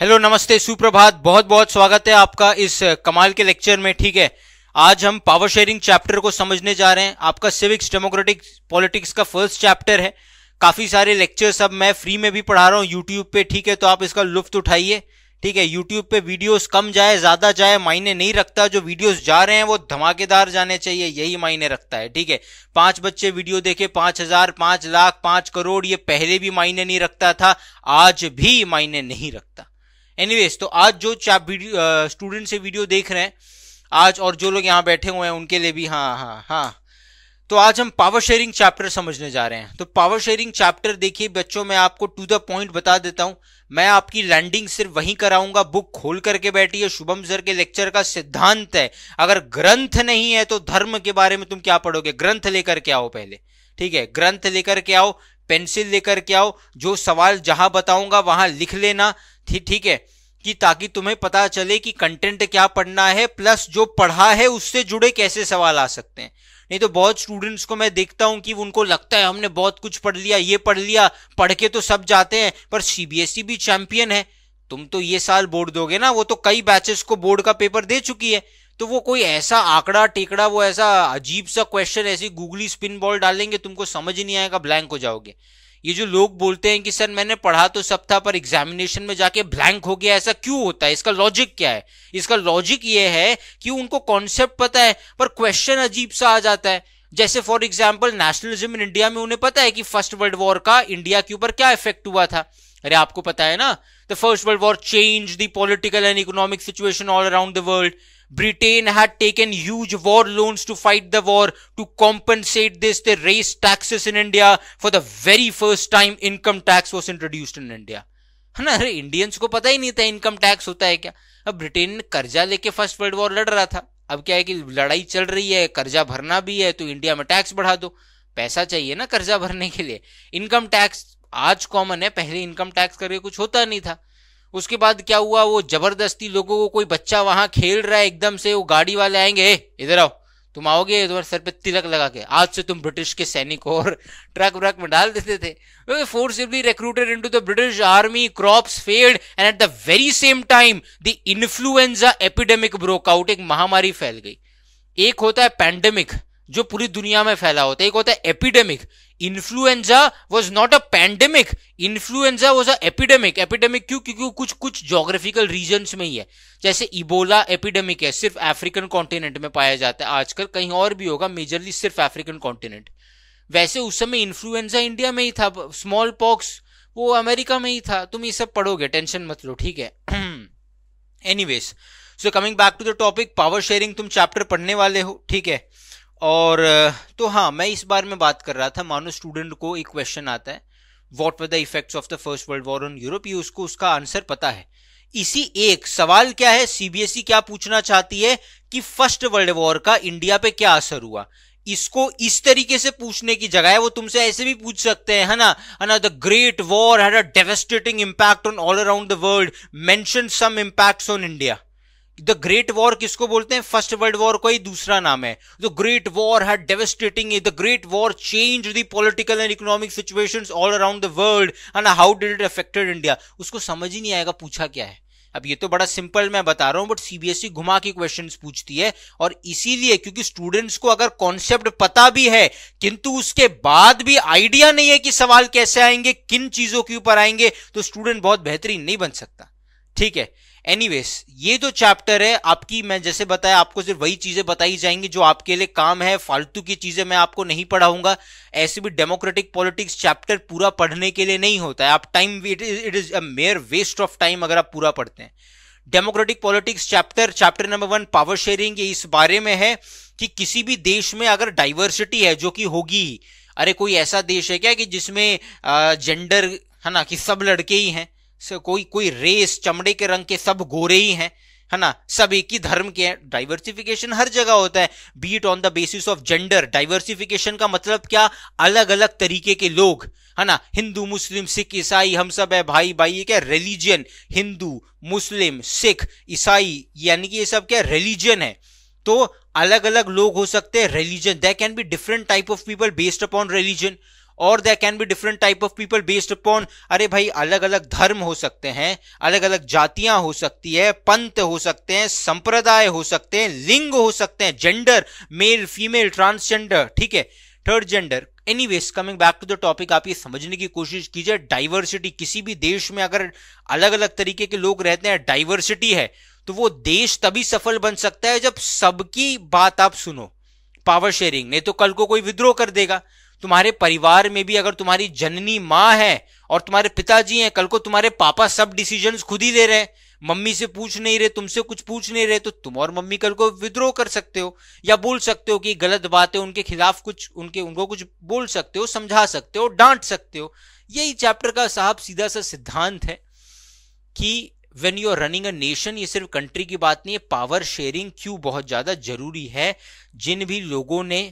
Hello नमस्ते सुप्रभात बहुत बहुत स्वागत है आपका इस कमाल के लेक्चर में ठीक है आज हम पावर शेयरिंग चैप्टर को समझने जा रहे हैं आपका सिविक्स डेमोक्रेटिक पॉलिटिक्स का फर्स्ट चैप्टर है काफी सारे लेक्चर्स अब मैं फ्री में भी पढ़ा रहा हूँ यूट्यूब पे ठीक है तो आप इसका लुफ्त उठाइए ठीक है यूट्यूब पे वीडियोस कम जाए ज्यादा जाए मायने नहीं रखता जो वीडियोस जा रहे हैं वो धमाकेदार जाने चाहिए यही मायने रखता है ठीक है पांच बच्चे वीडियो देखे पांच हजार पांच लाख पांच करोड़ ये पहले भी मायने नहीं रखता था आज भी मायने नहीं रखता एनीवेज तो आज जो वीडियो स्टूडेंट से वीडियो देख रहे हैं आज और जो लोग यहाँ बैठे हुए हैं उनके लिए भी हाँ हाँ हाँ तो आज हम पावर शेयरिंग चैप्टर समझने जा रहे हैं तो पावर शेयरिंग चैप्टर देखिए बच्चों मैं आपको टू द पॉइंट बता देता हूं मैं आपकी लैंडिंग सिर्फ वहीं कराऊंगा बुक खोल करके बैठी है शुभम सर के लेक्चर का सिद्धांत है अगर ग्रंथ नहीं है तो धर्म के बारे में तुम क्या पढ़ोगे ग्रंथ लेकर के आओ पहले ठीक है ग्रंथ लेकर के आओ पेंसिल लेकर के आओ जो सवाल जहां बताऊंगा वहां लिख लेना ठीक है कि ताकि तुम्हें पता चले कि कंटेंट क्या पढ़ना है प्लस जो पढ़ा है उससे जुड़े कैसे सवाल आ सकते हैं नहीं तो बहुत स्टूडेंट्स को मैं देखता हूं कि उनको लगता है हमने बहुत कुछ पढ़ लिया ये पढ़ लिया पढ़ के तो सब जाते हैं पर सीबीएसई e भी चैंपियन है तुम तो ये साल बोर्ड दोगे ना वो तो कई बैचेस को बोर्ड का पेपर दे चुकी है तो वो कोई ऐसा आंकड़ा टेकड़ा वो ऐसा अजीब सा क्वेश्चन ऐसी गूगली स्पिन बॉल डालेंगे तुमको समझ नहीं आएगा ब्लैंक हो जाओगे ये जो लोग बोलते हैं कि सर मैंने पढ़ा तो सब था पर एग्जामिनेशन में जाके ब्लैंक हो गया ऐसा क्यों होता है इसका लॉजिक क्या है इसका लॉजिक ये है कि उनको कॉन्सेप्ट पता है पर क्वेश्चन अजीब सा आ जाता है जैसे for example nationalism in India में उन्हें पता है कि फर्स्ट वर्ल्ड वॉर का इंडिया के ऊपर क्या इफेक्ट हुआ था अरे आपको पता है ना the first world war change the political and economic situation all around the world Britain had taken huge war loans to fight the war. To compensate this, they raised taxes in India. For the very first time, income tax was introduced in India. है ना अरे Indians को पता ही नहीं था income tax होता है क्या अब ब्रिटेन कर्जा लेके फर्स्ट वर्ल्ड वॉर लड़ रहा था अब क्या है कि लड़ाई चल रही है कर्जा भरना भी है तो इंडिया में टैक्स बढ़ा दो पैसा चाहिए ना कर्जा भरने के लिए इनकम टैक्स आज कॉमन है पहले इनकम टैक्स करके कुछ होता नहीं था उसके बाद क्या हुआ वो जबरदस्ती लोगों को कोई बच्चा वहां खेल रहा है एकदम से वो गाड़ी वाले आएंगे इधर आओ तुम आओगे तुम्हारे तो सर पे तिलक लगा के आज से तुम ब्रिटिश के सैनिक हो और ट्रक व्रक में डाल देते थे forcibly recruited into the British army crops failed and at the very same time the influenza epidemic broke out एक महामारी फैल गई एक होता है पैंडेमिक जो पूरी दुनिया में फैला होता है एक होता है epidemic influenza was not a pandemic influenza was a epidemic epidemic क्यों क्योंकि कुछ कुछ जोग्राफिकल रीजन में ही है जैसे इबोला एपिडेमिक है सिर्फ अफ्रीकन कॉन्टिनेंट में पाया जाता है आजकल कहीं और भी होगा मेजरली सिर्फ अफ्रीकन कॉन्टिनेंट वैसे उस समय इन्फ्लुएंजा इंडिया में ही था स्मॉल पॉक्स वो अमेरिका में ही था तुम ये सब पढ़ोगे टेंशन मत लो ठीक है anyways so coming back to the topic power sharing तुम चैप्टर पढ़ने वाले हो ठीक है और तो हाँ मैं इस बारे में बात कर रहा था मानो स्टूडेंट को एक क्वेश्चन आता है what were the effects of the first world war on Europe ये उसको उसका आंसर पता है इसी एक सवाल क्या है सीबीएसई e क्या पूछना चाहती है कि फर्स्ट वर्ल्ड वॉर का इंडिया पे क्या असर हुआ इसको इस तरीके से पूछने की जगह है वो तुमसे ऐसे भी पूछ सकते हैं है ना है ना the great war had a devastating impact on all around the world mention some impacts on India the great war किसको बोलते हैं फर्स्ट वर्ल्ड वॉर का ही दूसरा नाम है the great war had devastating the great war change the political and economic situation all around the world and how did it affected India उसको समझ ही नहीं आएगा पूछा क्या है अब ये तो बड़ा सिंपल मैं बता रहा हूं बट सीबीएसई घुमा के क्वेश्चन पूछती है और इसीलिए क्योंकि स्टूडेंट्स को अगर कॉन्सेप्ट पता भी है किंतु उसके बाद भी आइडिया नहीं है कि सवाल कैसे आएंगे किन चीजों के ऊपर आएंगे तो स्टूडेंट बहुत बेहतरीन नहीं बन सकता ठीक है एनीवेज ये जो चैप्टर है आपकी मैं जैसे बताया आपको सिर्फ वही चीजें बताई जाएंगी जो आपके लिए काम है फालतू की चीजें मैं आपको नहीं पढ़ाऊंगा ऐसे भी डेमोक्रेटिक पॉलिटिक्स चैप्टर पूरा पढ़ने के लिए नहीं होता है आप time it is it is a major waste of time अगर आप पूरा पढ़ते हैं democratic politics chapter chapter number one power sharing ये इस बारे में है कि किसी भी देश में अगर डाइवर्सिटी है जो कि होगी ही अरे कोई ऐसा देश है क्या कि जिसमें जेंडर है ना कि सब लड़के ही हैं से कोई कोई रेस चमड़े के रंग के सब गोरे ही हैं है ना सब एक ही धर्म के हैं डाइवर्सिफिकेशन हर जगह होता है beat on the basis of gender diversification का मतलब क्या अलग अलग तरीके के लोग है ना हिंदू मुस्लिम सिख ईसाई हम सब है भाई भाई ये क्या रिलीजन हिंदू मुस्लिम सिख ईसाई यानी कि ये सब क्या रिलीजन है तो अलग अलग लोग हो सकते हैं religion they can be different type of people based upon religion और there can be different type of people based upon अरे भाई अलग अलग धर्म हो सकते हैं अलग अलग जातियां हो सकती है पंथ हो सकते हैं संप्रदाय हो सकते हैं लिंग हो सकते हैं जेंडर मेल फीमेल ट्रांसजेंडर ठीक है third gender anyways coming back to the topic आप ये समझने की कोशिश कीजिए डाइवर्सिटी किसी भी देश में अगर अलग अलग तरीके के लोग रहते हैं डाइवर्सिटी है तो वो देश तभी सफल बन सकता है जब सबकी बात आप सुनो पावर शेयरिंग नहीं तो कल को कोई विद्रोह कर देगा तुम्हारे परिवार में भी अगर तुम्हारी जननी माँ है और तुम्हारे पिताजी हैं कल को तुम्हारे पापा सब डिसीजन खुद ही दे रहे हैं मम्मी से पूछ नहीं रहे तुमसे कुछ पूछ नहीं रहे तो तुम और मम्मी कल को विद्रोह कर सकते हो या बोल सकते हो कि गलत बात है उनके खिलाफ कुछ उनके उनको कुछ बोल सकते हो समझा सकते हो डांट सकते हो यही चैप्टर का साहब सीधा सा सिद्धांत है कि when you are running a nation ये सिर्फ कंट्री की बात नहीं है पावर शेयरिंग क्यों बहुत ज्यादा जरूरी है जिन भी लोगों ने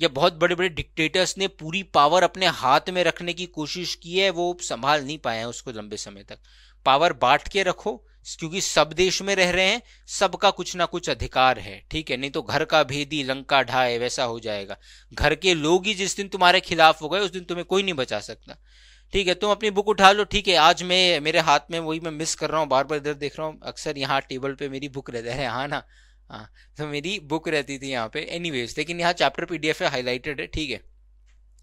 या बहुत बड़े बड़े डिक्टेटर्स ने पूरी पावर अपने हाथ में रखने की कोशिश की है वो संभाल नहीं पाए हैं उसको लंबे समय तक पावर बांट के रखो क्योंकि सब देश में रह रहे हैं सबका कुछ ना कुछ अधिकार है ठीक है नहीं तो घर का भेदी लंका ढाए वैसा हो जाएगा घर के लोग ही जिस दिन तुम्हारे खिलाफ हो गए उस दिन तुम्हें कोई नहीं बचा सकता ठीक है तुम अपनी बुक उठा लो ठीक है आज मैं मेरे हाथ में वही मैं मिस कर रहा हूँ बार बार इधर देख रहा हूँ अक्सर यहाँ टेबल पे मेरी बुक रहता है हाँ ना हाँ तो मेरी बुक रहती थी यहाँ पे वेज लेकिन यहाँ चैप्टर पीडीएफ है हाईलाइटेड है ठीक है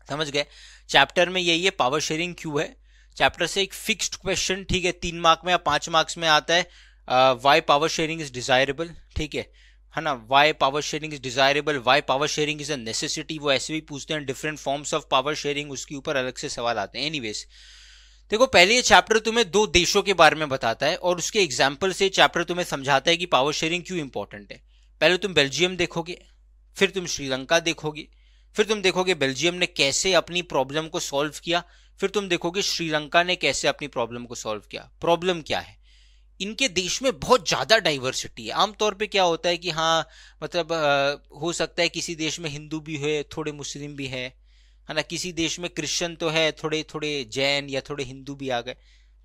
समझ गए चैप्टर में यही है पावर शेयरिंग क्यों है चैप्टर से एक फिक्स्ड क्वेश्चन ठीक है तीन मार्क में या पांच मार्क्स में आता है why power sharing is desirable ठीक है है ना why power sharing is desirable why power sharing is a necessity वो ऐसे भी पूछते हैं different forms of power sharing उसके ऊपर अलग से सवाल आते हैं वेज देखो पहले ये चैप्टर तुम्हें दो देशों के बारे में बताता है और उसके एग्जाम्पल से चैप्टर तुम्हें समझाता है कि पावर शेयरिंग क्यों इंपॉर्टेंट है पहले तुम बेल्जियम देखोगे फिर तुम श्रीलंका देखोगे फिर तुम देखोगे बेल्जियम ने कैसे अपनी प्रॉब्लम को सॉल्व किया फिर तुम देखोगे श्रीलंका ने कैसे अपनी प्रॉब्लम को सॉल्व किया प्रॉब्लम क्या है इनके देश में बहुत ज़्यादा डाइवर्सिटी है आमतौर पे क्या होता है कि हाँ मतलब आ, हो सकता है किसी देश में हिंदू भी है थोड़े मुस्लिम भी है है ना किसी देश में क्रिश्चियन तो है थोड़े थोड़े जैन या थोड़े हिंदू भी आ गए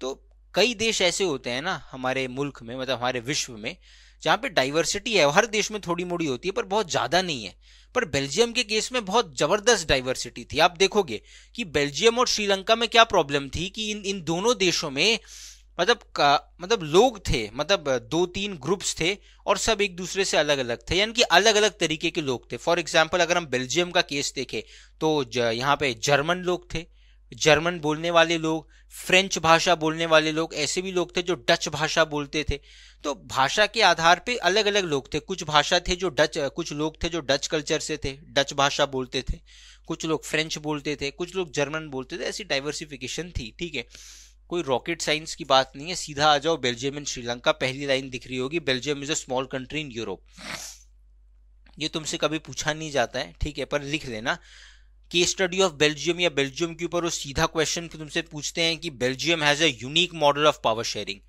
तो कई देश ऐसे होते हैं ना हमारे मुल्क में मतलब हमारे विश्व में जहाँ पे डाइवर्सिटी है हर देश में थोड़ी मोड़ी होती है पर बहुत ज़्यादा नहीं है पर बेल्जियम के केस में बहुत ज़बरदस्त डाइवर्सिटी थी आप देखोगे कि बेल्जियम और श्रीलंका में क्या प्रॉब्लम थी कि इन इन दोनों देशों में मतलब का, मतलब लोग थे मतलब दो तीन ग्रुप्स थे और सब एक दूसरे से अलग अलग थे यानी कि अलग अलग तरीके के लोग थे फॉर एग्जाम्पल अगर हम बेल्जियम का केस देखें तो यहाँ पे जर्मन लोग थे जर्मन बोलने वाले लोग फ्रेंच भाषा बोलने वाले लोग ऐसे भी लोग थे जो डच भाषा बोलते थे तो भाषा के आधार पे अलग अलग लोग थे कुछ भाषा थे जो डच कुछ लोग थे जो डच कल्चर से थे डच भाषा बोलते थे कुछ लोग फ्रेंच बोलते थे कुछ लोग जर्मन बोलते थे ऐसी डाइवर्सिफिकेशन थी ठीक है कोई रॉकेट साइंस की बात नहीं है सीधा आ जाओ बेल्जियम एंड श्रीलंका पहली लाइन दिख रही होगी Belgium is a small country in Europe ये तुमसे कभी पूछा नहीं जाता है ठीक है पर लिख लेना केस स्टडी ऑफ बेल्जियम या बेल्जियम के ऊपर वो सीधा क्वेश्चन तुमसे पूछते हैं कि Belgium has a unique model of power sharing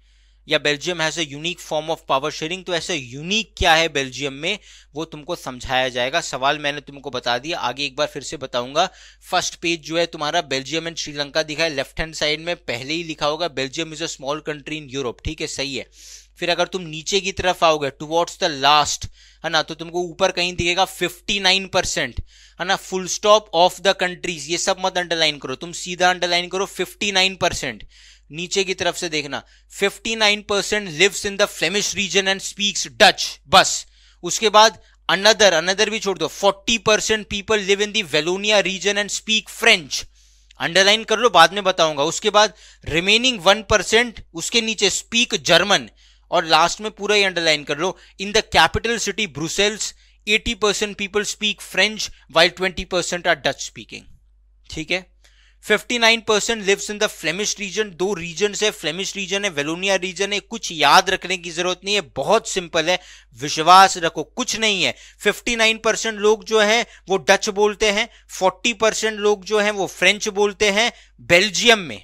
या Belgium has a unique form of power sharing तो ऐसे यूनिक क्या है बेल्जियम में वो तुमको समझाया जाएगा सवाल मैंने तुमको बता दिया आगे एक बार फिर से बताऊंगा फर्स्ट पेज जो है तुम्हारा बेल्जियम एंड श्रीलंका दिखा है लेफ्ट हैंड साइड में पहले ही लिखा होगा Belgium is a small country in Europe ठीक है सही है फिर अगर तुम नीचे की तरफ आओगे टुवर्ड्स द लास्ट है ना तो तुमको ऊपर कहीं दिखेगा 59 परसेंट है ना full stop of the countries ये सब मत अंडरलाइन करो तुम सीधा अंडरलाइन करो 59 परसेंट नीचे की तरफ से देखना 59 percent lives in the Flemish region and speaks Dutch बस उसके बाद अनदर अनदर भी छोड़ दो 40 percent people live in Wallonia region and speak French underline कर लो बाद में बताऊंगा उसके बाद रिमेनिंग वन परसेंट उसके नीचे स्पीक जर्मन और लास्ट में पूरा ही अंडरलाइन कर लो in the capital city Brussels 80 percent people speak French while 20 percent are Dutch speaking ठीक है 59% lives in the Flemish region दो रीजन है फ्लेमिश रीजन है वेलोनिया रीजन है कुछ याद रखने की जरूरत नहीं है बहुत सिंपल है विश्वास रखो कुछ नहीं है 59% लोग जो है वो डच बोलते हैं 40% लोग जो है वो फ्रेंच बोलते हैं बेल्जियम में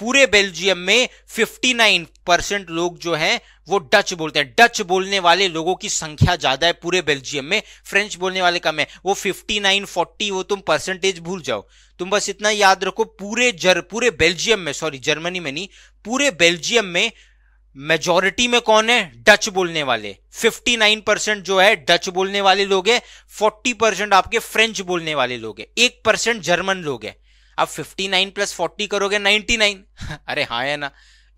पूरे बेल्जियम में 59 परसेंट लोग जो हैं वो डच बोलते हैं डच बोलने वाले लोगों की संख्या ज्यादा है पूरे बेल्जियम में फ्रेंच बोलने वाले कम है वो 59 40 वो तुम परसेंटेज भूल जाओ तुम बस इतना याद रखो पूरे जर पूरे बेल्जियम में सॉरी जर्मनी में नहीं पूरे बेल्जियम में मेजोरिटी में कौन है डच बोलने वाले 59 परसेंट जो है डच बोलने वाले लोग है 40 परसेंट आपके फ्रेंच बोलने वाले लोग है एक परसेंट जर्मन लोग अब फिफ्टी 59 प्लस 40 करोगे 99 अरे हाँ है ना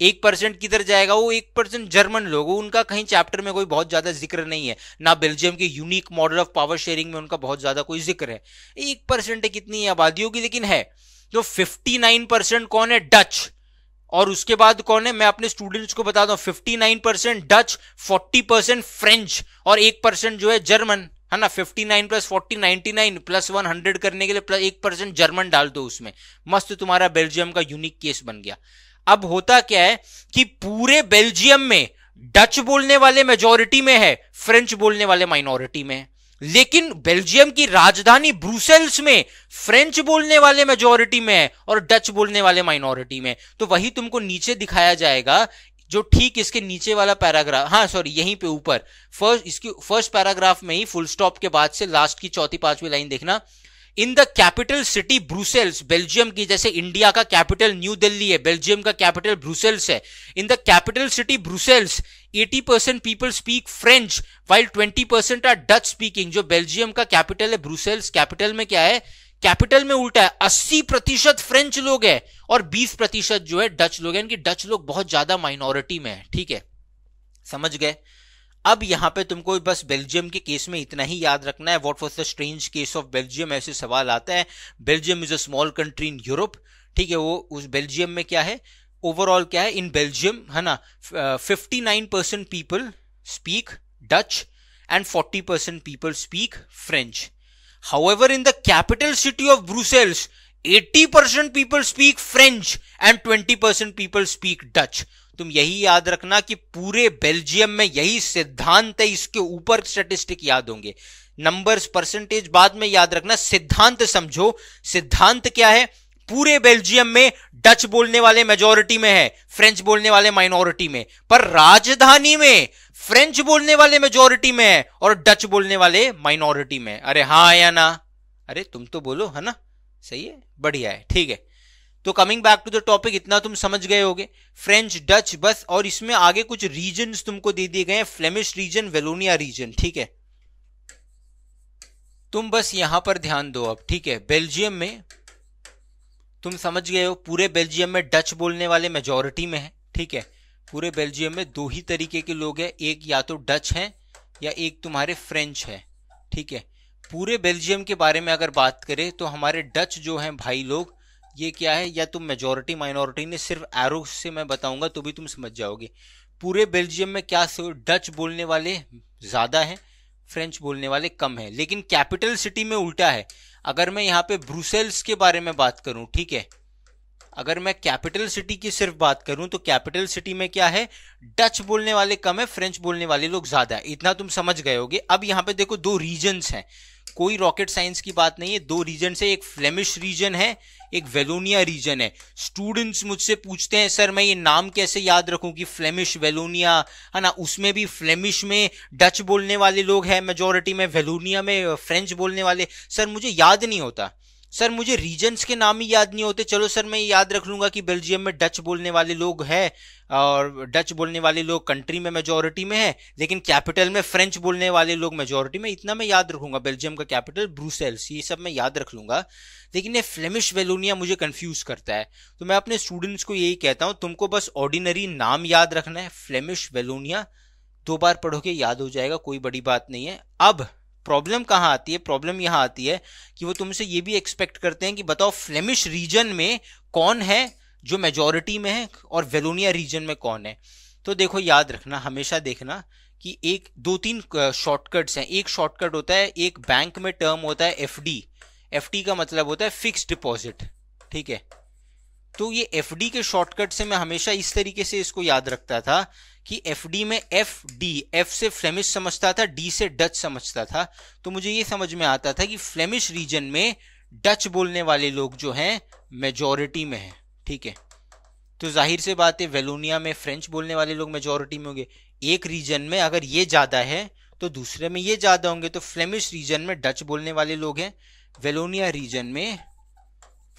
एक परसेंट किधर जाएगा वो एक परसेंट जर्मन लोग उनका कहीं चैप्टर में कोई बहुत ज्यादा जिक्र नहीं है ना बेल्जियम के unique model of power sharing में उनका बहुत ज्यादा कोई जिक्र है एक परसेंट कितनी आबादियों की लेकिन है तो फिफ्टी नाइन परसेंट कौन है डच और उसके बाद कौन है मैं अपने स्टूडेंट्स को बता fifty nine percent Dutch forty percent French और एक परसेंट जो है जर्मन है ना 59 प्लस 40 99 प्लस 100 करने के लिए प्लस एक परसेंट जर्मन डाल दो उसमें मस्त तुम्हारा बेल्जियम का यूनिक केस बन गया अब होता क्या है कि पूरे बेल्जियम में डच बोलने वाले मेजोरिटी में है फ्रेंच बोलने वाले माइनॉरिटी में लेकिन बेल्जियम की राजधानी ब्रुसेल्स में फ्रेंच बोलने वाले मेजोरिटी में है और डच बोलने वाले माइनॉरिटी में तो वही तुमको नीचे दिखाया जाएगा जो ठीक इसके नीचे वाला पैराग्राफ हाँ सॉरी यहीं पे ऊपर फर्स्ट इसकी फर्स्ट पैराग्राफ में ही फुल स्टॉप के बाद से लास्ट की चौथी पांचवी लाइन देखना in the capital city Brussels Belgium की जैसे इंडिया का कैपिटल न्यू दिल्ली है बेल्जियम का कैपिटल ब्रुसेल्स है in the capital city Brussels 80 percent people speak French while 20 percent are Dutch speaking जो बेल्जियम का कैपिटल है ब्रूसेल्स कैपिटल में क्या है कैपिटल में उल्टा है 80 प्रतिशत फ्रेंच लोग है और 20 प्रतिशत जो है डच लोग हैं इनकी डच लोग बहुत ज्यादा माइनॉरिटी में है ठीक है समझ गए अब यहाँ पे तुमको बस बेल्जियम के केस में इतना ही याद रखना है what was the strange case of Belgium ऐसे सवाल आता है Belgium is a small country in Europe ठीक है वो उस बेल्जियम में क्या है ओवरऑल क्या है इन बेल्जियम है ना fifty nine percent people speak Dutch and forty percent people speak French however in the capital city of Brussels people speak French and twenty percent people speak Dutch तुम यही याद रखना कि पूरे बेल्जियम में यही सिद्धांत है इसके ऊपर स्टेटिस्टिक याद होंगे नंबर्स परसेंटेज बाद में याद रखना सिद्धांत समझो सिद्धांत क्या है पूरे बेल्जियम में डच बोलने वाले मेजोरिटी में है फ्रेंच बोलने वाले माइनॉरिटी में पर राजधानी में फ्रेंच बोलने वाले मेजोरिटी में है और डच बोलने वाले माइनॉरिटी में अरे हाँ या ना अरे तुम तो बोलो है ना सही है बढ़िया है ठीक है तो coming back to the topic इतना तुम समझ गए होगे फ्रेंच डच बस और इसमें आगे कुछ रीजन तुमको दे दिए गए हैं फ्लेमिश रीजन वेलोनिया रीजन ठीक है तुम बस यहां पर ध्यान दो अब ठीक है बेल्जियम में तुम समझ गए हो पूरे बेल्जियम में डच बोलने वाले मेजोरिटी में है ठीक है पूरे बेल्जियम में दो ही तरीके के लोग हैं एक या तो डच हैं या एक तुम्हारे फ्रेंच है ठीक है पूरे बेल्जियम के बारे में अगर बात करें तो हमारे डच जो हैं भाई लोग ये क्या है या तुम मेजोरिटी माइनॉरिटी ने सिर्फ एरो से मैं बताऊंगा तो भी तुम समझ जाओगे पूरे बेल्जियम में क्या डच बोलने वाले ज़्यादा हैं फ्रेंच बोलने वाले कम हैं लेकिन कैपिटल सिटी में उल्टा है अगर मैं यहाँ पे ब्रुसेल्स के बारे में बात करूँ ठीक है अगर मैं कैपिटल सिटी की सिर्फ बात करूं तो कैपिटल सिटी में क्या है डच बोलने वाले कम है फ्रेंच बोलने वाले लोग ज्यादा है इतना तुम समझ गए होगे अब यहाँ पे देखो दो रीजन्स हैं कोई रॉकेट साइंस की बात नहीं है दो रीजन से एक फ्लेमिश रीजन है एक वेलोनिया रीजन है स्टूडेंट्स मुझसे पूछते हैं सर मैं ये नाम कैसे याद रखूं कि फ्लेमिश वेलोनिया है हाँ ना उसमें भी फ्लेमिश में डच बोलने वाले लोग हैं मेजोरिटी में वेलोनिया में फ्रेंच बोलने वाले सर मुझे याद नहीं होता सर मुझे रीजन्स के नाम ही याद नहीं होते चलो सर मैं याद रख लूंगा कि बेल्जियम में डच बोलने वाले लोग हैं और डच बोलने वाले लोग कंट्री में मेजोरिटी में है लेकिन कैपिटल में फ्रेंच बोलने वाले लोग मेजोरिटी में इतना मैं याद रखूंगा बेल्जियम का कैपिटल ब्रूसेल्स ये सब मैं याद रख लूंगा लेकिन ये फ्लेमिश वेलोनिया मुझे कंफ्यूज करता है तो मैं अपने स्टूडेंट्स को यही कहता हूँ तुमको बस ऑर्डिनरी नाम याद रखना है फ्लेमिश वेलोनिया दो बार पढ़ो के याद हो जाएगा कोई बड़ी बात नहीं है अब प्रॉब्लम कहाँ आती है प्रॉब्लम यहाँ आती है कि वो तुमसे ये भी एक्सपेक्ट करते हैं कि बताओ फ्लेमिश रीजन में कौन है जो मेजोरिटी में है और वेलोनिया रीजन में कौन है तो देखो याद रखना हमेशा देखना कि एक दो तीन शॉर्टकट्स हैं एक शॉर्टकट होता है एक बैंक में टर्म होता है एफ डी एफ टी का मतलब होता है फिक्स डिपॉजिट ठीक है तो ये एफ डी के शॉर्टकट से मैं हमेशा इस तरीके से इसको याद रखता था कि डी में एफ डी एफ से फ्लेमिश समझता था डी से डच समझता था तो मुझे ये समझ में आता था कि फ्लेमिश रीजन में डच बोलने वाले लोग जो हैं मेजोरिटी में हैं ठीक है तो जाहिर से बात है वेलोनिया में फ्रेंच बोलने वाले लोग मेजॉरिटी में होंगे एक रीजन में अगर ये ज़्यादा है तो दूसरे में ये ज़्यादा होंगे तो फ्लेमिश रीजन में डच बोलने वाले लोग हैं वेलोनिया रीजन में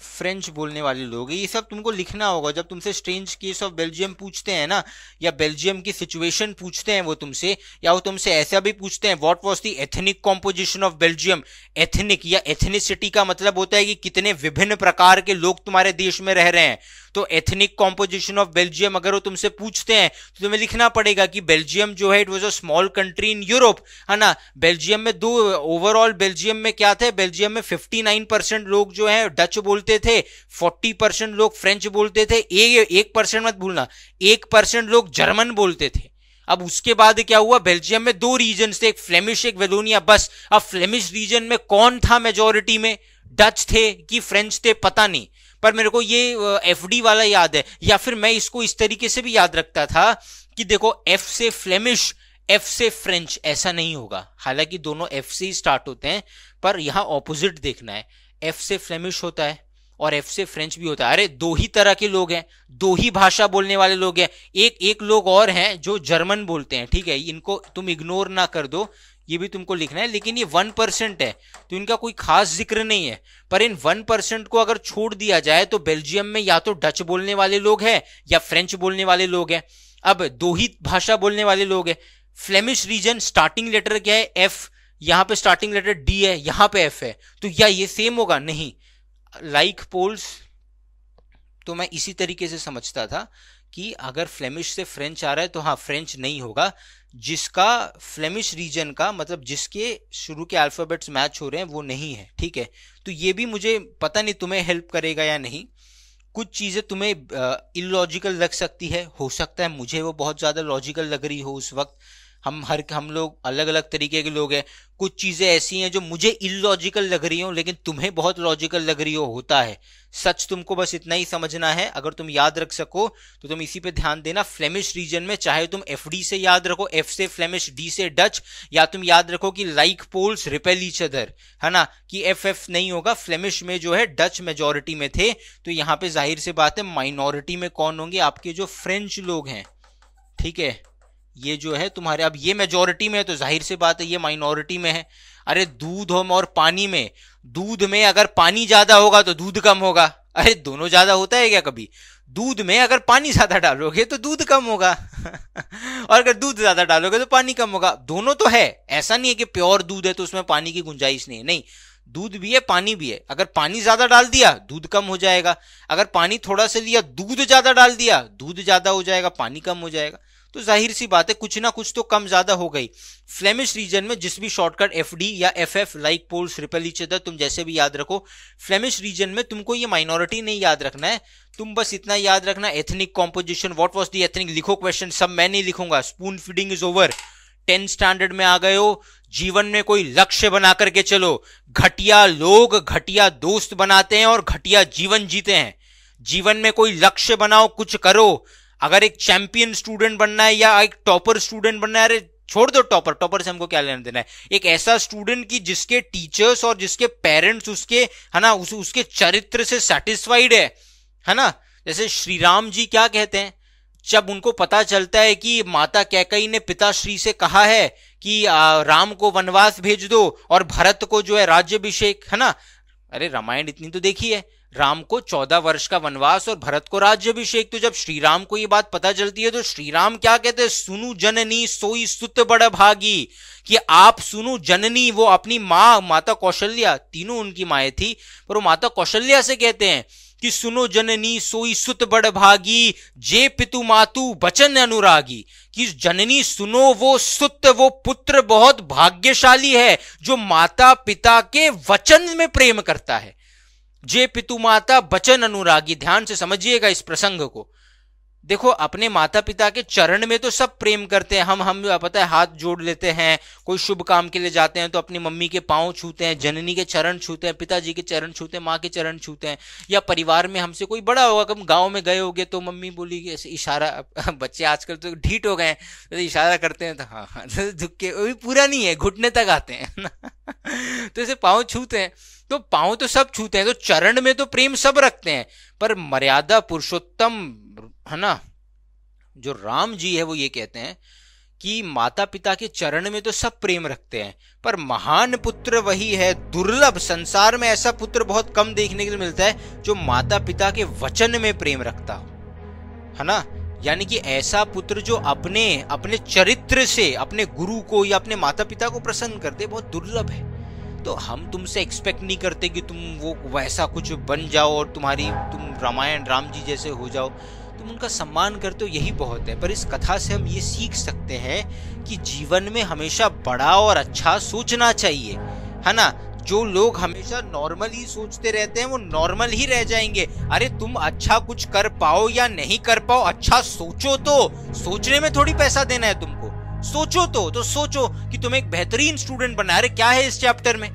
फ्रेंच बोलने वाले लोग ये सब तुमको लिखना होगा जब तुमसे स्ट्रेंज केस ऑफ बेल्जियम पूछते हैं ना या बेल्जियम की सिचुएशन पूछते हैं वो तुमसे या वो तुमसे ऐसा भी पूछते हैं what was the ethnic composition of Belgium ethnic या एथनिसिटी का मतलब होता है कि कितने विभिन्न प्रकार के लोग तुम्हारे देश में रह रहे हैं तो एथनिक कॉम्पोजिशन ऑफ बेल्जियम अगर वो तुमसे पूछते हैं तो तुम्हें लिखना पड़ेगा कि बेल्जियम जो है it was a small country in Europe है ना बेल्जियम में दो ओवरऑल बेल्जियम में क्या थे बेल्जियम में फिफ्टी परसेंट लोग जो है डच बोलते बोलते थे फोर्टी परसेंट लोग फ्रेंच बोलते थे ए, एक परसेंट मत भूलना एक परसेंट लोग जर्मन बोलते थे अब उसके बाद क्या हुआ बेल्जियम में दो रीजन थे एक फ्लेमिश एक वेदोनिया बस अब फ्लेमिश रीजन में कौन था मेजोरिटी में डच थे कि फ्रेंच थे पता नहीं पर मेरे को ये एफ वाला याद है या फिर मैं इसको इस तरीके से भी याद रखता था कि देखो एफ से फ्लेमिश एफ से फ्रेंच ऐसा नहीं होगा हालांकि दोनों एफ से ही स्टार्ट होते हैं पर यहां ऑपोजिट देखना है एफ से फ्लेमिश होता है और एफ से फ्रेंच भी होता है अरे दो ही तरह के लोग हैं दो ही भाषा बोलने वाले लोग हैं एक एक लोग और हैं जो जर्मन बोलते हैं ठीक है इनको तुम इग्नोर ना कर दो ये भी तुमको लिखना है लेकिन ये वन परसेंट है तो इनका कोई खास जिक्र नहीं है पर इन वन परसेंट को अगर छोड़ दिया जाए तो बेल्जियम में या तो डच बोलने वाले लोग हैं या फ्रेंच बोलने वाले लोग हैं अब दो ही भाषा बोलने वाले लोग हैं फ्लेमिश रीजन स्टार्टिंग लेटर क्या है एफ यहाँ पे स्टार्टिंग लेटर डी है यहाँ पे एफ है तो या ये सेम होगा नहीं लाइक पोल्स तो मैं इसी तरीके से समझता था कि अगर फ्लेमिश से फ्रेंच आ रहा है तो हाँ फ्रेंच नहीं होगा जिसका फ्लेमिश रीजन का मतलब जिसके शुरू के अल्फ़ाबेट्स मैच हो रहे हैं वो नहीं है ठीक है तो ये भी मुझे पता नहीं तुम्हें हेल्प करेगा या नहीं कुछ चीज़ें तुम्हें इलॉजिकल लग सकती है हो सकता है मुझे वो बहुत ज़्यादा लॉजिकल लग रही हो उस वक्त हम हर हम लोग अलग अलग तरीके के लोग हैं कुछ चीज़ें ऐसी हैं जो मुझे इलॉजिकल लग रही हो लेकिन तुम्हें बहुत लॉजिकल लग रही हो होता है सच तुमको बस इतना ही समझना है अगर तुम याद रख सको तो तुम इसी पे ध्यान देना फ्लेमिश रीजन में चाहे तुम एफ डी से याद रखो एफ से फ्लेमिश डी से डच या तुम याद रखो कि like poles repel each other है ना कि एफ एफ नहीं होगा फ्लेमिश में जो है डच मेजोरिटी में थे तो यहाँ पे जाहिर से बात है माइनॉरिटी में कौन होंगे आपके जो फ्रेंच लोग हैं ठीक है ये जो है तुम्हारे अब ये मेजोरिटी में है तो जाहिर सी बात है ये माइनॉरिटी में है अरे दूध हम और पानी में दूध में अगर पानी ज्यादा होगा तो दूध कम होगा अरे दोनों ज्यादा होता है क्या कभी दूध में अगर पानी ज्यादा डालोगे तो दूध कम होगा और अगर दूध ज्यादा डालोगे तो पानी कम होगा दोनों तो है ऐसा नहीं है कि प्योर दूध है तो उसमें पानी की गुंजाइश नहीं है नहीं दूध भी है पानी भी है अगर पानी ज्यादा डाल दिया दूध कम हो जाएगा अगर पानी थोड़ा सा लिया दूध ज्यादा डाल दिया दूध ज्यादा हो जाएगा पानी कम हो जाएगा तो जाहिर सी बात है कुछ ना कुछ तो कम ज्यादा हो गई फ्लेमिश रीजन में जिस भी शॉर्टकट एफ या F F like poles repel each other तुम जैसे भी याद रखो फ्लेमिश रीजन में तुमको ये माइनॉरिटी नहीं याद रखना है तुम बस इतना याद रखना ethnic composition what was the ethnic लिखो क्वेश्चन सब मैं नहीं लिखूंगा spoon feeding is over tenth standard में आ गए हो जीवन में कोई लक्ष्य बना करके चलो घटिया लोग घटिया दोस्त बनाते हैं और घटिया जीवन जीते हैं जीवन में कोई लक्ष्य बनाओ कुछ करो अगर एक चैंपियन स्टूडेंट बनना है या एक टॉपर स्टूडेंट बनना है अरे छोड़ दो टॉपर टॉपर से हमको क्या लेना देना है एक ऐसा स्टूडेंट की जिसके टीचर्स और जिसके पेरेंट्स उसके है ना उस, उसके चरित्र से सेटिस्फाइड है है ना जैसे श्री राम जी क्या कहते हैं जब उनको पता चलता है कि माता कैकई ने पिता श्री से कहा है कि आ, राम को वनवास भेज दो और भरत को जो है राज्यभिषेक है ना अरे रामायण इतनी तो देखी है राम को चौदह वर्ष का वनवास और भरत को राज्यभिषेक तो जब श्री राम को ये बात पता चलती है तो श्री राम क्या कहते हैं सुनु जननी सोई सुत बड़ भागी कि आप सुनु जननी वो अपनी माँ माता कौशल्या तीनों उनकी माए थी पर वो माता कौशल्या से कहते हैं कि सुनो जननी सोई सुत बड़ भागी जे पितु मातु बचन अनुरागी कि जननी सुनो वो सुत वो पुत्र बहुत भाग्यशाली है जो माता पिता के वचन में प्रेम करता है जे पितु माता बचन अनुरागी ध्यान से समझिएगा इस प्रसंग को देखो अपने माता पिता के चरण में तो सब प्रेम करते हैं हम हम पता है हाथ जोड़ लेते हैं कोई शुभ काम के लिए जाते हैं तो अपनी मम्मी के पांव छूते हैं जननी के चरण छूते हैं पिताजी के चरण छूते हैं माँ के चरण छूते हैं या परिवार में हमसे कोई बड़ा होगा कम गाँव में गए होगे तो मम्मी बोली इशारा बच्चे आजकल तो ढीट हो गए तो इशारा करते हैं तो हाँ हाँ झुक के पूरा नहीं है घुटने तक आते हैं तो ऐसे पाँव छूते हैं तो पांव तो सब छूते हैं तो चरण में तो प्रेम सब रखते हैं पर मर्यादा पुरुषोत्तम है ना जो राम जी है वो ये कहते हैं कि माता पिता के चरण में तो सब प्रेम रखते हैं पर महान पुत्र वही है दुर्लभ संसार में ऐसा पुत्र बहुत कम देखने को मिलता है जो माता पिता के वचन में प्रेम रखता हो है ना यानी कि ऐसा पुत्र जो अपने अपने चरित्र से अपने गुरु को या अपने माता पिता को प्रसन्न करते बहुत दुर्लभ है तो हम तुमसे एक्सपेक्ट नहीं करते कि तुम वो वैसा कुछ बन जाओ और तुम्हारी तुम रामायण राम जी जैसे हो जाओ तुम उनका सम्मान करते हो यही बहुत है पर इस कथा से हम ये सीख सकते हैं कि जीवन में हमेशा बड़ा और अच्छा सोचना चाहिए है ना जो लोग हमेशा नॉर्मल ही सोचते रहते हैं वो नॉर्मल ही रह जाएंगे अरे तुम अच्छा कुछ कर पाओ या नहीं कर पाओ अच्छा सोचो तो सोचने में थोड़ी पैसा देना है तुमको सोचो तो तो सोचो कि तुम एक बेहतरीन स्टूडेंट बना रहे क्या है इस चैप्टर में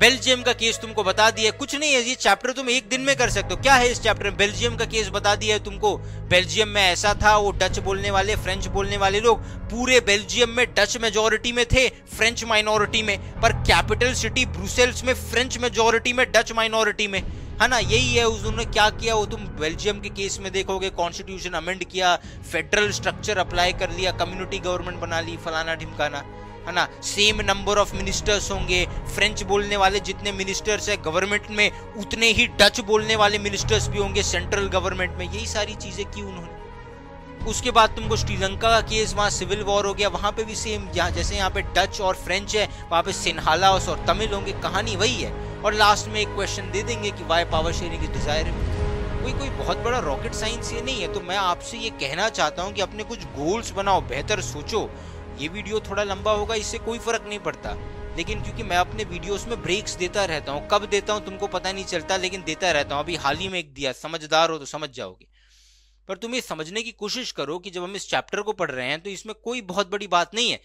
बेल्जियम का केस तुमको बता दिया कुछ नहीं है ये चैप्टर तुम एक दिन में कर सकते हो क्या है इस चैप्टर में बेल्जियम का केस बता दिया है तुमको बेल्जियम में ऐसा था वो डच बोलने वाले फ्रेंच बोलने वाले लोग पूरे बेल्जियम में डच मेजोरिटी में थे फ्रेंच माइनॉरिटी में पर कैपिटल सिटी ब्रुसेल्स में फ्रेंच मेजोरिटी में डच माइनॉरिटी में है हाँ ना यही है उन्होंने क्या किया वो तुम बेल्जियम के केस में देखोगे कॉन्स्टिट्यूशन अमेंड किया फेडरल स्ट्रक्चर अप्लाई कर लिया कम्युनिटी गवर्नमेंट बना ली फलाना ढिमकाना है हाँ ना सेम नंबर ऑफ मिनिस्टर्स होंगे फ्रेंच बोलने वाले जितने मिनिस्टर्स है गवर्नमेंट में उतने ही डच बोलने वाले मिनिस्टर्स भी होंगे सेंट्रल गवर्नमेंट में यही सारी चीज़ें की उन्होंने उसके बाद तुमको श्रीलंका का केस वहाँ सिविल वॉर हो गया वहाँ पे भी सेम जहाँ जैसे यहाँ पे डच और फ्रेंच है वहाँ पे सिन्हाला और तमिल होंगे कहानी वही है और लास्ट में एक क्वेश्चन दे देंगे कि why power sharing is desire कोई कोई बहुत बड़ा रॉकेट साइंस ये नहीं है तो मैं आपसे ये कहना चाहता हूँ कि अपने कुछ गोल्स बनाओ बेहतर सोचो ये वीडियो थोड़ा लंबा होगा इससे कोई फर्क नहीं पड़ता लेकिन क्योंकि मैं अपने वीडियोस में ब्रेक्स देता रहता हूँ कब देता हूँ तुमको पता नहीं चलता लेकिन देता रहता हूँ अभी हाल ही में एक दिया समझदार हो तो समझ जाओगे पर तुम ये समझने की कोशिश करो कि जब हम इस चैप्टर को पढ़ रहे हैं तो इसमें कोई बहुत बड़ी बात नहीं है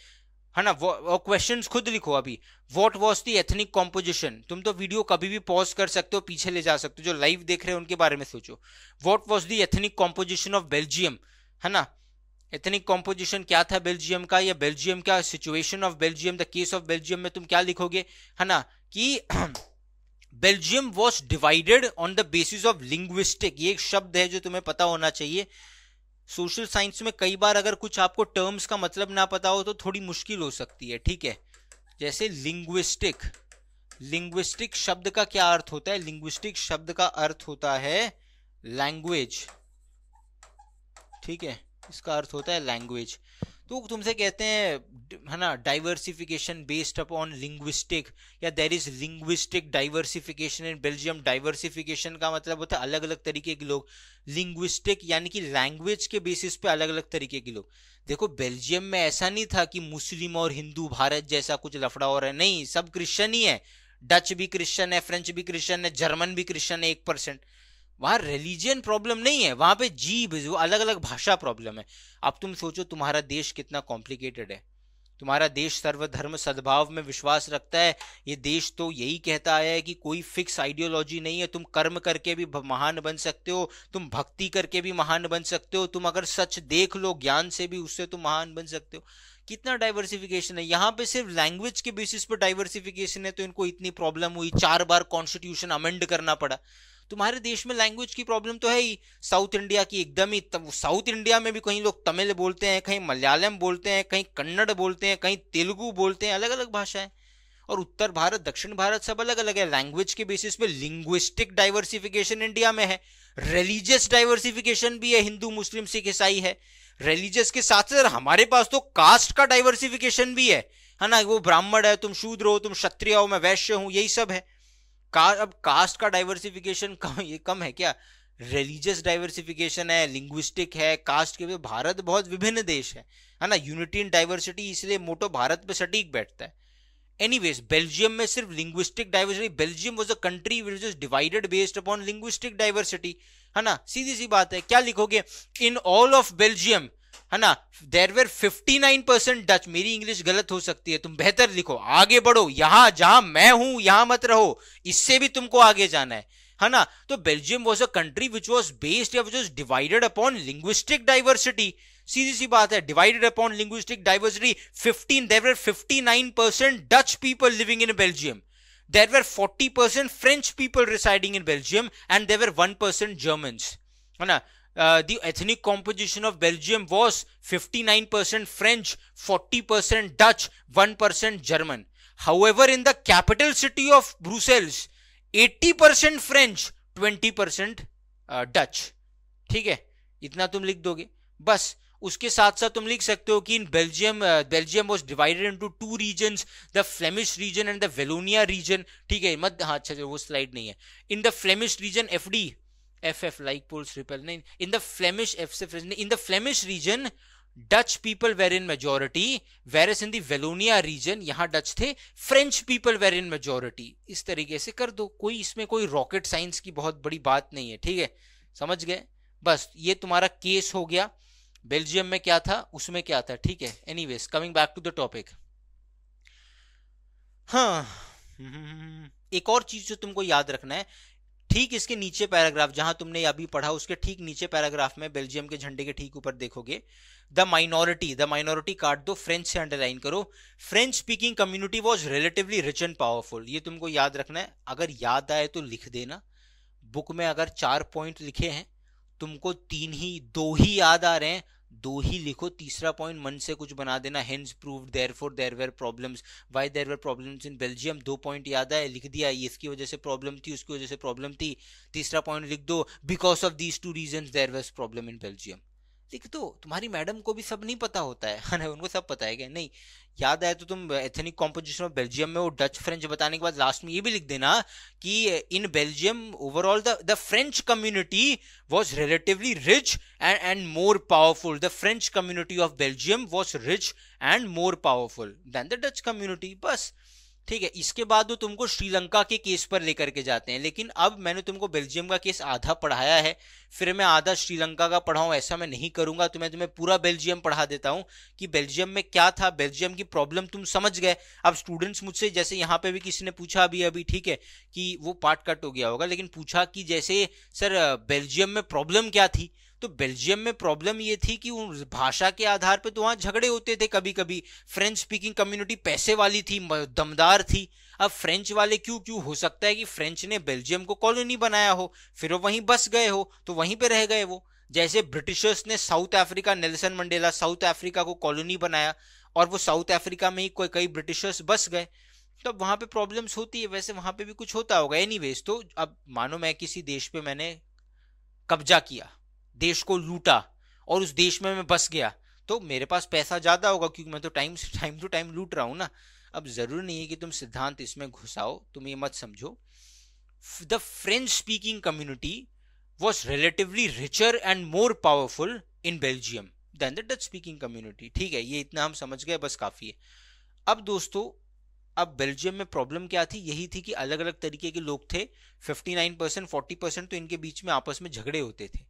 है ना वो क्वेश्चन खुद लिखो अभी what was the ethnic composition तुम तो वीडियो कभी भी पॉज कर सकते हो पीछे ले जा सकते हो जो लाइव देख रहे हैं उनके बारे में सोचो what was the ethnic composition of Belgium है ना एथनिक कॉम्पोजिशन क्या था बेल्जियम का या बेल्जियम का situation of Belgium the case of Belgium में तुम क्या लिखोगे है ना कि Belgium was divided on the basis of linguistic ये एक शब्द है जो तुम्हें पता होना चाहिए सोशल साइंस में कई बार अगर कुछ आपको टर्म्स का मतलब ना पता हो तो थोड़ी मुश्किल हो सकती है ठीक है जैसे लिंग्विस्टिक लिंग्विस्टिक शब्द का क्या अर्थ होता है लिंग्विस्टिक शब्द का अर्थ होता है लैंग्वेज ठीक है इसका अर्थ होता है लैंग्वेज तो तुमसे कहते हैं है ना डाइवर्सिफिकेशन बेस्ड अपॉन लिंग्विस्टिक या there is linguistic diversification in Belgium diversification का मतलब होता है अलग अलग तरीके के लोग लिंग्विस्टिक यानी कि लैंग्वेज के बेसिस पे अलग अलग तरीके के लोग देखो बेल्जियम में ऐसा नहीं था कि मुस्लिम और हिंदू भारत जैसा कुछ लफड़ा हो रहा है नहीं सब क्रिश्चन ही है डच भी क्रिश्चन है फ्रेंच भी क्रिश्चन है जर्मन भी क्रिश्चन है एक परसेंट वहां रिलीजियन प्रॉब्लम नहीं है वहां पे जीव अलग अलग भाषा प्रॉब्लम है अब तुम सोचो तुम्हारा देश कितना कॉम्प्लिकेटेड है तुम्हारा देश सर्वधर्म सद्भाव में विश्वास रखता है ये देश तो यही कहता है कि कोई फिक्स आइडियोलॉजी नहीं है तुम कर्म करके भी महान बन सकते हो तुम भक्ति करके भी महान बन सकते हो तुम अगर सच देख लो ज्ञान से भी उससे तुम महान बन सकते हो कितना डाइवर्सिफिकेशन है यहाँ पे सिर्फ लैंग्वेज के बेसिस पर डाइवर्सिफिकेशन है तो इनको इतनी प्रॉब्लम हुई चार बार कॉन्स्टिट्यूशन अमेंड करना पड़ा तुम्हारे देश में लैंग्वेज की प्रॉब्लम तो है ही साउथ इंडिया की एकदम ही साउथ इंडिया में भी कहीं लोग तमिल बोलते हैं कहीं मलयालम बोलते हैं कहीं कन्नड़ बोलते हैं कहीं तेलुगु बोलते हैं अलग अलग भाषाएं और उत्तर भारत दक्षिण भारत सब अलग अलग है लैंग्वेज के बेसिस पे लिंग्विस्टिक डाइवर्सिफिकेशन इंडिया में है रिलीजियस डाइवर्सिफिकेशन भी है हिंदू मुस्लिम सिख ईसाई है रिलीजियस के साथ साथ हमारे पास तो कास्ट का डाइवर्सिफिकेशन भी है है ना वो ब्राह्मण है तुम शूद्र हो तुम क्षत्रिय हो मैं वैश्य हूं यही सब है का अब कास्ट का डाइवर्सिफिकेशन कम ये कम है क्या रिलीजियस डाइवर्सिफिकेशन है लिंग्विस्टिक है कास्ट के भी भारत बहुत विभिन्न देश है है ना यूनिटी इन डाइवर्सिटी इसलिए मोटो भारत पे सटीक बैठता है एनीवेज बेल्जियम में सिर्फ linguistic diversity Belgium was a country which is divided based upon linguistic diversity है ना सीधी सी बात है क्या लिखोगे इन ऑल ऑफ बेल्जियम है ना there were fifty nine percent Dutch मेरी इंग्लिश गलत हो सकती है तुम बेहतर लिखो आगे बढ़ो यहां जहां मैं हूं यहां मत रहो इससे भी तुमको आगे जाना है है ना तो Belgium was a country which was based या which was divided upon linguistic diversity सीधी सी बात है divided upon linguistic diversity fifteen there were fifty nine percent Dutch people living in Belgium there were forty percent French people residing in Belgium and there one percent German है ना uh, the ethnic composition of Belgium was 59% French, 40% Dutch, 1% German. However, in the capital city of Brussels, 80% French, 20% uh, Dutch. ठीक है इतना तुम लिख दोगे बस उसके साथ साथ तुम लिख सकते हो कि in Belgium Belgium was divided into two region the Flemish region and the Wallonia region ठीक है मत हाँ अच्छा वो स्लाइड नहीं है in the Flemish region F D FF like pulls repel. In the Flemish FF in the Flemish region, Dutch people were in majority, whereas in the Wallonia region यहाँ Dutch थे, French people were in majority. इस तरीके से कर दो कोई इसमें कोई rocket science की बहुत बड़ी बात नहीं है ठीक है समझ गए बस ये तुम्हारा केस हो गया बेल्जियम में क्या था उसमें क्या था ठीक है anyways coming back to the topic हाँ एक और चीज जो तुमको याद रखना है ठीक इसके नीचे पैराग्राफ जहां तुमने अभी पढ़ा उसके ठीक नीचे पैराग्राफ में बेल्जियम के झंडे के ठीक ऊपर देखोगे द माइनॉरिटी द माइनॉरिटी काट दो फ्रेंच से अंडरलाइन करो French speaking community was relatively rich and powerful ये तुमको याद रखना है अगर याद आए तो लिख देना बुक में अगर चार पॉइंट लिखे हैं तुमको तीन ही दो ही याद आ रहे हैं दो ही लिखो तीसरा पॉइंट मन से कुछ बना देना hence prove therefore there were problems why there were problems in Belgium दो पॉइंट याद आए लिख दिया इसकी वजह से प्रॉब्लम थी उसकी वजह से प्रॉब्लम थी तीसरा पॉइंट लिख दो because of these two region there was problem in Belgium लिख दो तो तुम्हारी मैडम को भी सब नहीं पता होता है ना उनको सब पता है क्या नहीं याद आए तो तुम एथनिक कॉम्पोजिशन ऑफ बेल्जियम में वो डच फ्रेंच बताने के बाद लास्ट में ये भी लिख देना कि in Belgium overall the the French community was relatively rich and and more powerful the French community of Belgium was rich and more powerful than the Dutch community बस ठीक है इसके बाद वो तुमको श्रीलंका के केस पर लेकर के जाते हैं लेकिन अब मैंने तुमको बेल्जियम का केस आधा पढ़ाया है फिर मैं आधा श्रीलंका का पढ़ाऊँ ऐसा मैं नहीं करूंगा तो मैं तुम्हें पूरा बेल्जियम पढ़ा देता हूँ कि बेल्जियम में क्या था बेल्जियम की प्रॉब्लम तुम समझ गए अब स्टूडेंट्स मुझसे जैसे यहाँ पे भी किसी ने पूछा अभी अभी ठीक है कि वो पार्ट कट हो गया होगा लेकिन पूछा कि जैसे सर बेल्जियम में प्रॉब्लम क्या थी तो बेल्जियम में प्रॉब्लम ये थी कि उन भाषा के आधार पे तो वहाँ झगड़े होते थे कभी कभी फ्रेंच स्पीकिंग कम्युनिटी पैसे वाली थी दमदार थी अब फ्रेंच वाले क्यों क्यों हो सकता है कि फ्रेंच ने बेल्जियम को कॉलोनी बनाया हो फिर वो वहीं बस गए हो तो वहीं पर रह गए वो जैसे ब्रिटिशर्स ने South Africa Nelson Mandela South Africa को कॉलोनी बनाया और वो साउथ अफ्रीका में ही कोई कई ब्रिटिशर्स बस गए तो अब वहाँ पर प्रॉब्लम्स होती है वैसे वहाँ पे भी कुछ होता होगा एनीवेज तो अब मानो मैं किसी देश पे मैंने कब्जा किया देश को लूटा और उस देश में मैं बस गया तो मेरे पास पैसा ज़्यादा होगा क्योंकि मैं तो टाइम से टाइम टू टाइम लूट रहा हूं ना अब ज़रूरी नहीं है कि तुम सिद्धांत इसमें घुसाओ तुम ये मत समझो the French speaking community was relatively richer and more powerful in Belgium than the Dutch speaking community ठीक है ये इतना हम समझ गए बस काफ़ी है अब दोस्तों अब बेल्जियम में प्रॉब्लम क्या थी यही थी कि अलग अलग तरीके के लोग थे fifty nine percent forty percent तो इनके बीच में आपस में झगड़े होते थे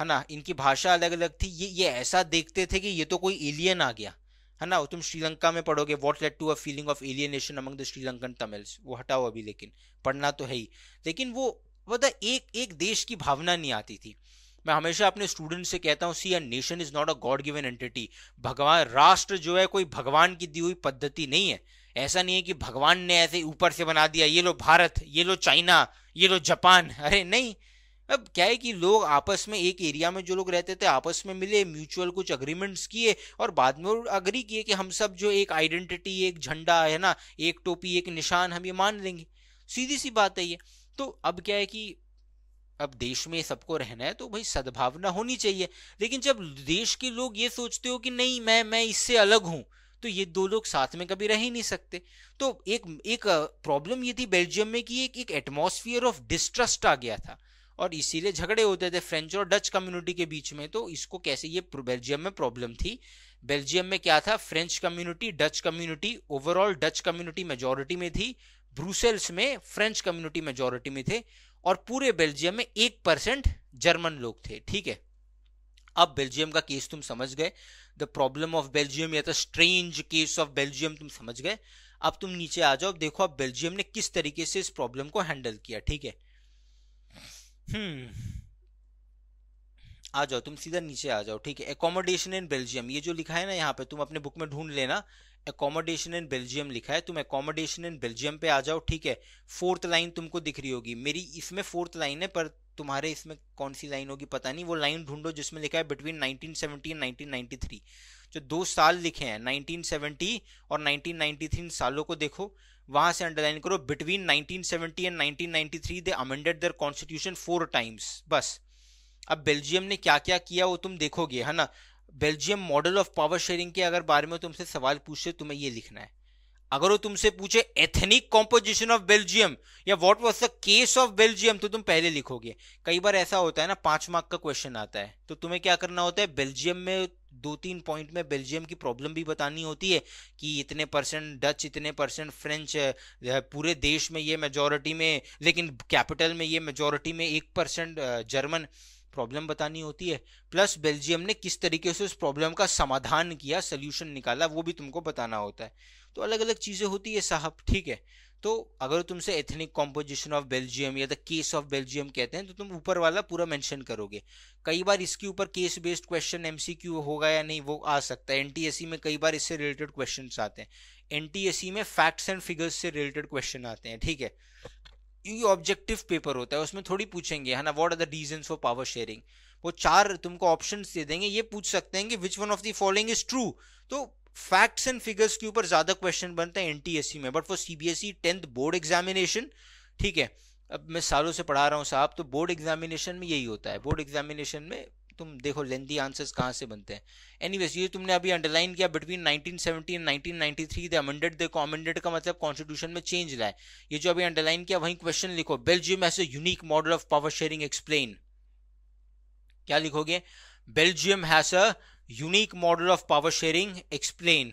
है ना इनकी भाषा अलग अलग थी ये ये ऐसा देखते थे कि ये तो कोई एलियन आ गया है ना तुम श्रीलंका में पढ़ोगे what led to a feeling of alienation among the Sri Lankan Tamils वो हटाओ अभी लेकिन पढ़ना तो है ही लेकिन वो मतलब एक एक देश की भावना नहीं आती थी मैं हमेशा अपने स्टूडेंट से कहता हूँ see a nation is not a god given entity भगवान राष्ट्र जो है कोई भगवान की दी हुई पद्धति नहीं है ऐसा नहीं है कि भगवान ने ऐसे ऊपर से बना दिया ये लो भारत ये लो चाइना ये लो जापान अरे नहीं अब क्या है कि लोग आपस में एक एरिया में जो लोग रहते थे आपस में मिले म्यूचुअल कुछ अग्रीमेंट्स किए और बाद में अग्री किए कि हम सब जो एक आइडेंटिटी एक झंडा है ना एक टोपी एक निशान हम ये मान लेंगे सीधी सी बात है ये तो अब क्या है कि अब देश में सबको रहना है तो भाई सद्भावना होनी चाहिए लेकिन जब देश के लोग ये सोचते हो कि नहीं मैं मैं इससे अलग हूं तो ये दो लोग साथ में कभी रह ही नहीं सकते तो एक एक प्रॉब्लम ये थी बेल्जियम में कि एक एटमोसफियर ऑफ डिस्ट्रस्ट आ गया था और इसीलिए झगड़े होते थे फ्रेंच और डच कम्युनिटी के बीच में तो इसको कैसे ये बेल्जियम में प्रॉब्लम थी बेल्जियम में क्या था French community Dutch community overall Dutch community majority में थी ब्रूसेल्स में फ्रेंच कम्युनिटी मेजोरिटी में थे और पूरे बेल्जियम में एक परसेंट जर्मन लोग थे ठीक है अब बेल्जियम का केस तुम समझ गए द प्रॉब्लम ऑफ बेल्जियम या the strange case of Belgium तुम समझ गए अब तुम नीचे आ जाओ देखो अब बेल्जियम ने किस तरीके से इस प्रॉब्लम को हैंडल किया ठीक है हम्म आ जाओ तुम सीधा नीचे आ जाओ ठीक है एकोमोडेशन इन बेल्जियम ये जो लिखा है ना यहाँ पे तुम अपने बुक में ढूंढ लेना एकोमोडेशन इन बेल्जियम लिखा है तुम एकोमोडेशन इन बेल्जियम पे आ जाओ ठीक है फोर्थ लाइन तुमको दिख रही होगी मेरी इसमें फोर्थ लाइन है पर तुम्हारे इसमें कौन सी लाइन होगी पता नहीं वो लाइन ढूंढो जिसमें लिखा है बिटवीन 1970 एंड थ्री जो दो साल लिखे हैं 1970 और 1993 सालों को देखो वहां से अंडरलाइन करो between 1970 and 1993 they amended their constitution four times बस अब बेल्जियम ने क्या क्या किया वो तुम देखोगे है ना Belgium model of power sharing के अगर बारे में तुमसे सवाल पूछे तुम्हें ये लिखना है अगर वो तुमसे पूछे एथनिक कॉम्पोजिशन ऑफ बेल्जियम या what was the case of Belgium तो तुम पहले लिखोगे कई बार ऐसा होता है ना पांच मार्क का क्वेश्चन आता है तो तुम्हें क्या करना होता है बेल्जियम में दो तीन पॉइंट में बेल्जियम की प्रॉब्लम भी बतानी होती है कि इतने परसेंट डच इतने परसेंट फ्रेंच पूरे देश में ये मेजोरिटी में लेकिन कैपिटल में ये मेजोरिटी में एक परसेंट जर्मन प्रॉब्लम बतानी होती है प्लस बेल्जियम ने किस तरीके से उस प्रॉब्लम का समाधान किया सोल्यूशन निकाला वो भी तुमको बताना होता है तो अलग अलग चीज़ें होती है साहब ठीक है तो अगर तुमसे एथनिक कॉम्पोजिशन ऑफ बेल्जियम या द केस ऑफ बेल्जियम कहते हैं तो तुम ऊपर वाला पूरा मेंशन करोगे कई बार इसके ऊपर केस बेस्ड क्वेश्चन एमसीक्यू होगा या नहीं वो आ सकता है एनटीएससी में कई बार इससे रिलेटेड क्वेश्चन आते हैं एनटीएससी में फैक्ट्स एंड फिगर्स से रिलेटेड क्वेश्चन आते हैं ठीक है ये ऑब्जेक्टिव पेपर होता है उसमें थोड़ी पूछेंगे है ना what are the reason for power sharing वो चार तुमको ऑप्शन दे देंगे ये पूछ सकते हैं कि which one of the following is true तो फैक्ट्स एंड फिगर्स के ऊपर ज़्यादा क्वेश्चन बनते हैं एनटीएससी में but for CBSE tenth board examination ठीक है अब मैं सालों से पढ़ा रहा हूँ साहब तो बोर्ड एग्जामिनेशन में यही होता है बोर्ड एग्जामिनेशन में तुम देखो लेंदी आंसर्स कहाँ से बनते हैं एनीवेज ये तुमने अभी अंडरलाइन किया बिटवीन 1970 एंड 1993 द अमेंडेड देखो अमेंडेड का मतलब कॉन्स्टिट्यूशन में चेंज लाए ये जो अभी अंडरलाइन किया वहीं क्वेश्चन लिखो Belgium as a unique model of power sharing explain क्या लिखोगे Belgium has a unique model of power sharing explain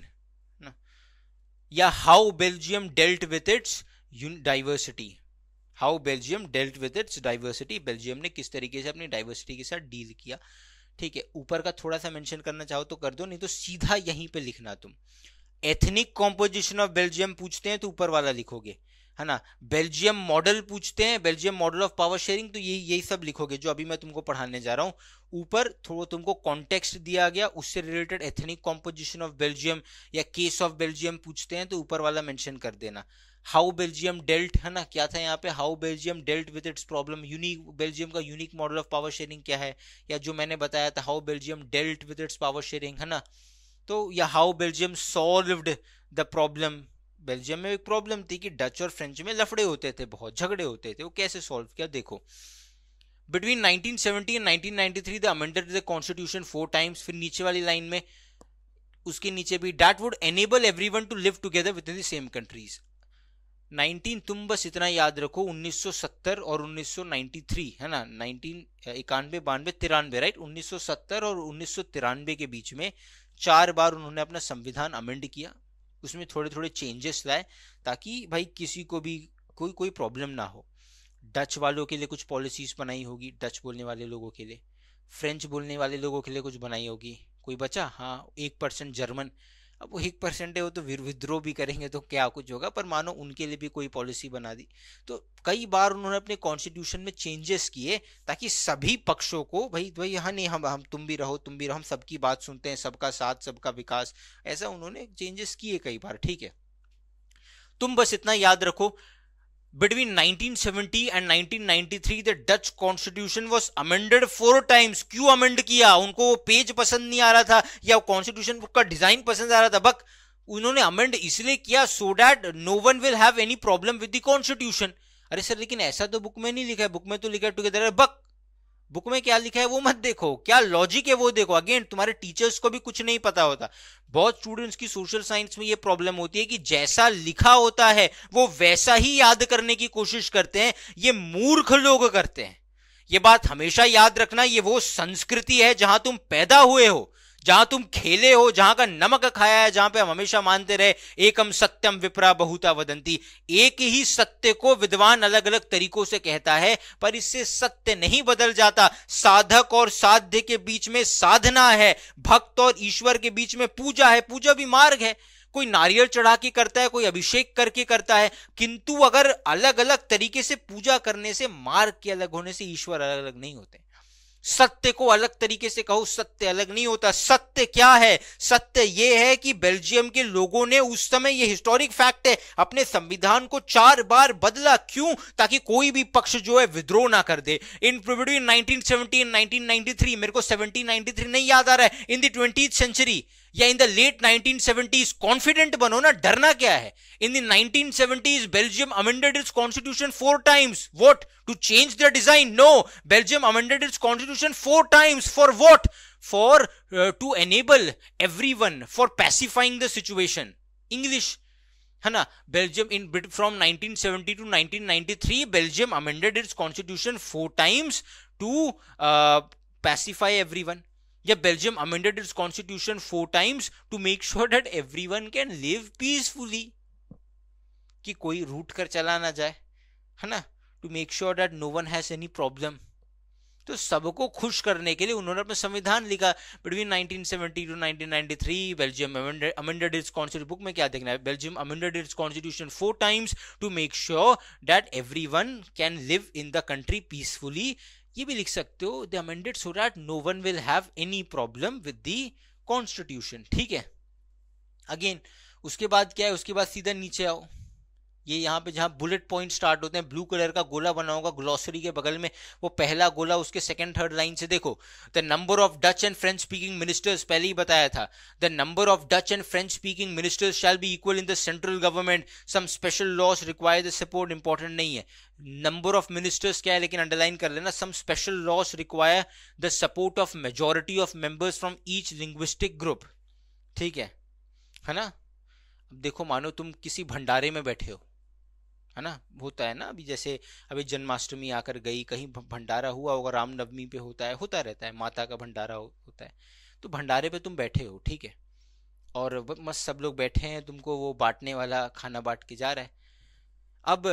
या how Belgium dealt with its diversity how Belgium dealt with its diversity Belgium ने किस तरीके से अपनी diversity के साथ डील किया ठीक है ऊपर का थोड़ा सा मेंशन करना चाहो तो कर दो नहीं तो सीधा यहीं पे लिखना तुम एथनिक कॉम्पोजिशन ऑफ बेल्जियम पूछते हैं तो ऊपर वाला लिखोगे है ना बेल्जियम मॉडल पूछते हैं Belgium model of power sharing तो यही यही सब लिखोगे जो अभी मैं तुमको पढ़ाने जा रहा हूँ ऊपर थोड़ा तुमको कॉन्टेक्स्ट दिया गया उससे related ethnic composition of Belgium या केस ऑफ बेल्जियम पूछते हैं तो ऊपर वाला मेंशन कर देना हाउ बेल्जियम डेल्ट है ना क्या था यहाँ पे how Belgium dealt with its problem unique Belgium का unique model of power sharing क्या है या जो मैंने बताया था how Belgium dealt with its power sharing है ना तो या how Belgium solved the problem Belgium में एक प्रॉब्लम थी कि डच और फ्रेंच में लफड़े होते थे बहुत झगड़े होते थे वो कैसे सॉल्व किया देखो between 1970 and 1993 the amended the constitution four times फिर नीचे वाली लाइन में उसके नीचे भी that would enable everyone to live together within the same countries 19 तुम बस इतना याद रखो 1970 और 1993 है ना नाइनटीन इक्यानवे बानवे तिरानवे राइट 1970 और उन्नीस के बीच में चार बार उन्होंने अपना संविधान अमेंड किया उसमें थोड़े थोड़े चेंजेस लाए ताकि भाई किसी को भी कोई कोई प्रॉब्लम ना हो डच वालों के लिए कुछ पॉलिसीज़ बनाई होगी डच बोलने वाले लोगों के लिए फ्रेंच बोलने वाले लोगों के लिए कुछ बनाई होगी कोई बचा हाँ एक परसेंट जर्मन अब वो एक परसेंट है वो तो विद्रो भी करेंगे तो क्या कुछ होगा पर मानो उनके लिए भी कोई पॉलिसी बना दी तो कई बार उन्होंने अपने कॉन्स्टिट्यूशन में चेंजेस किए ताकि सभी पक्षों को भाई भाई यहाँ नहीं हम हम तुम भी रहो तुम भी रहो हम सबकी बात सुनते हैं सबका साथ सबका विकास ऐसा उन्होंने चेंजेस किए कई बार ठीक है तुम बस इतना याद रखो Between 1970 and 1993 the Dutch constitution was amended four times क्यों अमेंड किया उनको वो पेज पसंद नहीं आ रहा था या कॉन्स्टिट्यूशन का डिजाइन पसंद आ रहा था बक उन्होंने अमेंड इसलिए किया so that no one will have any problem with the constitution अरे सर लेकिन ऐसा तो बुक में नहीं लिखा है बुक में तो लिखा है टुगेदर बक बुक में क्या लिखा है वो मत देखो क्या लॉजिक है वो देखो अगेन तुम्हारे टीचर्स को भी कुछ नहीं पता होता बहुत स्टूडेंट्स की सोशल साइंस में ये प्रॉब्लम होती है कि जैसा लिखा होता है वो वैसा ही याद करने की कोशिश करते हैं ये मूर्ख लोग करते हैं ये बात हमेशा याद रखना ये वो संस्कृति है जहां तुम पैदा हुए हो जहां तुम खेले हो जहां का नमक खाया है जहां पे हम हमेशा मानते रहे एकम सत्यम विपरा बहुता वदंती एक ही सत्य को विद्वान अलग अलग तरीकों से कहता है पर इससे सत्य नहीं बदल जाता साधक और साध्य के बीच में साधना है भक्त और ईश्वर के बीच में पूजा है पूजा भी मार्ग है कोई नारियल चढ़ा के करता है कोई अभिषेक करके करता है किंतु अगर अलग अलग तरीके से पूजा करने से मार्ग के अलग होने से ईश्वर अलग अलग नहीं होते सत्य को अलग तरीके से कहो सत्य अलग नहीं होता सत्य क्या है सत्य यह है कि बेल्जियम के लोगों ने उस समय यह हिस्टोरिक फैक्ट है अपने संविधान को चार बार बदला क्यों ताकि कोई भी पक्ष जो है विद्रोह ना कर दे इन बिटवीन 1917 1993 मेरे को 1793 नहीं याद आ रहा है इन दी ट्वेंटी सेंचुरी या in the late 1970s confident बनो ना डरना क्या है in the 1970s Belgium amended its constitution four times what to change the design no Belgium amended its constitution four times for what for to enable everyone for pacifying the situation English है ना Belgium in from 1970 to 1993 Belgium amended its constitution four times to pacify everyone Belgium amended its constitution four times to make sure sure every one can live peacefully कि कोई root कर चला ना जाए है ना to make sure that no one has any problem तो सबको खुश करने के लिए उन्होंने अपना संविधान लिखा between 1970 to 1993 Belgium amended its constitution book में क्या देखना है Belgium amended its constitution four times to make sure that one can live in the country peacefully ये भी लिख सकते हो the amended so that no one will have any problem with the constitution ठीक है अगेन उसके बाद क्या है उसके बाद सीधा नीचे आओ ये यहाँ पे जहाँ बुलेट पॉइंट स्टार्ट होते हैं ब्लू कलर का गोला बना होगा ग्लॉसरी के बगल में वो पहला गोला उसके सेकंड थर्ड लाइन से देखो the number of Dutch and French speaking ministers पहले ही बताया था the number of Dutch and French speaking ministers shall be equal in the central government some special laws require the support important नहीं है number of ministers क्या है लेकिन underline कर लेना some special laws require the support of majority of members from each linguistic group ठीक है है ना अब देखो मानो तुम किसी भंडारे में बैठे हो है ना होता है ना अभी जैसे अभी जन्माष्टमी आकर गई कहीं भंडारा हुआ होगा रामनवमी पे होता है होता रहता है माता का भंडारा हो, होता है तो भंडारे पे तुम बैठे हो ठीक है और मस्त सब लोग बैठे हैं तुमको वो बांटने वाला खाना बांट के जा रहा है अब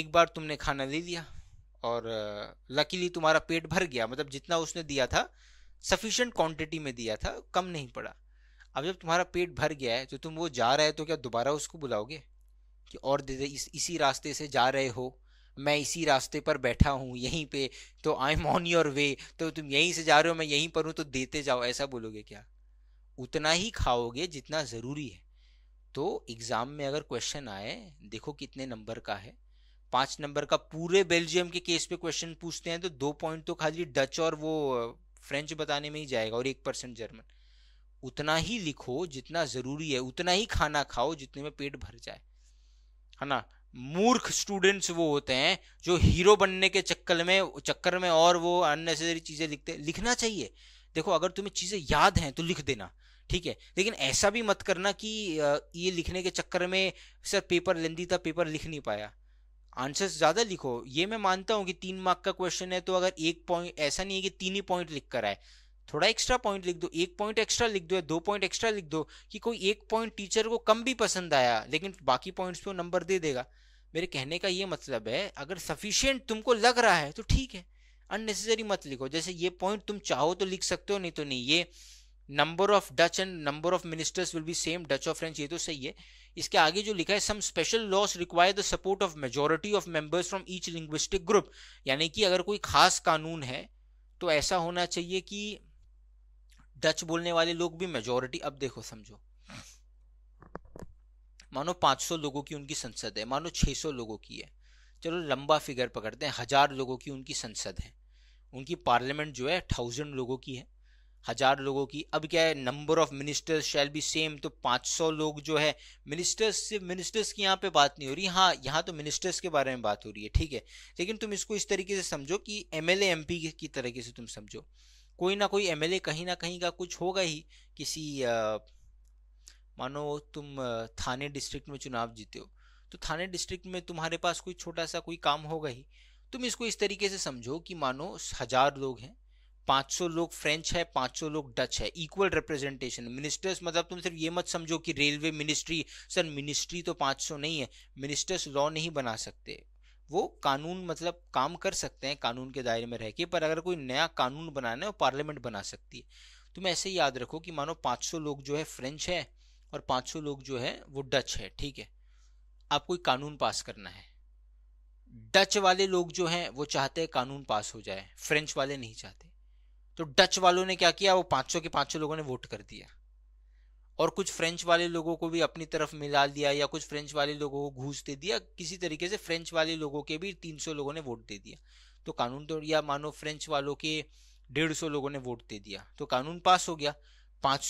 एक बार तुमने खाना दे दिया और लकीली तुम्हारा पेट भर गया मतलब जितना उसने दिया था सफिशेंट क्वांटिटी में दिया था कम नहीं पड़ा अब जब तुम्हारा पेट भर गया है तो तुम वो जा रहे हो तो क्या दोबारा उसको बुलाओगे कि और इस, इसी रास्ते से जा रहे हो मैं इसी रास्ते पर बैठा हूँ यहीं पे तो I am on your way तो तुम यहीं से जा रहे हो मैं यहीं पर हूँ तो देते जाओ ऐसा बोलोगे क्या उतना ही खाओगे जितना ज़रूरी है तो एग्ज़ाम में अगर क्वेश्चन आए देखो कितने नंबर का है पाँच नंबर का पूरे बेल्जियम के केस पे क्वेश्चन पूछते हैं तो दो पॉइंट तो खाली डच और वो फ्रेंच बताने में ही जाएगा और एक परसेंट जर्मन उतना ही लिखो जितना ज़रूरी है उतना ही खाना खाओ जितने में पेट भर जाए है ना मूर्ख स्टूडेंट्स वो होते हैं जो हीरो बनने के चक्कर में चक्कर में और वो अननेसेसरी चीज़ें लिखते लिखना चाहिए देखो अगर तुम्हें चीज़ें याद हैं तो लिख देना ठीक है लेकिन ऐसा भी मत करना कि ये लिखने के चक्कर में सर पेपर लेंदी था पेपर लिख नहीं पाया आंसर ज़्यादा लिखो ये मैं मानता हूं कि तीन मार्क का क्वेश्चन है तो अगर एक पॉइंट ऐसा नहीं है कि तीन ही पॉइंट लिख कर आए थोड़ा एक्स्ट्रा पॉइंट लिख दो एक पॉइंट एक्स्ट्रा लिख दो या दो पॉइंट एक्स्ट्रा लिख दो कि कोई एक पॉइंट टीचर को कम भी पसंद आया लेकिन बाकी पॉइंट्स पे वो नंबर दे देगा मेरे कहने का ये मतलब है अगर सफिशियंट तुमको लग रहा है तो ठीक है अननेसेसरी मत लिखो जैसे ये पॉइंट तुम चाहो तो लिख सकते हो नहीं तो नहीं ये number of Dutch and number of ministers will be same Dutch और फ्रेंच ये तो सही है इसके आगे जो लिखा है some special laws require the support of majority of members from each linguistic group यानी कि अगर कोई खास कानून है तो ऐसा होना चाहिए कि डच बोलने वाले लोग भी मेजोरिटी अब देखो समझो मानो 500 लोगों की उनकी संसद है मानो 600 लोगों की है चलो लंबा फिगर पकड़ते हैं हजार लोगों की उनकी संसद है उनकी पार्लियामेंट जो है थाउजेंड लोगों की है हजार लोगों की अब क्या है number of ministers shall be same तो 500 लोग जो है मिनिस्टर्स से मिनिस्टर्स की यहाँ पे बात नहीं हो रही हाँ यहाँ तो मिनिस्टर्स के बारे में बात हो रही है ठीक है लेकिन तुम इसको इस तरीके से समझो कि एम एल की तरीके से तुम समझो कोई ना कोई एमएलए कहीं ना कहीं का कुछ होगा ही किसी मानो तुम थाने डिस्ट्रिक्ट में चुनाव जीते हो तो थाने डिस्ट्रिक्ट में तुम्हारे पास कोई छोटा सा कोई काम होगा ही तुम इसको इस तरीके से समझो कि मानो हजार लोग हैं 500 लोग फ्रेंच है 500 लोग डच है इक्वल रिप्रेजेंटेशन मिनिस्टर्स मतलब तुम सिर्फ ये मत समझो कि रेलवे मिनिस्ट्री सर मिनिस्ट्री तो 500 नहीं है मिनिस्टर्स लॉ नहीं बना सकते वो कानून मतलब काम कर सकते हैं कानून के दायरे में रह के पर अगर कोई नया कानून बनाना है वो पार्लियामेंट बना सकती है तुम तो ऐसे याद रखो कि मानो 500 लोग जो है फ्रेंच है और 500 लोग जो है वो डच है ठीक है आप कोई कानून पास करना है डच वाले लोग जो हैं वो चाहते हैं कानून पास हो जाए फ्रेंच वाले नहीं चाहते तो डच वालों ने क्या किया वो पाँच के पाँच लोगों ने वोट कर दिया और कुछ फ्रेंच वाले लोगों को भी अपनी तरफ मिला दिया या कुछ फ्रेंच वाले लोगों को घूस दे दिया किसी तरीके से फ्रेंच वाले लोगों के भी 300 लोगों ने वोट दे दिया तो कानून तो या मानो फ्रेंच वालों के डेढ़ सौ लोगों ने वोट दे दिया तो कानून पास हो गया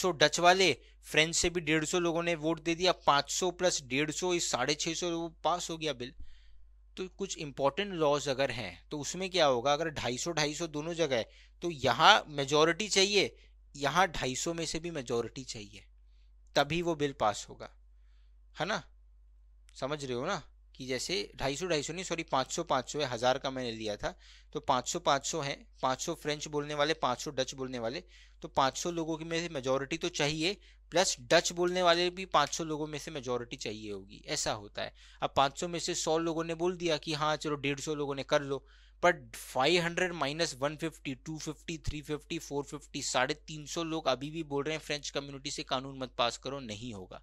सौ डच वाले फ्रेंच से भी डेढ़ सौ लोगों ने वोट दे दिया सौ प्लस डेढ़ इस साढ़े छः सौ पास हो गया बिल तो कुछ इंपॉर्टेंट लॉज अगर हैं तो उसमें क्या होगा अगर ढाई सौ ढाई सौ दोनों जगह है तो यहाँ मेजोरिटी चाहिए यहाँ सौ में से भी मेजोरिटी चाहिए तभी वो बिल पास होगा है ना समझ रहे हो ना कि जैसे ढाई सौ ढाई सौ नहीं सॉरी पाँच सौ पाँच सौ है हज़ार का मैंने लिया था तो पाँच सौ पाँच सौ है पाँच सौ फ्रेंच बोलने वाले पाँच सौ डच बोलने वाले तो पाँच सौ लोगों की में से मेजोरिटी तो चाहिए प्लस डच बोलने वाले भी पाँच सौ लोगों में से मेजोरिटी चाहिए होगी ऐसा होता है अब पाँच सौ में से सौ लोगों ने बोल दिया कि हाँ चलो डेढ़ सौ लोगों ने कर लो पर 500 माइनस 150, 250, 350, 450 साढ़े तीन सौ लोग अभी भी बोल रहे हैं फ्रेंच कम्युनिटी से कानून मत पास करो नहीं होगा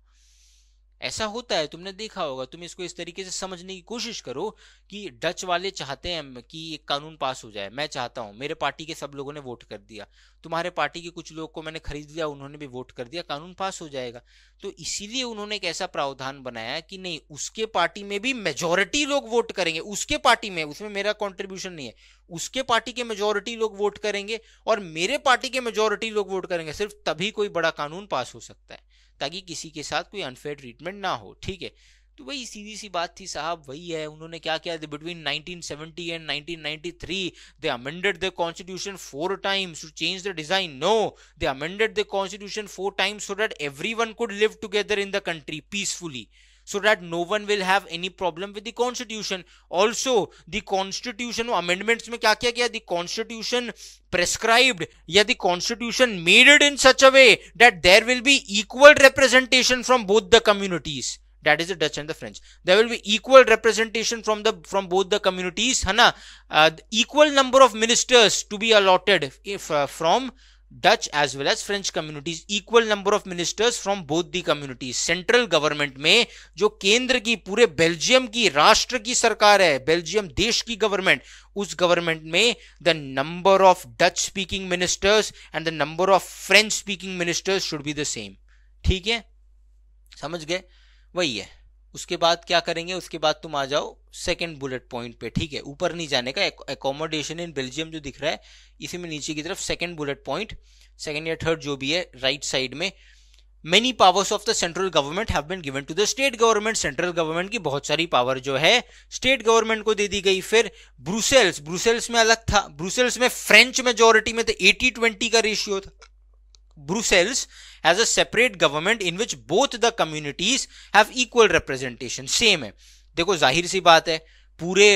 ऐसा होता है तुमने देखा होगा तुम इसको इस तरीके से समझने की कोशिश करो कि डच वाले चाहते हैं कि ये कानून पास हो जाए मैं चाहता हूं मेरे पार्टी के सब लोगों ने वोट कर दिया तुम्हारे पार्टी के कुछ लोग को मैंने खरीद लिया उन्होंने भी वोट कर दिया कानून पास हो जाएगा तो इसीलिए उन्होंने एक ऐसा प्रावधान बनाया कि नहीं उसके पार्टी में भी मेजोरिटी लोग वोट करेंगे उसके पार्टी में उसमें मेरा कॉन्ट्रीब्यूशन नहीं है उसके पार्टी के मेजोरिटी लोग वोट करेंगे और मेरे पार्टी के मेजोरिटी लोग वोट करेंगे सिर्फ तभी कोई बड़ा कानून पास हो सकता है ताकि किसी के साथ कोई अनफेयर ट्रीटमेंट ना हो ठीक है तो वही सीधी सी बात थी साहब वही है उन्होंने क्या किया between 1970 and 1993 they amended the constitution four times to change the design no they amended the constitution four times so that everyone could live together in the country peacefully so that no one will have any problem with the constitution also the constitution amendments mein kya kya the constitution prescribed yeah the constitution made it in such a way that there will be equal representation from both the communities that is the dutch and the french there will be equal representation from the from both the communities hana uh, equal number of ministers to be allotted if uh, from Dutch as well as French communities equal number of ministers from both the communities central government में जो केंद्र की पूरे Belgium की राष्ट्र की सरकार है बेल्जियम देश की गवर्नमेंट उस गवर्नमेंट में the number of Dutch speaking ministers and the number of French speaking ministers should be the same ठीक है समझ गए वही है उसके बाद क्या करेंगे उसके बाद तुम आ जाओ सेकंड बुलेट पॉइंट पे ठीक है ऊपर नहीं जाने का एकोमोडेशन इन बेल्जियम जो दिख रहा है इसी में नीचे की तरफ सेकंड बुलेट पॉइंट सेकंड या थर्ड जो भी है राइट right साइड में many powers of the central government have been given to the state government central government की बहुत सारी पावर जो है स्टेट गवर्नमेंट को दे दी गई फिर ब्रुसेल्स ब्रुसेल्स में अलग था ब्रुसेल्स में फ्रेंच मेजोरिटी में तो एटी ट्वेंटी का रेशियो था Brussels has a separate government in which both the communities have equal representation same है देखो जाहिर सी बात है पूरे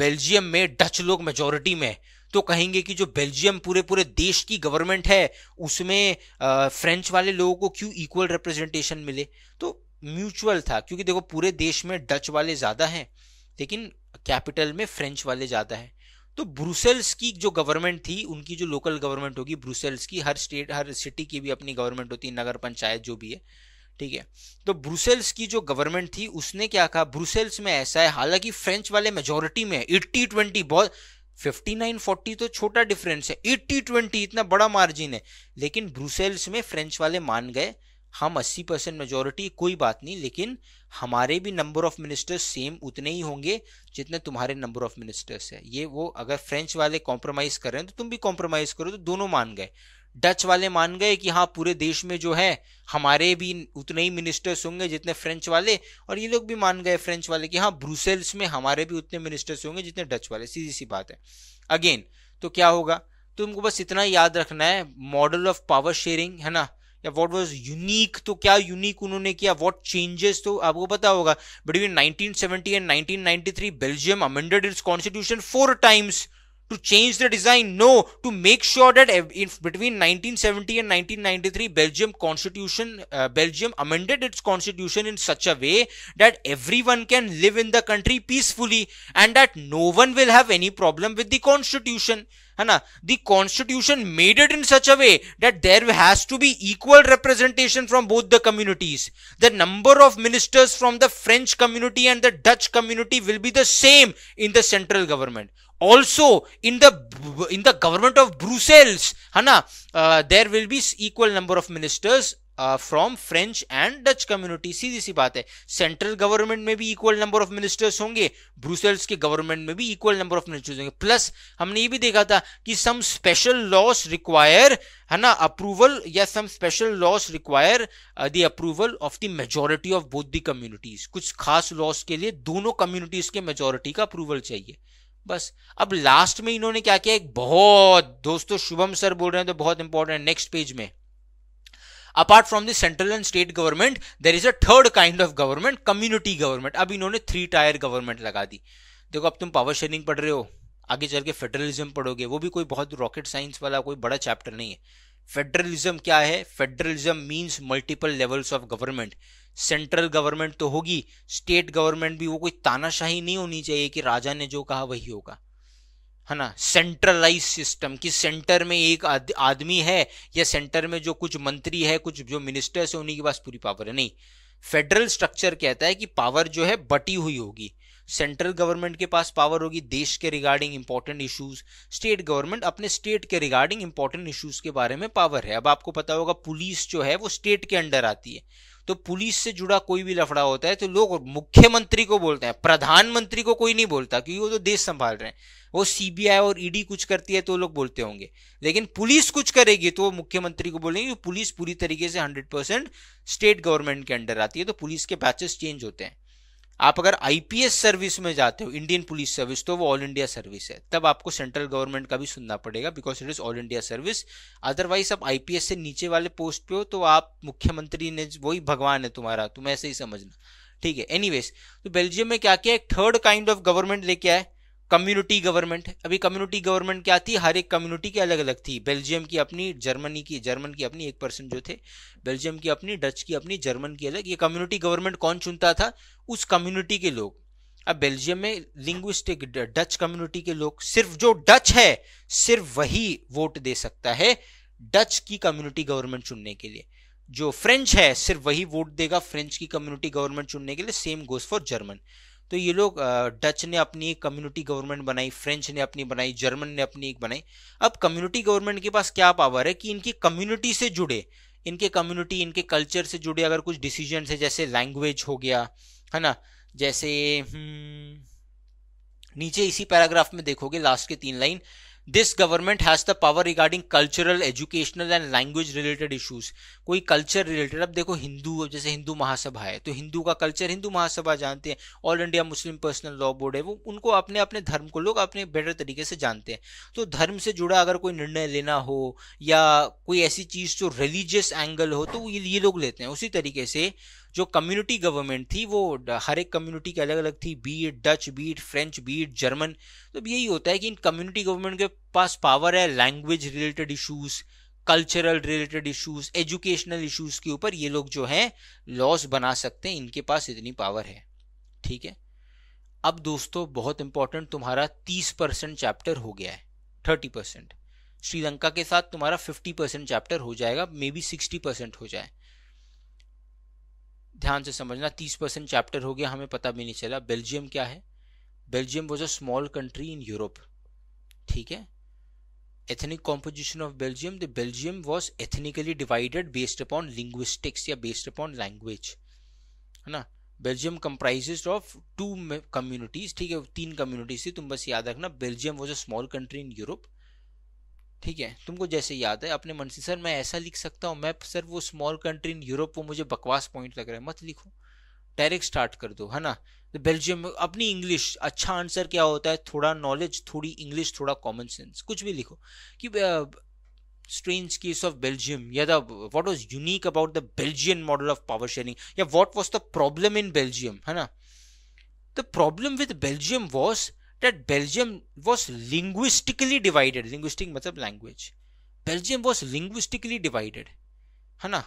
बेल्जियम में डच लोग मेजोरिटी में तो कहेंगे कि जो बेल्जियम पूरे पूरे देश की गवर्नमेंट है उसमें फ्रेंच वाले लोगों को क्यों इक्वल रिप्रेजेंटेशन मिले तो म्यूचुअल था क्योंकि देखो पूरे देश में डच वाले ज़्यादा हैं लेकिन कैपिटल में फ्रेंच वाले ज़्यादा हैं तो ब्रुसेल्स की जो गवर्नमेंट थी उनकी जो लोकल गवर्नमेंट होगी ब्रुसेल्स की हर स्टेट हर सिटी की भी अपनी गवर्नमेंट होती है नगर पंचायत जो भी है ठीक है तो ब्रुसेल्स की जो गवर्नमेंट थी उसने क्या कहा ब्रुसेल्स में ऐसा है हालांकि फ्रेंच वाले मेजोरिटी में एट्टी ट्वेंटी बहुत फिफ्टी नाइन फोर्टी तो छोटा डिफरेंस है एट्टी ट्वेंटी इतना बड़ा मार्जिन है लेकिन ब्रुसेल्स में फ्रेंच वाले मान गए हम 80 परसेंट मेजोरिटी कोई बात नहीं लेकिन हमारे भी नंबर ऑफ मिनिस्टर्स सेम उतने ही होंगे जितने तुम्हारे नंबर ऑफ मिनिस्टर्स है ये वो अगर फ्रेंच वाले कॉम्प्रोमाइज कर रहे हैं तो तुम भी कॉम्प्रोमाइज करो तो दोनों मान गए डच वाले मान गए कि हाँ पूरे देश में जो है हमारे भी उतने ही मिनिस्टर्स होंगे जितने फ्रेंच वाले और ये लोग भी मान गए फ्रेंच वाले कि हाँ ब्रूसेल्स में हमारे भी उतने मिनिस्टर्स होंगे जितने डच वाले सीधी सी बात है अगेन तो क्या होगा तुमको बस इतना याद रखना है मॉडल ऑफ पावर शेयरिंग है ना या व्हाट वाज यूनिक तो क्या यूनिक उन्होंने किया व्हाट चेंजेस तो आपको पता होगा between 1970 and 1993 Belgium amended its constitution four times to change the design no to make sure that if between 1970 and 1993 belgium constitution uh, belgium amended its constitution in such a way that everyone can live in the country peacefully and that no one will have any problem with the constitution है ना the constitution made it in such a way that there has to be equal representation from both the communities the number of ministers from the French community and the Dutch community will be the same in the central government also in the in the government of brussels hana uh, there will be equal number of ministers from French and Dutch community सीधी सी बात है central government में भी equal number of ministers होंगे Brussels के government में भी इक्वल नंबर ऑफ मिनिस्टर्स होंगे प्लस हमने ये भी देखा था कि सम स्पेशल लॉस रिक्वायर है ना अप्रूवल या some special laws require the approval of the majority of both the communities कुछ खास लॉस के लिए दोनों कम्युनिटीज के मेजोरिटी का अप्रूवल चाहिए बस अब लास्ट में इन्होंने क्या किया एक बहुत दोस्तों शुभम सर बोल रहे हैं तो बहुत इंपॉर्टेंट नेक्स्ट पेज में apart from the central and state government there is a third kind of government community government अब इन्होंने थ्री टायर गवर्नमेंट लगा दी देखो अब तुम पावर शेयरिंग पढ़ रहे हो आगे चल के फेडरलिज्म पढ़ोगे वो भी कोई बहुत रॉकेट साइंस वाला कोई बड़ा चैप्टर नहीं है फेडरलिज्म क्या है federalism means multiple levels of government central government तो होगी स्टेट गवर्नमेंट भी वो कोई तानाशाही नहीं होनी चाहिए कि राजा ने जो कहा वही होगा है ना सेंट्रलाइज सिस्टम कि सेंटर में एक आद, आदमी है या सेंटर में जो कुछ मंत्री है कुछ जो मिनिस्टर्स है उन्हीं के पास पूरी पावर है नहीं फेडरल स्ट्रक्चर कहता है कि पावर जो है बटी हुई होगी सेंट्रल गवर्नमेंट के पास पावर होगी देश के regarding important issues state government अपने स्टेट के रिगार्डिंग इंपॉर्टेंट इश्यूज के बारे में पावर है अब आपको पता होगा पुलिस जो है वो स्टेट के अंडर आती है तो पुलिस से जुड़ा कोई भी लफड़ा होता है तो लोग मुख्यमंत्री को बोलते हैं प्रधानमंत्री को कोई नहीं बोलता क्योंकि वो तो देश संभाल रहे हैं वो सीबीआई और ईडी e कुछ करती है तो लोग बोलते होंगे लेकिन पुलिस कुछ करेगी तो वो मुख्यमंत्री को बोलेंगे पुलिस पूरी तरीके से हंड्रेड परसेंट स्टेट गवर्नमेंट के अंडर आती है तो पुलिस के बैचेस चेंज होते हैं आप अगर आईपीएस सर्विस में जाते हो इंडियन पुलिस सर्विस तो वो ऑल इंडिया सर्विस है तब आपको सेंट्रल गवर्नमेंट का भी सुनना पड़ेगा because it is all India service otherwise आप आईपीएस से नीचे वाले पोस्ट पे हो तो आप मुख्यमंत्री ने वही भगवान है तुम्हारा तुम ऐसे ही समझना ठीक है एनीवेज तो बेल्जियम में क्या किया एक थर्ड काइंड ऑफ गवर्नमेंट लेके आए कम्युनिटी गवर्नमेंट है अभी कम्युनिटी गवर्नमेंट क्या थी हर एक कम्युनिटी की अलग अलग थी बेल्जियम की अपनी जर्मनी की जर्मन की अपनी एक पर्सन जो थे बेल्जियम की अपनी डच की अपनी जर्मन की अलग ये कम्युनिटी गवर्नमेंट कौन चुनता था उस कम्युनिटी के लोग अब बेल्जियम में लिंग्विस्टिक डच कम्युनिटी के लोग सिर्फ जो डच है सिर्फ वही वोट दे सकता है डच की कम्युनिटी गवर्नमेंट चुनने के लिए जो फ्रेंच है सिर्फ वही वोट देगा फ्रेंच की कम्युनिटी गवर्नमेंट चुनने के लिए सेम गोज फॉर जर्मन तो ये लोग डच ने अपनी एक कम्युनिटी गवर्नमेंट बनाई फ्रेंच ने अपनी बनाई जर्मन ने अपनी एक बनाई अब कम्युनिटी गवर्नमेंट के पास क्या पावर है कि इनकी कम्युनिटी से जुड़े इनके कम्युनिटी इनके कल्चर से जुड़े अगर कुछ डिसीजन है जैसे लैंग्वेज हो गया है ना जैसे हम्म, नीचे इसी पैराग्राफ में देखोगे लास्ट के तीन line this government has the power regarding cultural educational and language related issues कोई कल्चर रिलेटेड अब देखो हिंदू जैसे हिंदू महासभा है तो हिंदू का कल्चर हिंदू महासभा जानते हैं All India Muslim Personal Law Board है वो उनको अपने अपने धर्म को लोग अपने बेटर तरीके से जानते हैं तो धर्म से जुड़ा अगर कोई निर्णय लेना हो या कोई ऐसी चीज जो रिलीजियस एंगल हो तो ये लोग लेते हैं उसी तरीके से जो कम्युनिटी गवर्नमेंट थी वो हर एक कम्युनिटी की अलग अलग थी be it Dutch be it French be it German तो यही होता है कि इन कम्युनिटी गवर्नमेंट के पास पावर है language related issues cultural related issues educational issues के ऊपर ये लोग जो हैं लॉस बना सकते हैं इनके पास इतनी पावर है ठीक है अब दोस्तों बहुत इंपॉर्टेंट तुम्हारा तीस परसेंट चैप्टर हो गया है थर्टी परसेंट श्रीलंका के साथ तुम्हारा फिफ्टी परसेंट चैप्टर हो जाएगा मे बी सिक्सटी परसेंट हो जाए ध्यान से समझना तीस परसेंट चैप्टर हो गया हमें पता भी नहीं चला बेल्जियम क्या है Belgium was a small country in Europe ठीक है ethnic composition of Belgium the Belgium was ethnically divided based upon linguistics या बेस्ड अपॉन लैंग्वेज है ना Belgium comprise of two communities ठीक है तीन कम्युनिटीज थी तुम बस याद रखना Belgium was a small country in Europe ठीक है तुमको जैसे याद है अपने मन से सर मैं ऐसा लिख सकता हूँ मैं सर वो स्मॉल कंट्री इन यूरोप वो मुझे बकवास पॉइंट लग रहा है मत लिखो डायरेक्ट स्टार्ट कर दो है ना तो बेल्जियम में अपनी इंग्लिश अच्छा आंसर क्या होता है थोड़ा नॉलेज थोड़ी इंग्लिश थोड़ा कॉमन सेंस कुछ भी लिखो कि स्ट्रेंज केस ऑफ बेल्जियम या the what was unique about the Belgian model of power sharing या what was the problem in Belgium है ना the problem with Belgium was that Belgium was linguistically divided. Linguistic मतलब language. Belgium was linguistically divided. है ना?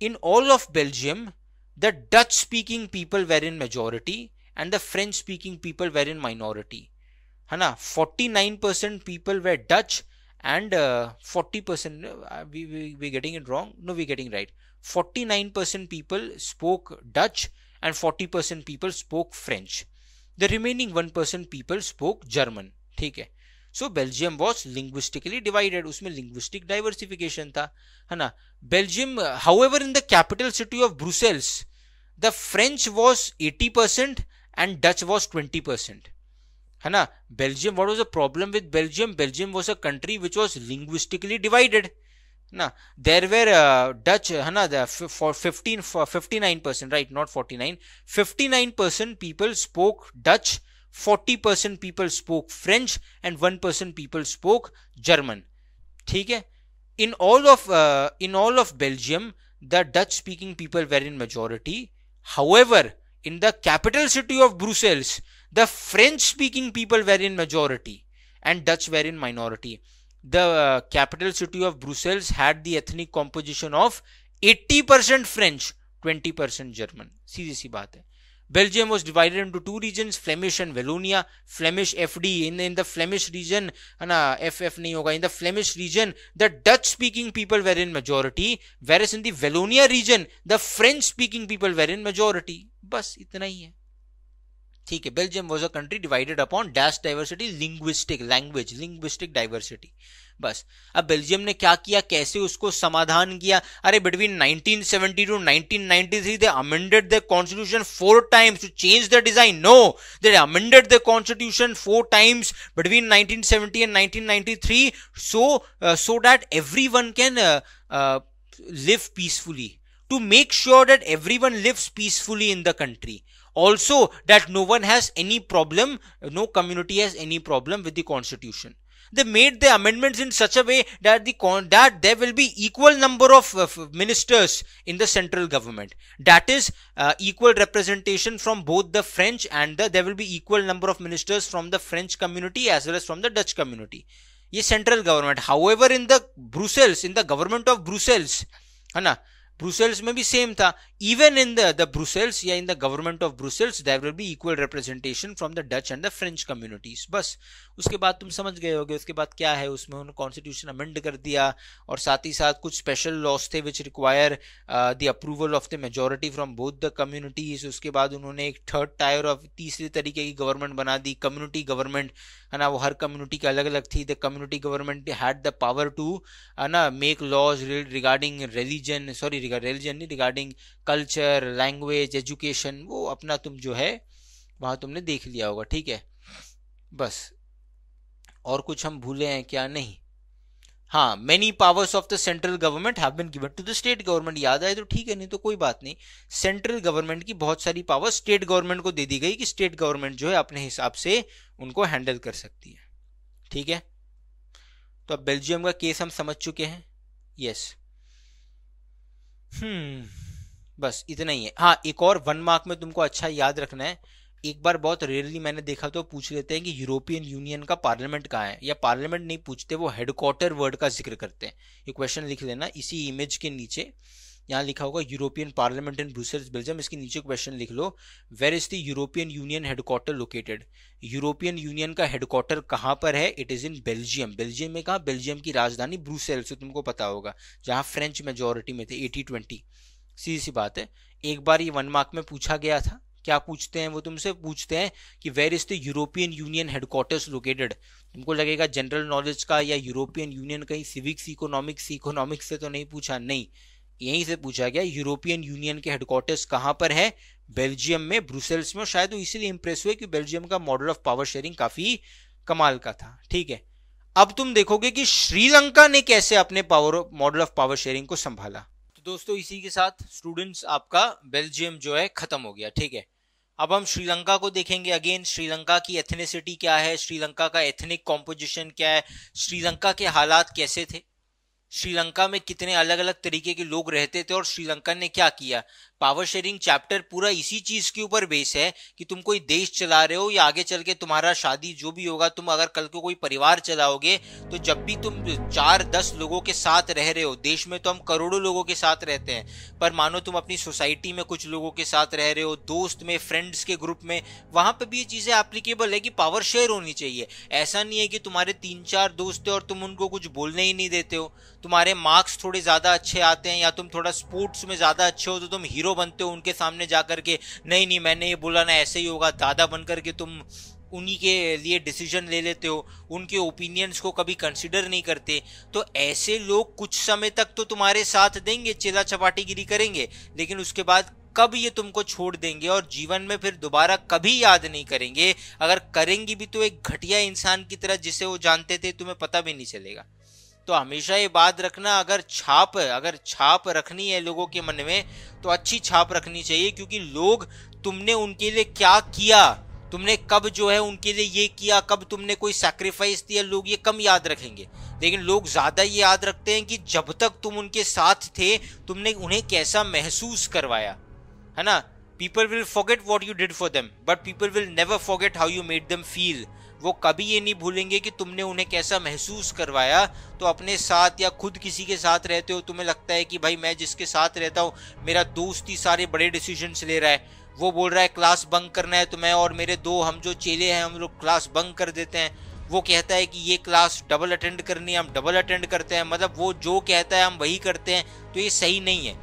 In all of Belgium, the Dutch speaking people were in majority and the French speaking people were in minority. है ना? 49% people were Dutch and uh, 40% uh, we, we we getting it wrong no we getting right 49% people spoke dutch and 40% people spoke french the remaining one percent people spoke German ठीक है so Belgium was linguistically divided उसमें linguistic diversification था है ना Belgium however in the capital city of Brussels the French was eighty percent and Dutch was twenty percent है ना Belgium what was a problem with Belgium Belgium was a country which was linguistically divided Now there were uh, Dutch, uh, for 15, for 59%, right? Not 49. 59% people spoke Dutch, 40% people spoke French, and 1% people spoke German. Okay? In all of uh, in all of Belgium, the Dutch-speaking people were in majority. However, in the capital city of Brussels, the French-speaking people were in majority, and Dutch were in minority. the uh, capital city of Brussels had the ethnic composition of 80% French, 20% German सीधी सी बात है Belgium was divided into two region Flemish and Wallonia Flemish F D in in the Flemish region है ना F F नहीं होगा in the Flemish region the Dutch speaking people were in majority whereas in Wallonia region the French speaking people were in majority बस इतना ही है ठीक है Belgium was a country divided upon dash diversity linguistic language linguistic diversity बस अब Belgium ने क्या किया कैसे उसको समाधान किया अरे between 1972 to 1993 they amended the constitution four times to change the design no they amended the constitution four times between 1970 and 1993 so so that everyone can live peacefully to make sure that everyone lives peacefully in the country also that no one has any problem, no community has any problem with the constitution. They made the amendments in such a way that the that there will be equal number of ministers in the central government. That is uh, equal representation from both the French and the, there will be equal number of ministers from the French community as well as from the Dutch community. ये central government, however, in the Brussels, in the government of Brussels, Anna, Brussels may be same. even in the, the Brussels या in the government of Brussels there will be equal representation from the Dutch and the French communities बस उसके बाद तुम समझ गए होगे उसके बाद क्या है उसमें उन्होंने कॉन्स्टिट्यूशन अमेंड कर दिया और साथ ही साथ कुछ स्पेशल लॉज थे which require the approval of the majority from both the communities उसके बाद उन्होंने एक थर्ड टायर ऑफ तीसरे तरीके की गवर्नमेंट बना दी कम्युनिटी गवर्नमेंट है ना वो हर कम्युनिटी की अलग अलग थी the community government had the power to है ना make laws regarding religion sorry regarding religion नहीं रिगार्डिंग कल्चर लैंग्वेज एजुकेशन वो अपना तुम जो है वहाँ तुमने देख लिया होगा ठीक है बस और कुछ हम भूले हैं क्या नहीं हाँ many powers of the central government have been given to the state government याद आए तो ठीक है नहीं तो कोई बात नहीं सेंट्रल गवर्नमेंट की बहुत सारी पावर स्टेट गवर्नमेंट को दे दी गई कि स्टेट गवर्नमेंट जो है अपने हिसाब से उनको हैंडल कर सकती है ठीक है तो अब बेल्जियम का केस हम समझ चुके हैं यस हम्म hmm। बस इतना ही है हाँ एक और वन मार्क में तुमको अच्छा याद रखना है एक बार बहुत रेयरली मैंने देखा तो पूछ लेते हैं कि यूरोपियन यूनियन का पार्लियामेंट कहाँ है या पार्लियामेंट नहीं पूछते वो हेडक्वार्टर वर्ड का जिक्र करते हैं ये क्वेश्चन लिख लेना इसी इमेज के नीचे यहाँ लिखा होगा European Parliament in Brussels Belgium इसके नीचे क्वेश्चन लिख लो where is the European Union headquarter located European Union का हेडक्वार्टर कहाँ पर है it is in Belgium Belgium में कहा बेल्जियम की राजधानी ब्रूसेल्स तो तुमको पता होगा जहाँ फ्रेंच मेजोरिटी में थे एटी ट्वेंटी सीधी सी बात है एक बार ये वन मार्क में पूछा गया था क्या पूछते हैं वो तुमसे पूछते हैं कि where is the European Union headquarters located तुमको लगेगा जनरल नॉलेज का या यूरोपियन यूनियन कहीं सिविक्स इकोनॉमिक्स इकोनॉमिक्स से तो नहीं पूछा नहीं यहीं से पूछा गया यूरोपियन यूनियन के हेडक्वार्टर्स कहाँ पर है बेल्जियम में ब्रुसेल्स में शायद वो इसीलिए इंप्रेस हुए कि बेल्जियम का मॉडल ऑफ पावर शेयरिंग काफ़ी कमाल का था ठीक है अब तुम देखोगे कि श्रीलंका ने कैसे अपने power model of power sharing को संभाला दोस्तों इसी के साथ स्टूडेंट्स आपका बेल्जियम जो है ख़त्म हो गया ठीक है अब हम श्रीलंका को देखेंगे अगेन श्रीलंका की एथनिसिटी क्या है श्रीलंका का एथनिक कॉम्पोजिशन क्या है श्रीलंका के हालात कैसे थे श्रीलंका में कितने अलग अलग तरीके के लोग रहते थे और श्रीलंका ने क्या किया पावर शेयरिंग चैप्टर पूरा इसी चीज के ऊपर बेस है कि तुम कोई देश चला रहे हो या आगे चल के तुम्हारा शादी जो भी होगा तुम अगर कल को कोई परिवार चलाओगे तो जब भी तुम चार दस लोगों के साथ रह रहे हो देश में तो हम करोड़ों लोगों के साथ रहते हैं पर मानो तुम अपनी सोसाइटी में कुछ लोगों के साथ रह रहे हो दोस्त में फ्रेंड्स के ग्रुप में वहां पर भी ये चीजें एप्लीकेबल है कि पावर शेयर होनी चाहिए ऐसा नहीं है कि तुम्हारे तीन चार दोस्त है और तुम उनको कुछ बोलने ही नहीं देते हो तुम्हारे मार्क्स थोड़े ज्यादा अच्छे आते हैं या तुम थोड़ा स्पोर्ट्स में ज्यादा अच्छे हो तो तुम हीरो हीरो बनते हो उनके सामने जा कर के नहीं नहीं मैंने ये बोला ना ऐसे ही होगा दादा बन कर के तुम उन्हीं के लिए डिसीजन ले लेते हो उनके ओपिनियंस को कभी कंसिडर नहीं करते तो ऐसे लोग कुछ समय तक तो तुम्हारे साथ देंगे चिल्ला चपाटीगिरी करेंगे लेकिन उसके बाद कब ये तुमको छोड़ देंगे और जीवन में फिर दोबारा कभी याद नहीं करेंगे अगर करेंगी भी तो एक घटिया इंसान की तरह जिसे वो जानते थे तुम्हें पता भी नहीं चलेगा तो हमेशा ये बात रखना अगर छाप अगर छाप रखनी है लोगों के मन में तो अच्छी छाप रखनी चाहिए क्योंकि लोग तुमने उनके लिए क्या किया तुमने कब जो है उनके लिए ये किया कब तुमने कोई सेक्रीफाइस दिया लोग ये कम याद रखेंगे लेकिन लोग ज़्यादा ये याद रखते हैं कि जब तक तुम उनके साथ थे तुमने उन्हें कैसा महसूस करवाया है ना people will forget what you did for them but people will never forget how you made them feel वो कभी ये नहीं भूलेंगे कि तुमने उन्हें कैसा महसूस करवाया तो अपने साथ या खुद किसी के साथ रहते हो तुम्हें लगता है कि भाई मैं जिसके साथ रहता हूँ मेरा दोस्त ही सारे बड़े डिसीजंस ले रहा है वो बोल रहा है क्लास बंक करना है तुम्हें और मेरे दो हम जो चेले हैं हम लोग क्लास बंक कर देते हैं वो कहता है कि ये क्लास डबल अटेंड करनी है हम डबल अटेंड करते हैं मतलब वो जो कहता है हम वही करते हैं तो ये सही नहीं है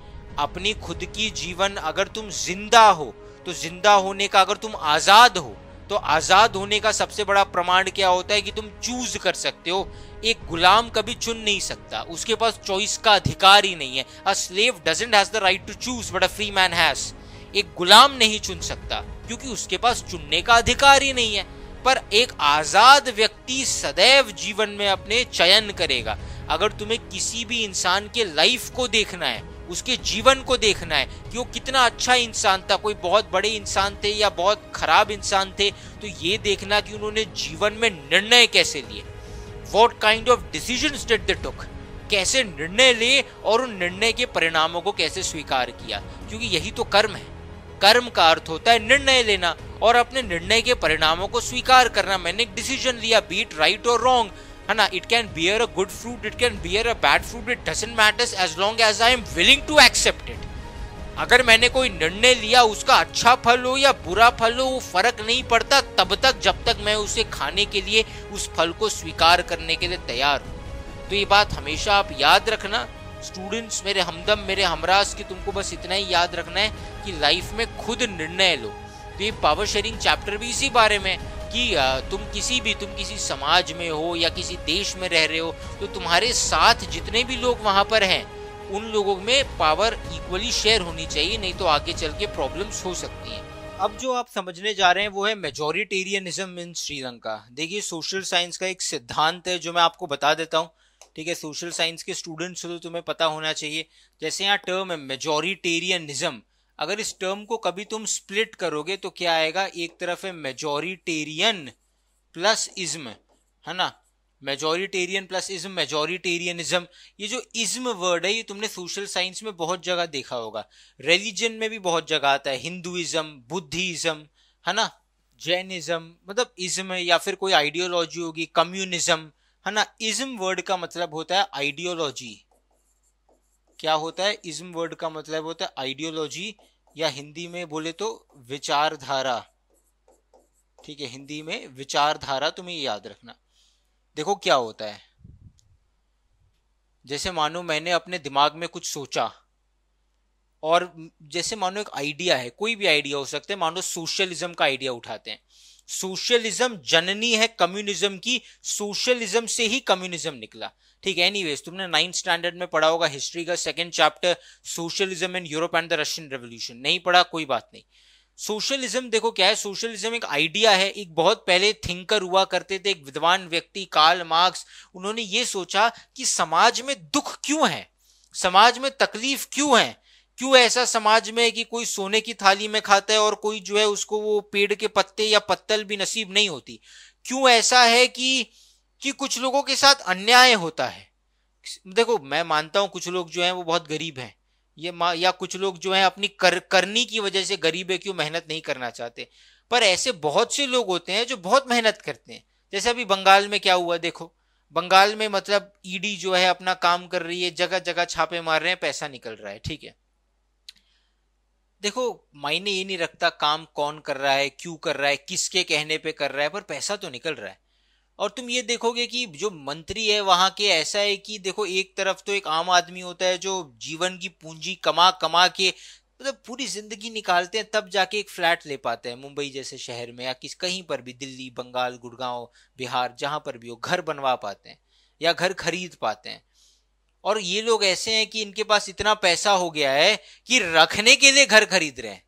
अपनी खुद की जीवन अगर तुम जिंदा हो तो जिंदा होने का अगर तुम आज़ाद हो तो आज़ाद होने का सबसे बड़ा प्रमाण क्या होता है कि तुम चूज कर सकते हो एक गुलाम कभी चुन नहीं सकता उसके पास चॉइस का अधिकार ही नहीं है a slave doesn't has the right to choose but a free man has एक गुलाम नहीं चुन सकता क्योंकि उसके पास चुनने का अधिकार ही नहीं है पर एक आज़ाद व्यक्ति सदैव जीवन में अपने चयन करेगा अगर तुम्हें किसी भी इंसान के लाइफ को देखना है उसके जीवन को देखना है कि वो कितना अच्छा इंसान था कोई बहुत बड़े इंसान थे या बहुत खराब इंसान थे तो ये देखना कि उन्होंने जीवन में निर्णय कैसे लिए what kind of decision that the took कैसे निर्णय लिए और उन निर्णय के परिणामों को कैसे स्वीकार किया क्योंकि यही तो कर्म है कर्म का अर्थ होता है निर्णय लेना और अपने निर्णय के परिणामों को स्वीकार करना मैंने एक डिसीजन लिया बीट राइट और रॉन्ग है ना it can bear a good fruit it can bear a bad fruit it doesn't matters as long as I am willing to accept it अगर मैंने कोई निर्णय लिया उसका अच्छा फल हो या बुरा फल हो वो फर्क नहीं पड़ता तब तक जब तक मैं उसे खाने के लिए उस फल को स्वीकार करने के लिए तैयार हूँ तो ये बात हमेशा आप याद रखना स्टूडेंट्स मेरे हमदम मेरे हमराज की तुमको बस इतना ही याद रखना है कि लाइफ में खुद निर्णय लो तो ये पावर शेयरिंग चैप्टर भी इसी बारे में कि तुम किसी भी तुम किसी समाज में हो या किसी देश में रह रहे हो तो तुम्हारे साथ जितने भी लोग वहाँ पर हैं उन लोगों में पावर इक्वली शेयर होनी चाहिए नहीं तो आगे चल के प्रॉब्लम्स हो सकती हैं अब जो आप समझने जा रहे हैं वो है मेजोरिटेरियनिज्म इन श्रीलंका देखिए सोशल साइंस का एक सिद्धांत है जो मैं आपको बता देता हूँ ठीक है सोशल साइंस के स्टूडेंट्स हो तो तुम्हें पता होना चाहिए जैसे यहाँ टर्म है मेजोरिटेरियनिज्म अगर इस टर्म को कभी तुम स्प्लिट करोगे तो क्या आएगा एक तरफ है मेजोरिटेरियन प्लस इज्म है ना मेजोरिटेरियन प्लस इज्म मेजोरिटेरियनिज्म ये जो इज्म वर्ड है ये तुमने सोशल साइंस में बहुत जगह देखा होगा रिलीजन में भी बहुत जगह आता है हिंदुइज्म बुद्धिज्म है ना जैनिज्म मतलब इज्म या फिर कोई आइडियोलॉजी होगी कम्युनिज्म है ना इज्म वर्ड का मतलब होता है आइडियोलॉजी क्या होता है इज्म वर्ड का मतलब होता है आइडियोलॉजी या हिंदी में बोले तो विचारधारा ठीक है हिंदी में विचारधारा तुम्हें याद रखना देखो क्या होता है जैसे मानो मैंने अपने दिमाग में कुछ सोचा और जैसे मानो एक आइडिया है कोई भी आइडिया हो सकता है मानो सोशलिज्म का आइडिया उठाते हैं सोशलिज्म जननी है कम्युनिज्म की सोशलिज्म से ही कम्युनिज्म निकला ठीक है एनी तुमने नाइन्थ स्टैंडर्ड में पढ़ा होगा हिस्ट्री का second chapter socialism in Europe and the Russian revolution नहीं पढ़ा कोई बात नहीं सोशलिज्म देखो क्या है सोशलिज्म एक आइडिया है एक बहुत पहले थिंकर हुआ करते थे एक विद्वान व्यक्ति कार्ल मार्क्स उन्होंने ये सोचा कि समाज में दुख क्यों है समाज में तकलीफ क्यों है क्यों ऐसा समाज में है कि कोई सोने की थाली में खाता है और कोई जो है उसको वो पेड़ के पत्ते या पत्तल भी नसीब नहीं होती क्यों ऐसा है कि कि कुछ लोगों के साथ अन्याय होता है देखो मैं मानता हूं कुछ लोग जो हैं वो बहुत गरीब हैं ये या कुछ लोग जो हैं अपनी कर करनी की वजह से गरीब है क्यों मेहनत नहीं करना चाहते पर ऐसे बहुत से लोग होते हैं जो बहुत मेहनत करते हैं जैसे अभी बंगाल में क्या हुआ देखो बंगाल में मतलब ईडी e जो है अपना काम कर रही है जगह जगह छापे मार रहे हैं पैसा निकल रहा है ठीक है देखो मायने ये नहीं रखता काम कौन कर रहा है क्यों कर रहा है किसके कहने पे कर रहा है पर पैसा तो निकल रहा है और तुम ये देखोगे कि जो मंत्री है वहां के ऐसा है कि देखो एक तरफ तो एक आम आदमी होता है जो जीवन की पूंजी कमा कमा के मतलब तो पूरी जिंदगी निकालते हैं तब जाके एक फ्लैट ले पाते हैं मुंबई जैसे शहर में या किस कहीं पर भी दिल्ली बंगाल गुड़गांव बिहार जहां पर भी हो घर बनवा पाते हैं या घर खरीद पाते हैं और ये लोग ऐसे हैं कि इनके पास इतना पैसा हो गया है कि रखने के लिए घर खरीद रहे हैं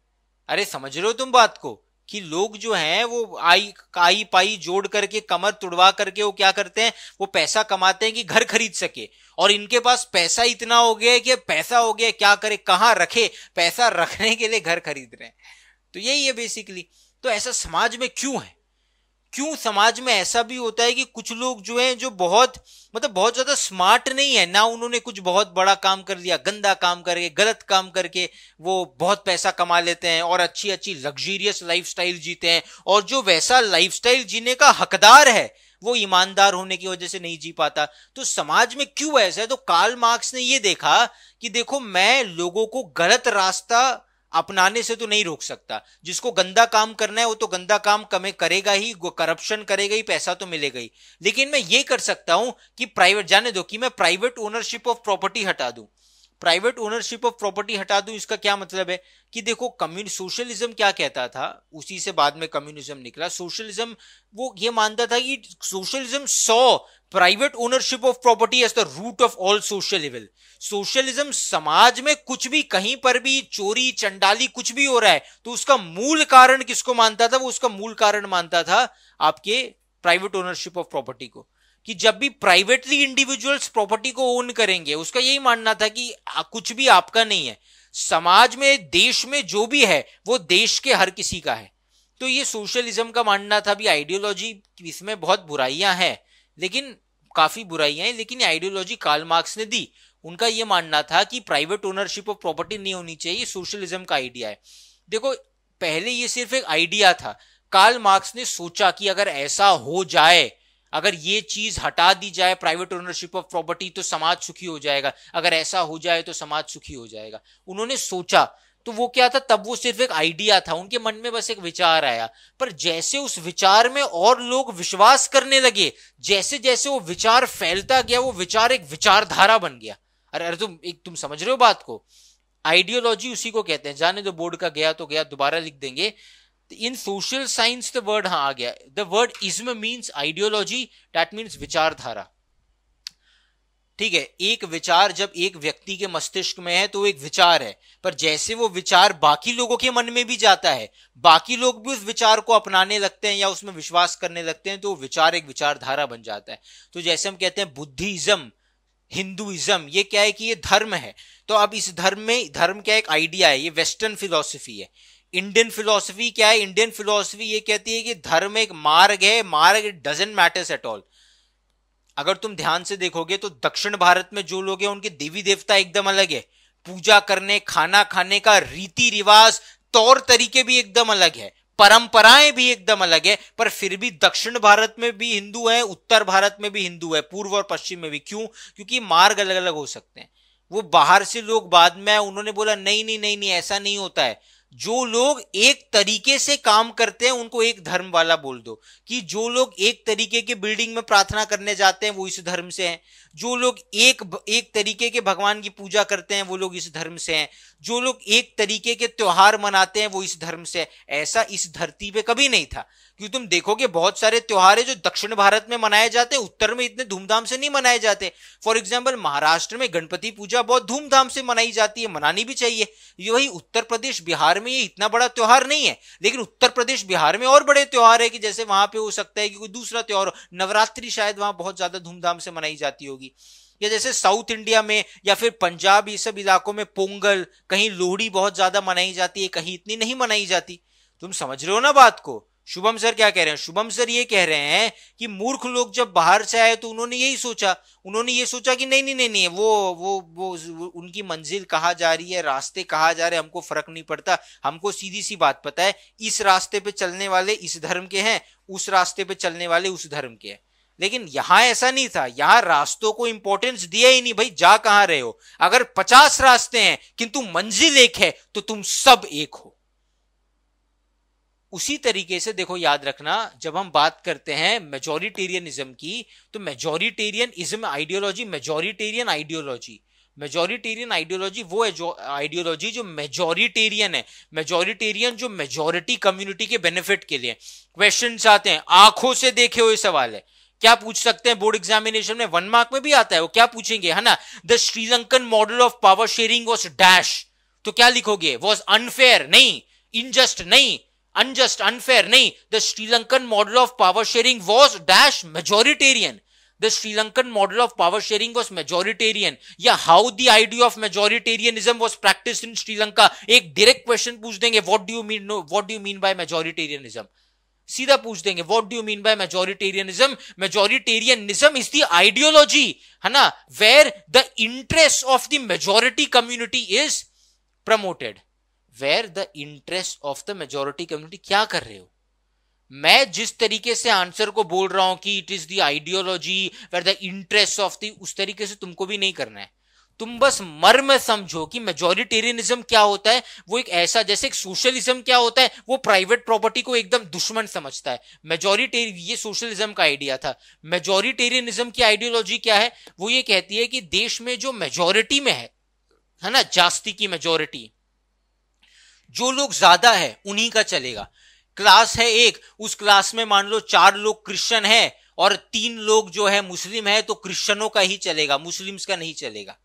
अरे समझ रहे हो तुम बात को कि लोग जो हैं वो आई काई पाई जोड़ करके कमर तुड़वा करके वो क्या करते हैं वो पैसा कमाते हैं कि घर खरीद सके और इनके पास पैसा इतना हो गया है कि पैसा हो गया क्या करे कहाँ रखे पैसा रखने के लिए घर खरीद रहे हैं तो यही है बेसिकली तो ऐसा समाज में क्यों है क्यों समाज में ऐसा भी होता है कि कुछ लोग जो हैं जो बहुत मतलब बहुत ज्यादा स्मार्ट नहीं है ना उन्होंने कुछ बहुत बड़ा काम कर लिया गंदा काम करके गलत काम करके वो बहुत पैसा कमा लेते हैं और अच्छी अच्छी लग्जूरियस लाइफ जीते हैं और जो वैसा लाइफ जीने का हकदार है वो ईमानदार होने की वजह से नहीं जी पाता तो समाज में क्यों ऐसा है तो कार्ल मार्क्स ने ये देखा कि देखो मैं लोगों को गलत रास्ता अपनाने से तो नहीं रोक सकता जिसको गंदा काम करना है वो तो गंदा काम कमे करेगा ही करप्शन करेगा ही पैसा तो मिलेगा ही लेकिन मैं ये कर सकता हूं कि प्राइवेट जाने दो कि मैं प्राइवेट ओनरशिप ऑफ प्रॉपर्टी हटा दूं प्राइवेट ओनरशिप ऑफ प्रॉपर्टी हटा दूं इसका क्या मतलब है कि देखो कम्युन सोशलिज्म क्या कहता था उसी से बाद में कम्युनिज्म निकला सोशलिज्म वो ये मानता था कि socialism saw private ownership of property as the root of all social evil socialism समाज में कुछ भी कहीं पर भी चोरी चंडाली कुछ भी हो रहा है तो उसका मूल कारण किसको मानता था वो उसका मूल कारण मानता था आपके प्राइवेट ओनरशिप ऑफ प्रॉपर्टी को कि जब भी प्राइवेटली इंडिविजुअल्स प्रॉपर्टी को ओन करेंगे उसका यही मानना था कि कुछ भी आपका नहीं है समाज में देश में जो भी है वो देश के हर किसी का है तो ये सोशलिज्म का मानना था भी आइडियोलॉजी इसमें बहुत बुराइयां हैं लेकिन काफी बुराइयां हैं लेकिन आइडियोलॉजी कार्ल मार्क्स ने दी उनका ये मानना था कि प्राइवेट ओनरशिप ऑफ प्रॉपर्टी नहीं होनी चाहिए सोशलिज्म का आइडिया है देखो पहले ये सिर्फ एक आइडिया था कार्ल मार्क्स ने सोचा कि अगर ऐसा हो जाए अगर ये चीज हटा दी जाए प्राइवेट ओनरशिप ऑफ प्रॉपर्टी तो समाज सुखी हो जाएगा अगर ऐसा हो जाए तो समाज सुखी हो जाएगा उन्होंने सोचा तो वो क्या था तब वो सिर्फ एक आइडिया था उनके मन में बस एक विचार आया पर जैसे उस विचार में और लोग विश्वास करने लगे जैसे जैसे वो विचार फैलता गया वो विचार एक विचारधारा बन गया अरे अरे तुम एक तुम समझ रहे हो बात को आइडियोलॉजी उसी को कहते हैं जाने दो बोर्ड का गया तो गया दोबारा लिख देंगे in social science the word हाँ आ गया the word ism means ideology that means विचारधारा ठीक है एक विचार जब एक व्यक्ति के मस्तिष्क में है तो एक विचार है पर जैसे वो विचार बाकी लोगों के मन में भी जाता है बाकी लोग भी उस विचार को अपनाने लगते हैं या उसमें विश्वास करने लगते हैं तो विचार एक विचारधारा बन जाता है तो जैसे हम कहते हैं बुद्धिज्म हिंदुइज्म ये क्या है कि ये धर्म है तो अब इस धर्म में धर्म क्या एक आइडिया है ये वेस्टर्न फिलोसफी है इंडियन फिलोसफी क्या है इंडियन फिलोसफी ये कहती है कि धर्म एक मार्ग है मार्ग डजेंट मैटर्स एट ऑल अगर तुम ध्यान से देखोगे तो दक्षिण भारत में जो लोग हैं उनके देवी देवता एकदम अलग है पूजा करने खाना खाने का रीति रिवाज तौर तरीके भी एकदम अलग है परंपराएं भी एकदम अलग है पर फिर भी दक्षिण भारत में भी हिंदू है उत्तर भारत में भी हिंदू है पूर्व और पश्चिम में भी क्यों क्योंकि मार्ग अलग अलग हो सकते हैं वो बाहर से लोग बाद में आए उन्होंने बोला नहीं नहीं नहीं नहीं ऐसा नहीं होता है जो लोग एक तरीके से काम करते हैं उनको एक धर्म वाला बोल दो कि जो लोग एक तरीके के बिल्डिंग में प्रार्थना करने जाते हैं वो इस धर्म से हैं जो लोग एक एक तरीके के भगवान की पूजा करते हैं वो लोग इस धर्म से हैं जो लोग एक तरीके के त्योहार मनाते हैं वो इस धर्म से ऐसा इस धरती पे कभी नहीं था क्योंकि तुम देखोगे बहुत सारे त्यौहार है जो दक्षिण भारत में मनाए जाते हैं उत्तर में इतने धूमधाम से नहीं मनाए जाते फॉर एग्जाम्पल महाराष्ट्र में गणपति पूजा बहुत धूमधाम से मनाई जाती है मनानी भी चाहिए वही उत्तर प्रदेश बिहार में ये इतना बड़ा त्यौहार नहीं है लेकिन उत्तर प्रदेश बिहार में और बड़े त्यौहार है कि जैसे वहां पे हो सकता है कि कोई दूसरा त्यौहार नवरात्रि शायद वहां बहुत ज्यादा धूमधाम से मनाई जाती होगी या जैसे साउथ इंडिया में या फिर पंजाब ये सब इलाकों में पोंगल कहीं लोहड़ी बहुत ज्यादा मनाई जाती है कहीं इतनी नहीं मनाई जाती तुम समझ रहे हो ना बात को शुभम सर क्या कह रहे हैं शुभम सर ये कह रहे हैं कि मूर्ख लोग जब बाहर से आए तो उन्होंने यही सोचा उन्होंने ये सोचा कि नहीं नहीं नहीं नहीं वो वो वो उनकी मंजिल कहाँ जा रही है रास्ते कहाँ जा रहे हैं हमको फर्क नहीं पड़ता हमको सीधी सी बात पता है इस रास्ते पे चलने वाले इस धर्म के हैं उस रास्ते पे चलने वाले उस धर्म के हैं लेकिन यहां ऐसा नहीं था यहां रास्तों को इंपॉर्टेंस दिया ही नहीं भाई जा कहां रहे हो अगर पचास रास्ते हैं किंतु मंजिल एक है तो तुम सब एक हो उसी तरीके से देखो याद रखना जब हम बात करते हैं मेजोरिटेरियनिज्म की तो majoritarian ism ideology majoritarian ideology majoritarian ideology वो आइडियोलॉजी जो मेजोरिटेरियन है मेजोरिटेरियन जो मेजोरिटी कम्युनिटी के बेनिफिट के लिए क्वेश्चन आते हैं आंखों से देखे हुए सवाल है क्या पूछ सकते हैं बोर्ड एग्जामिनेशन में वन मार्क में भी आता है वो क्या पूछेंगे है ना the Sri Lankan model of power sharing was dash तो क्या लिखोगे वॉज अनफेयर नहीं इनजस्ट नहीं unjust, unfair. नहीं, the Sri Lankan model of power sharing was dash majoritarian. The Sri Lankan model of power sharing was majoritarian. या how the idea of majoritarianism was practiced in Sri Lanka. एक direct question पूछ देंगे what do you mean no, what do you mean by majoritarianism? सीधा पूछ देंगे what do mean by majoritarianism majoritarianism is the ideology है ना where the interest of the majority community is promoted where the interest of the majority community क्या कर रहे हो मैं जिस तरीके से आंसर को बोल रहा हूं कि it is the ideology where the interest of the उस तरीके से तुमको भी नहीं करना है तुम बस मर में समझो कि मेजोरिटेरियनिज्म क्या होता है वो एक ऐसा जैसे एक सोशलिज्म क्या होता है वो प्राइवेट प्रॉपर्टी को एकदम दुश्मन समझता है मेजोरिटेर ये सोशलिज्म का आइडिया था मेजोरिटेरियनिज्म की आइडियोलॉजी क्या है वो ये कहती है कि देश में जो मेजोरिटी में है है ना जास्ती की मेजोरिटी जो लोग ज्यादा है उन्हीं का चलेगा क्लास है एक उस क्लास में मान लो चार लोग क्रिश्चियन है और तीन लोग जो है मुस्लिम है तो क्रिश्चियनों का ही चलेगा मुस्लिम्स का नहीं चलेगा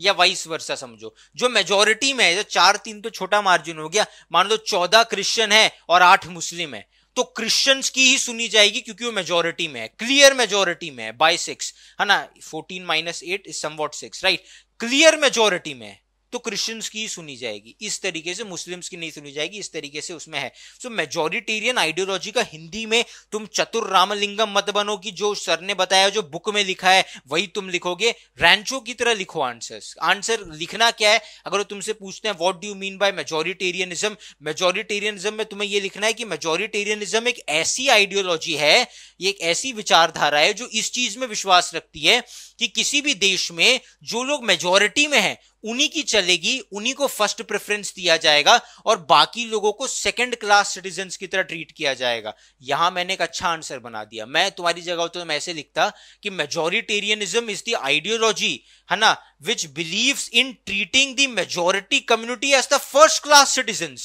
या वाइस वर्षा समझो जो मेजोरिटी में है चार तीन तो छोटा मार्जिन हो गया मान लो चौदह क्रिश्चियन है और आठ मुस्लिम है तो क्रिश्चियंस की ही सुनी जाएगी क्योंकि वो मेजोरिटी में है क्लियर मेजोरिटी में है बाई सिक्स है ना fourteen minus eight is somewhat six right clear majority में है तो क्रिश्चियंस की ही सुनी जाएगी इस तरीके से मुस्लिम्स की नहीं सुनी जाएगी इस तरीके से उसमें है सो मेजोरिटेरियन आइडियोलॉजी का हिंदी में तुम चतुर रामलिंगम मत बनो कि जो सर ने बताया जो बुक में लिखा है वही तुम लिखोगे रैंचो की तरह लिखो आंसर्स आंसर लिखना क्या है अगर तुमसे पूछते हैं what do you mean by majoritarianism majoritarianism में तुम्हें यह लिखना है कि मेजोरिटेरियनिज्म एक ऐसी आइडियोलॉजी है ये एक ऐसी विचारधारा है जो इस चीज में विश्वास रखती है कि किसी भी देश में जो लोग मेजोरिटी में हैं उन्हीं की चलेगी उन्हीं को फर्स्ट प्रेफरेंस दिया जाएगा और बाकी लोगों को सेकंड क्लास सिटीजन की तरह ट्रीट किया जाएगा यहां मैंने एक अच्छा आंसर बना दिया मैं तुम्हारी जगह तो मैं ऐसे लिखता कि मेजोरिटेरियनिज्म इज द आइडियोलॉजी है ना which believe in treating the majority community as the first class citizen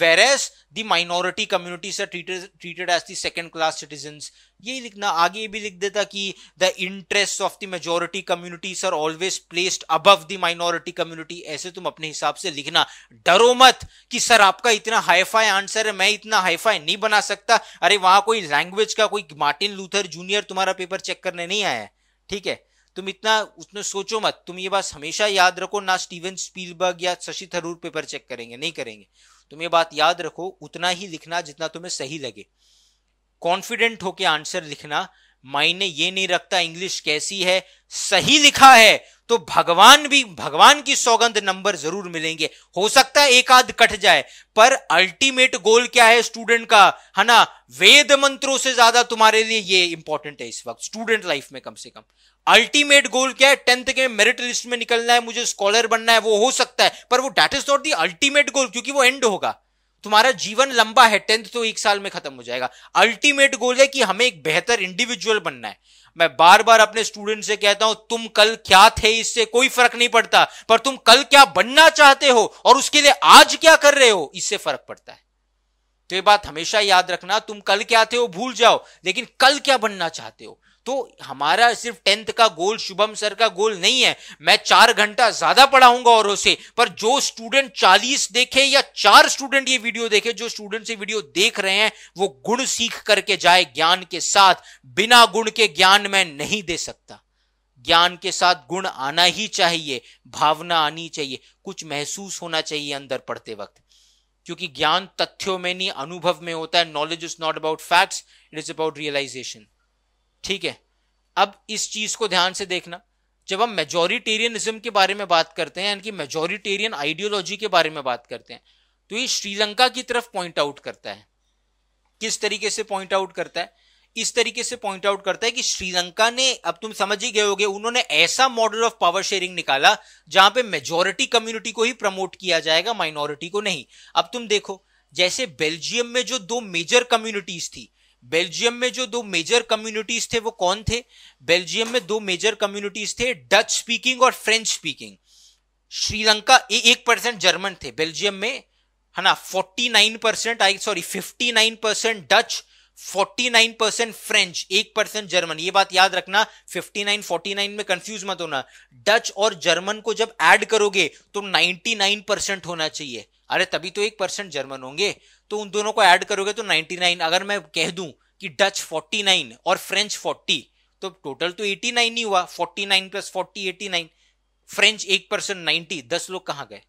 whereas the minority community treated treated the second class citizen यही लिखना आगे भी लिख देता कि the interest of the majority communities are always placed above the minority community ऐसे तुम अपने हिसाब से लिखना डरो मत कि सर आपका इतना हाईफाई आंसर है मैं इतना हाईफाई नहीं बना सकता अरे वहां कोई लैंग्वेज का कोई मार्टिन लूथर जूनियर तुम्हारा पेपर चेक करने नहीं आया ठीक है तुम इतना उसने सोचो मत तुम ये बात हमेशा याद रखो ना स्टीवन स्पीलबर्ग या शशि थरूर पेपर चेक करेंगे नहीं करेंगे तुम ये बात याद रखो उतना ही लिखना जितना तुम्हें सही लगे कॉन्फिडेंट होके आंसर लिखना मायने ये नहीं रखता इंग्लिश कैसी है सही लिखा है तो भगवान भी भगवान की सौगंध नंबर जरूर मिलेंगे हो सकता है एक आध कट जाए पर अल्टीमेट गोल क्या है स्टूडेंट का है ना वेद मंत्रों से ज्यादा तुम्हारे लिए ये इंपॉर्टेंट है इस वक्त स्टूडेंट लाइफ में कम से कम अल्टीमेट गोल क्या है टेंथ के मेरिट लिस्ट में निकलना है मुझे स्कॉलर बनना है वो हो सकता है पर वो that is not the ultimate goal क्योंकि वो एंड होगा तुम्हारा जीवन लंबा है टेंथ तो एक साल में खत्म हो जाएगा अल्टीमेट गोल है कि हमें एक बेहतर इंडिविजुअल बनना है मैं बार बार अपने स्टूडेंट से कहता हूं तुम कल क्या थे इससे कोई फर्क नहीं पड़ता पर तुम कल क्या बनना चाहते हो और उसके लिए आज क्या कर रहे हो इससे फर्क पड़ता है तो ये बात हमेशा याद रखना तुम कल क्या थे हो भूल जाओ लेकिन कल क्या बनना चाहते हो तो हमारा सिर्फ टेंथ का गोल शुभम सर का गोल नहीं है मैं चार घंटा ज्यादा पढ़ाऊंगा और उसे पर जो स्टूडेंट चालीस देखे या चार स्टूडेंट ये वीडियो देखे जो स्टूडेंट से वीडियो देख रहे हैं वो गुण सीख करके जाए ज्ञान के साथ बिना गुण के ज्ञान मैं नहीं दे सकता ज्ञान के साथ गुण आना ही चाहिए भावना आनी चाहिए कुछ महसूस होना चाहिए अंदर पढ़ते वक्त क्योंकि ज्ञान तथ्यों में नहीं अनुभव में होता है knowledge is not about facts it is about realisation ठीक है अब इस चीज को ध्यान से देखना जब हम मेजोरिटेरियनिज्म के बारे में बात करते हैं यानी कि मेजोरिटेरियन आइडियोलॉजी के बारे में बात करते हैं तो ये श्रीलंका की तरफ पॉइंट आउट करता है किस तरीके से पॉइंट आउट करता है इस तरीके से पॉइंट आउट करता है कि श्रीलंका ने अब तुम समझ ही गए होगे उन्होंने ऐसा मॉडल ऑफ पावर शेयरिंग निकाला जहां पे मेजोरिटी कम्युनिटी को ही प्रमोट किया जाएगा माइनॉरिटी को नहीं अब तुम देखो जैसे बेल्जियम में जो दो मेजर कम्युनिटीज थी बेल्जियम में जो दो मेजर कम्युनिटीज थे वो कौन थे बेल्जियम में दो मेजर कम्युनिटीज थे डच स्पीकिंग और फ्रेंच स्पीकिंग श्रीलंका एक परसेंट जर्मन थे बेल्जियम में है ना forty nine percent I sorry fifty nine percent Dutch forty nine percent French एक परसेंट जर्मन ये बात याद रखना फिफ्टी नाइन फोर्टी नाइन में कंफ्यूज मत होना डच और जर्मन को जब ऐड करोगे तो नाइनटी नाइन परसेंट होना चाहिए अरे तभी तो एक परसेंट जर्मन होंगे तो उन दोनों को ऐड करोगे तो 99 अगर मैं कह दूं कि डच 49 और फ्रेंच 40 तो टोटल तो 89 ही हुआ 49 प्लस 40 89 फ्रेंच एक परसेंट नाइनटी दस लोग कहाँ गए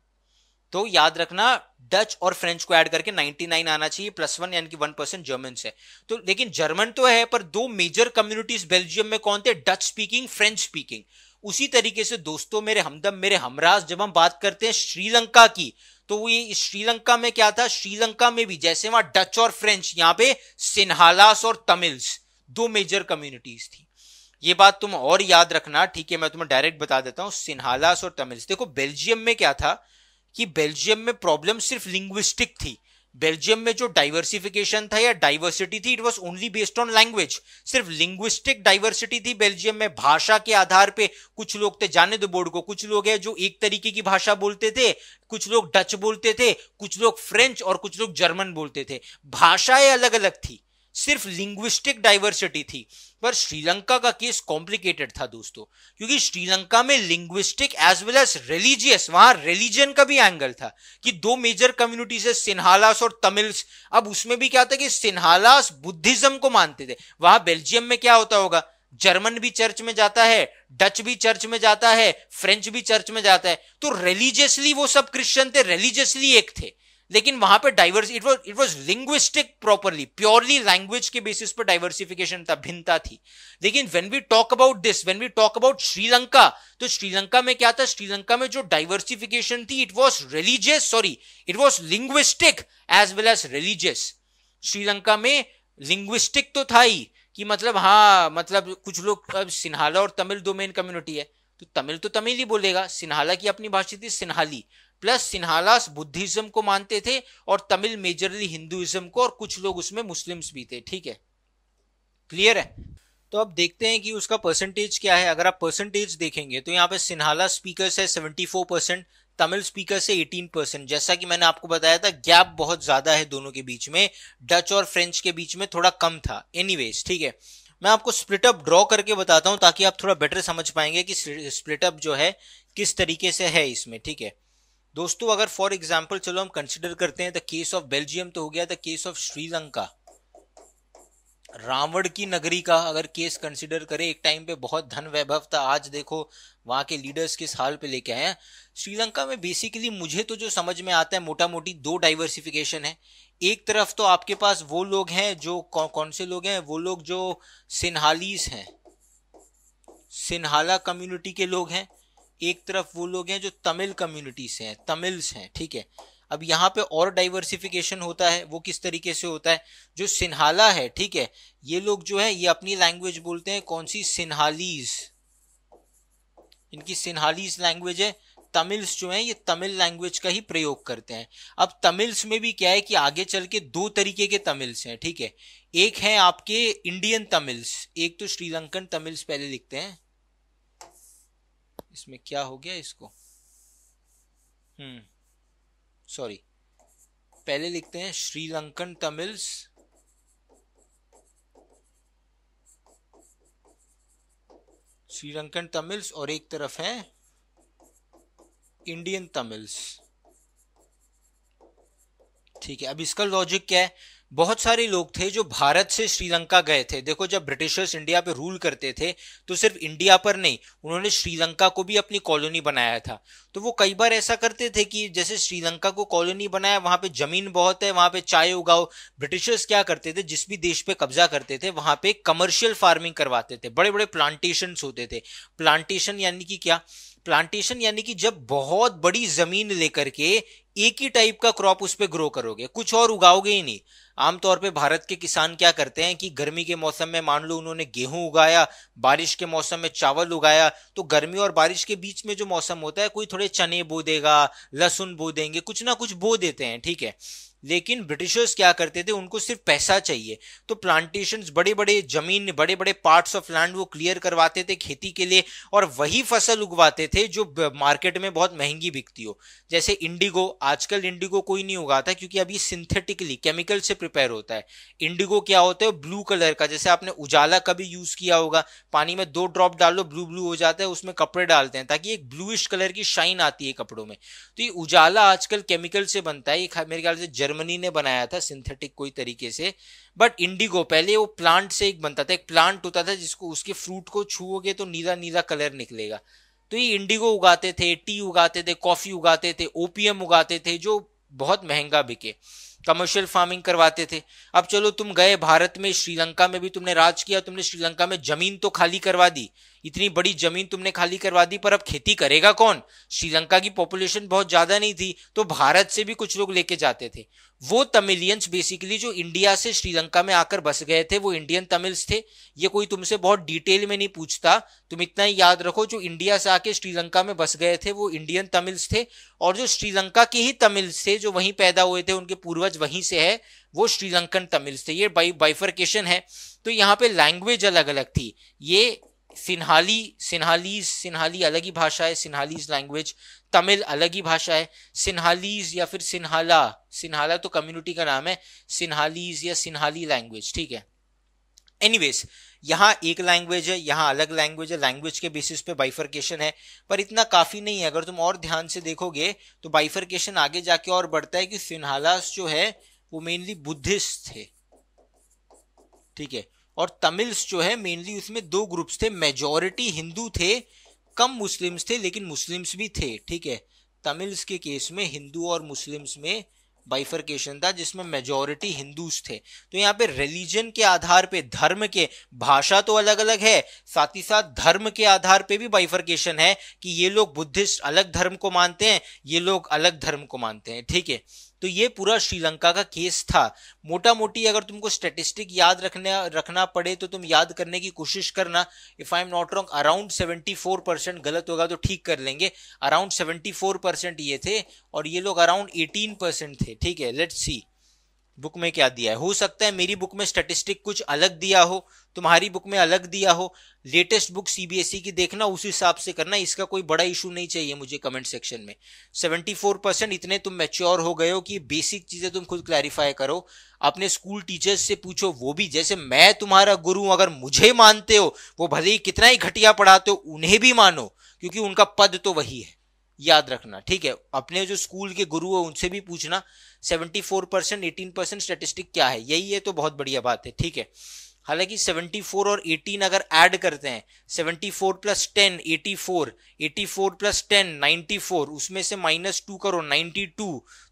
तो याद रखना डच और फ्रेंच को ऐड करके 99 आना चाहिए प्लस वन यानी कि वन परसेंट जर्मन से तो लेकिन जर्मन तो है पर दो मेजर कम्युनिटीज बेल्जियम में कौन थे डच स्पीकिंग फ्रेंच स्पीकिंग उसी तरीके से दोस्तों मेरे हमदम मेरे हमराज जब हम बात करते हैं श्रीलंका की तो वो ये श्रीलंका में क्या था श्रीलंका में भी जैसे वहां डच और फ्रेंच यहाँ पे सिन्हालास और तमिल्स दो मेजर कम्युनिटीज थी ये बात तुम और याद रखना ठीक है मैं तुम्हें डायरेक्ट बता देता हूँ सिन्हालास और तमिल्स देखो बेल्जियम में क्या था कि बेल्जियम में प्रॉब्लम सिर्फ लिंग्विस्टिक थी बेल्जियम में जो डाइवर्सिफिकेशन था या डाइवर्सिटी थी it was only based on language सिर्फ लिंग्विस्टिक डाइवर्सिटी थी बेल्जियम में भाषा के आधार पे कुछ लोग थे जाने दो बोर्ड को कुछ लोग है जो एक तरीके की भाषा बोलते थे कुछ लोग डच बोलते थे कुछ लोग फ्रेंच और कुछ लोग जर्मन बोलते थे भाषाएं अलग अलग थी सिर्फ लिंग्विस्टिक डाइवर्सिटी थी पर श्रीलंका का केस कॉम्प्लिकेटेड था दोस्तों क्योंकि श्रीलंका में linguistic as well as religious वहां रिलीजन का भी एंगल था कि दो मेजर कम्युनिटीज है सिन्हालास और तमिल्स अब उसमें भी क्या था कि सिन्हालास बुद्धिज्म को मानते थे वहां बेल्जियम में क्या होता होगा जर्मन भी चर्च में जाता है डच भी चर्च में जाता है फ्रेंच भी चर्च में जाता है तो रिलीजियसली वो सब क्रिश्चियन थे रिलीजियसली एक थे लेकिन वहां पर diverse it was it was linguistic properly purely language के बेसिस पर डाइवर्सिफिकेशन था भिन्नता थी लेकिन when we talk about this when we talk about Sri Lanka तो श्रीलंका में क्या था श्रीलंका में जो डाइवर्सिफिकेशन थी it was religious sorry it was linguistic as well as religious Sri Lanka में लिंग्विस्टिक तो था ही कि मतलब हाँ मतलब कुछ लोग अब सिन्हाला और तमिल दो मेन कम्युनिटी है तो तमिल तो तमिल ही बोलेगा सिन्हाला की अपनी भाषा थी सिन्हाली प्लस सिन्हालास बुद्धिज्म को मानते थे और तमिल मेजरली हिंदुइज्म को और कुछ लोग उसमें मुस्लिम्स भी थे ठीक है क्लियर है तो अब देखते हैं कि उसका परसेंटेज क्या है अगर आप परसेंटेज देखेंगे तो यहाँ पे सिन्हाला स्पीकर है 74 परसेंट तमिल स्पीकर से 18 परसेंट जैसा कि मैंने आपको बताया था गैप बहुत ज़्यादा है दोनों के बीच में डच और फ्रेंच के बीच में थोड़ा कम था एनीवेज ठीक है मैं आपको स्प्लिट अप ड्रॉ करके बताता हूं ताकि आप थोड़ा बेटर समझ पाएंगे कि स्प्लिट अप जो है किस तरीके से है इसमें ठीक है दोस्तों अगर फॉर एग्जाम्पल चलो हम कंसिडर करते हैं द केस ऑफ बेल्जियम तो हो गया the case of Sri Lanka Ravan की नगरी का अगर केस कंसिडर करें एक टाइम पे बहुत धन वैभव था आज देखो वहां के लीडर्स किस हाल पे लेके आए हैं श्रीलंका में बेसिकली मुझे तो जो समझ में आता है मोटा मोटी दो डाइवर्सिफिकेशन है एक तरफ तो आपके पास वो लोग हैं जो कौ, कौन से लोग हैं वो लोग जो सिन्हालीस हैं सिन्हाला कम्युनिटी के लोग हैं एक तरफ वो लोग हैं जो तमिल कम्युनिटी से हैं तमिल्स हैं ठीक है अब यहाँ पे और डाइवर्सिफिकेशन होता है वो किस तरीके से होता है जो सिन्हाला है ठीक है ये लोग जो है ये अपनी लैंग्वेज बोलते हैं कौन सी सिन्हालीज इनकी सिन्हालीज लैंग्वेज है तमिल्स जो है ये तमिल लैंग्वेज का ही प्रयोग करते हैं अब तमिल्स में भी क्या है कि आगे चल के दो तरीके के तमिल्स हैं ठीक है एक है आपके इंडियन तमिल्स एक तो श्रीलंकन तमिल्स पहले लिखते हैं इसमें क्या हो गया इसको हम्म सॉरी पहले लिखते हैं श्रीलंकन तमिल्स श्रीलंकन तमिल्स और एक तरफ है इंडियन तमिल्स ठीक है अब इसका लॉजिक क्या है बहुत सारे लोग थे जो भारत से श्रीलंका गए थे देखो जब ब्रिटिशर्स इंडिया पे रूल करते थे तो सिर्फ इंडिया पर नहीं उन्होंने श्रीलंका को भी अपनी कॉलोनी बनाया था तो वो कई बार ऐसा करते थे कि जैसे श्रीलंका को कॉलोनी बनाया वहां पे जमीन बहुत है वहां पे चाय उगाओ ब्रिटिशर्स क्या करते थे जिस भी देश पे कब्जा करते थे वहां पे कमर्शियल फार्मिंग करवाते थे बड़े बड़े प्लांटेशन होते थे प्लांटेशन यानी कि क्या प्लांटेशन यानी कि जब बहुत बड़ी जमीन लेकर के एक ही टाइप का क्रॉप उस पर ग्रो करोगे कुछ और उगाओगे ही नहीं आमतौर पे भारत के किसान क्या करते हैं कि गर्मी के मौसम में मान लो उन्होंने गेहूं उगाया बारिश के मौसम में चावल उगाया तो गर्मी और बारिश के बीच में जो मौसम होता है कोई थोड़े चने बो देगा लहसुन बो देंगे कुछ ना कुछ बो देते हैं ठीक है लेकिन ब्रिटिशर्स क्या करते थे उनको सिर्फ पैसा चाहिए तो प्लांटेशन बड़े बड़े जमीन बड़े बड़े पार्ट्स ऑफ लैंड वो क्लियर करवाते थे खेती के लिए और वही फसल उगवाते थे जो मार्केट में बहुत महंगी बिकती हो जैसे इंडिगो आजकल इंडिगो कोई नहीं उगाता क्योंकि अभी सिंथेटिकली केमिकल से प्रिपेयर होता है इंडिगो क्या होता है ब्लू कलर का जैसे आपने उजाला कभी यूज किया होगा पानी में दो ड्रॉप डालो ब्लू ब्लू हो जाता है उसमें कपड़े डालते हैं ताकि एक ब्लूइश कलर की शाइन आती है कपड़ों में तो ये उजाला आजकल केमिकल से बनता है ये मेरे ख्याल से जर्मन जर्मनी ने बनाया था सिंथेटिक कोई तरीके से बट इंडिगो पहले वो प्लांट से एक बनता था एक प्लांट होता था जिसको उसके फ्रूट को छूओगे तो नीला नीला कलर निकलेगा तो ये इंडिगो उगाते थे टी उगाते थे कॉफी उगाते थे ओपीएम उगाते थे जो बहुत महंगा बिके कमर्शियल फार्मिंग करवाते थे अब चलो तुम गए भारत में श्रीलंका में भी तुमने राज किया तुमने श्रीलंका में जमीन तो खाली करवा दी इतनी बड़ी जमीन तुमने खाली करवा दी पर अब खेती करेगा कौन श्रीलंका की पॉपुलेशन बहुत ज्यादा नहीं थी तो भारत से भी कुछ लोग लेके जाते थे वो तमिलियंस बेसिकली जो इंडिया से श्रीलंका में आकर बस गए थे वो इंडियन तमिल्स थे ये कोई तुमसे बहुत डिटेल में नहीं पूछता तुम इतना ही याद रखो जो इंडिया से आके श्रीलंका में बस गए थे वो इंडियन तमिल्स थे और जो श्रीलंका के ही तमिल्स थे जो वहीं पैदा हुए थे उनके पूर्वज वहीं से है वो श्रीलंकन तमिल्स थे ये बाइफर्केशन है तो यहाँ पे लैंग्वेज अलग अलग थी ये सिन्हाली सिन्हालीज सिन्हाली अलग ही भाषा है सिन्हालीज लैंग्वेज तमिल अलग ही भाषा है सिन्हालीज या फिर सिन्हाला सिन्हाला तो कम्युनिटी का नाम है सिन्हालीज या सिन्हाली लैंग्वेज ठीक है एनीवेज यहाँ एक लैंग्वेज है यहाँ अलग लैंग्वेज है लैंग्वेज के बेसिस पे बाइफरकेशन है पर इतना काफ़ी नहीं है अगर तुम और ध्यान से देखोगे तो बाइफरकेशन आगे जाके और बढ़ता है कि सिन्हालास जो है वो मेनली बुद्धिस्ट थे ठीक है और तमिल्स जो है मेनली उसमें दो ग्रुप्स थे मेजोरिटी हिंदू थे कम मुस्लिम्स थे लेकिन मुस्लिम्स भी थे ठीक है तमिल्स के केस में हिंदू और मुस्लिम्स में बाइफरकेशन था जिसमें मेजॉरिटी हिंदूज थे तो यहाँ पे रिलीजन के आधार पे धर्म के भाषा तो अलग अलग है साथ ही साथ धर्म के आधार पे भी बाइफरकेशन है कि ये लोग बुद्धिस्ट अलग धर्म को मानते हैं ये लोग अलग धर्म को मानते हैं ठीक है तो ये पूरा श्रीलंका का केस था मोटा मोटी अगर तुमको स्टेटिस्टिक याद रखने रखना पड़े तो तुम याद करने की कोशिश करना if I am not wrong around 74 percent गलत होगा तो ठीक कर लेंगे अराउंड 74 परसेंट ये थे और ये लोग अराउंड 18 परसेंट थे ठीक है लेट्स सी बुक में क्या दिया है हो सकता है मेरी बुक में स्टेटिस्टिक कुछ अलग दिया हो तुम्हारी बुक में अलग दिया हो लेटेस्ट बुक सीबीएसई की देखना उस हिसाब से करना इसका कोई बड़ा इशू नहीं चाहिए मुझे कमेंट सेक्शन में 74 परसेंट इतने तुम मेच्योर हो गए हो कि बेसिक चीज़ें तुम खुद क्लैरिफाई करो अपने स्कूल टीचर्स से पूछो वो भी जैसे मैं तुम्हारा गुरु अगर मुझे मानते हो वो भले ही कितना ही घटिया पढ़ाते हो उन्हें भी मानो क्योंकि उनका पद तो वही है याद रखना ठीक है अपने जो स्कूल के गुरु है उनसे भी पूछना 74 परसेंट एटीन परसेंट स्टेटिस्टिक क्या है यही है तो बहुत बढ़िया बात है ठीक है हालांकि 74 और 18 अगर ऐड करते हैं 74 plus ten eighty four eighty four plus ten 10 four उसमें से माइनस टू करो 92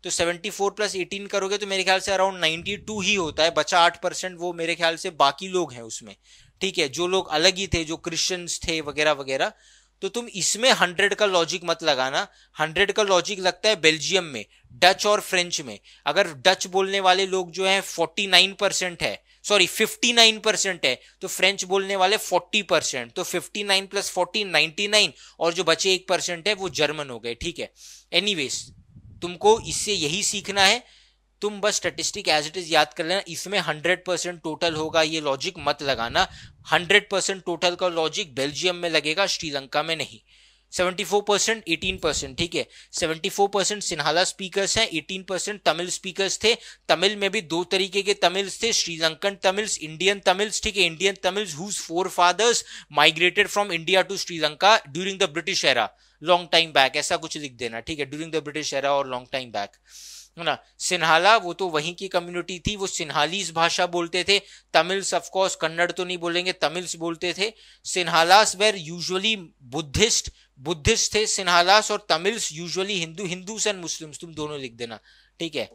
तो 74 प्लस एटीन करोगे तो मेरे ख्याल से अराउंड 92 ही होता है बचा 8 परसेंट वो मेरे ख्याल से बाकी लोग हैं उसमें ठीक है जो लोग अलग ही थे जो क्रिश्चियंस थे वगैरह वगैरह तो तुम इसमें हंड्रेड का लॉजिक मत लगाना हंड्रेड का लॉजिक लगता है बेल्जियम में डच और फ्रेंच में अगर डच बोलने वाले लोग जो है फोर्टी नाइन परसेंट है सॉरी फिफ्टी नाइन परसेंट है तो फ्रेंच बोलने वाले फोर्टी परसेंट तो fifty nine plus forty ninety nine और जो बचे एक परसेंट है वो जर्मन हो गए ठीक है एनी तुमको इससे यही सीखना है तुम बस स्टेटिस्टिक एज इट इज याद कर लेना इसमें हंड्रेड परसेंट टोटल होगा ये लॉजिक मत लगाना हंड्रेड परसेंट टोटल का लॉजिक बेल्जियम में लगेगा श्रीलंका में नहीं फोर परसेंट एटीन परसेंट ठीक है फोर परसेंट सिन्हाला स्पीकर्स हैं एटीन परसेंट तमिल स्पीकर्स थे तमिल में भी दो तरीके के तमिल्स थे श्रीलंकन तमिल्स इंडियन तमिल्स ठीक है Indian Tamils whose forefathers migrated from India to Sri Lanka during the British era long time back ऐसा कुछ लिख देना ठीक है ड्यूरिंग द ब्रिटिश एरा और लॉन्ग टाइम बैक है ना सिन्हाला वो तो वहीं की कम्युनिटी थी वो सिन्हालीस भाषा बोलते थे तमिल्स ऑफकोर्स कन्नड़ तो नहीं बोलेंगे तमिल्स बोलते थे Sinhalas were usually Buddhist Buddhist थे सिन्हालास और Tamils usually Hindu Hindus and Muslims तुम दोनों लिख देना ठीक है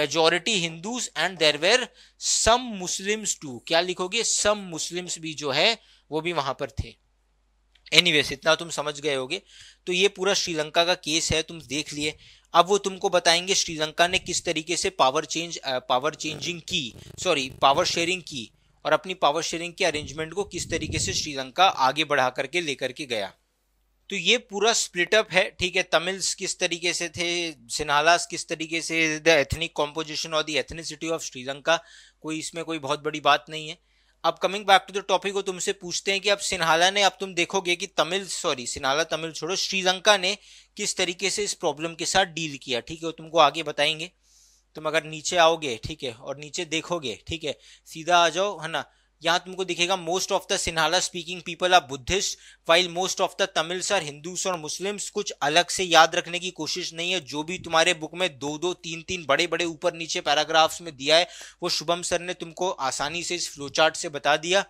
majority Hindus and there were some Muslims too क्या लिखोगे सम मुस्लिम्स भी जो है वो भी वहां पर थे एनीवेज इतना तुम समझ गए होगे तो ये पूरा श्रीलंका का केस है तुम देख लिए अब वो तुमको बताएंगे श्रीलंका ने किस तरीके से पावर चेंज पावर चेंजिंग की सॉरी पावर शेयरिंग की और अपनी पावर शेयरिंग के अरेंजमेंट को किस तरीके से श्रीलंका आगे बढ़ा करके लेकर के गया तो ये पूरा स्प्लिटअप है ठीक है तमिल्स किस तरीके से थे सिन्हालास किस तरीके से द एथनिक कॉम्पोजिशन और द एथनिसिटी ऑफ श्रीलंका कोई इसमें कोई बहुत बड़ी बात नहीं है अब coming back to the topic को तुमसे पूछते हैं कि अब सिन्हाला ने अब तुम देखोगे कि तमिल सॉरी सिन्हाला तमिल छोड़ो श्रीलंका ने किस तरीके से इस प्रॉब्लम के साथ डील किया ठीक है वो तुमको आगे बताएंगे तुम अगर नीचे आओगे ठीक है और नीचे देखोगे ठीक है सीधा आ जाओ है ना यहाँ तुमको दिखेगा most of the Sinhala speaking people are Buddhist while most of the Tamils are Hindus और मुस्लिम्स कुछ अलग से याद रखने की कोशिश नहीं है जो भी तुम्हारे बुक में दो दो तीन तीन बड़े बड़े ऊपर नीचे पैराग्राफ्स में दिया है वो शुभम सर ने तुमको आसानी से इस फ्लो चार्ट से बता दिया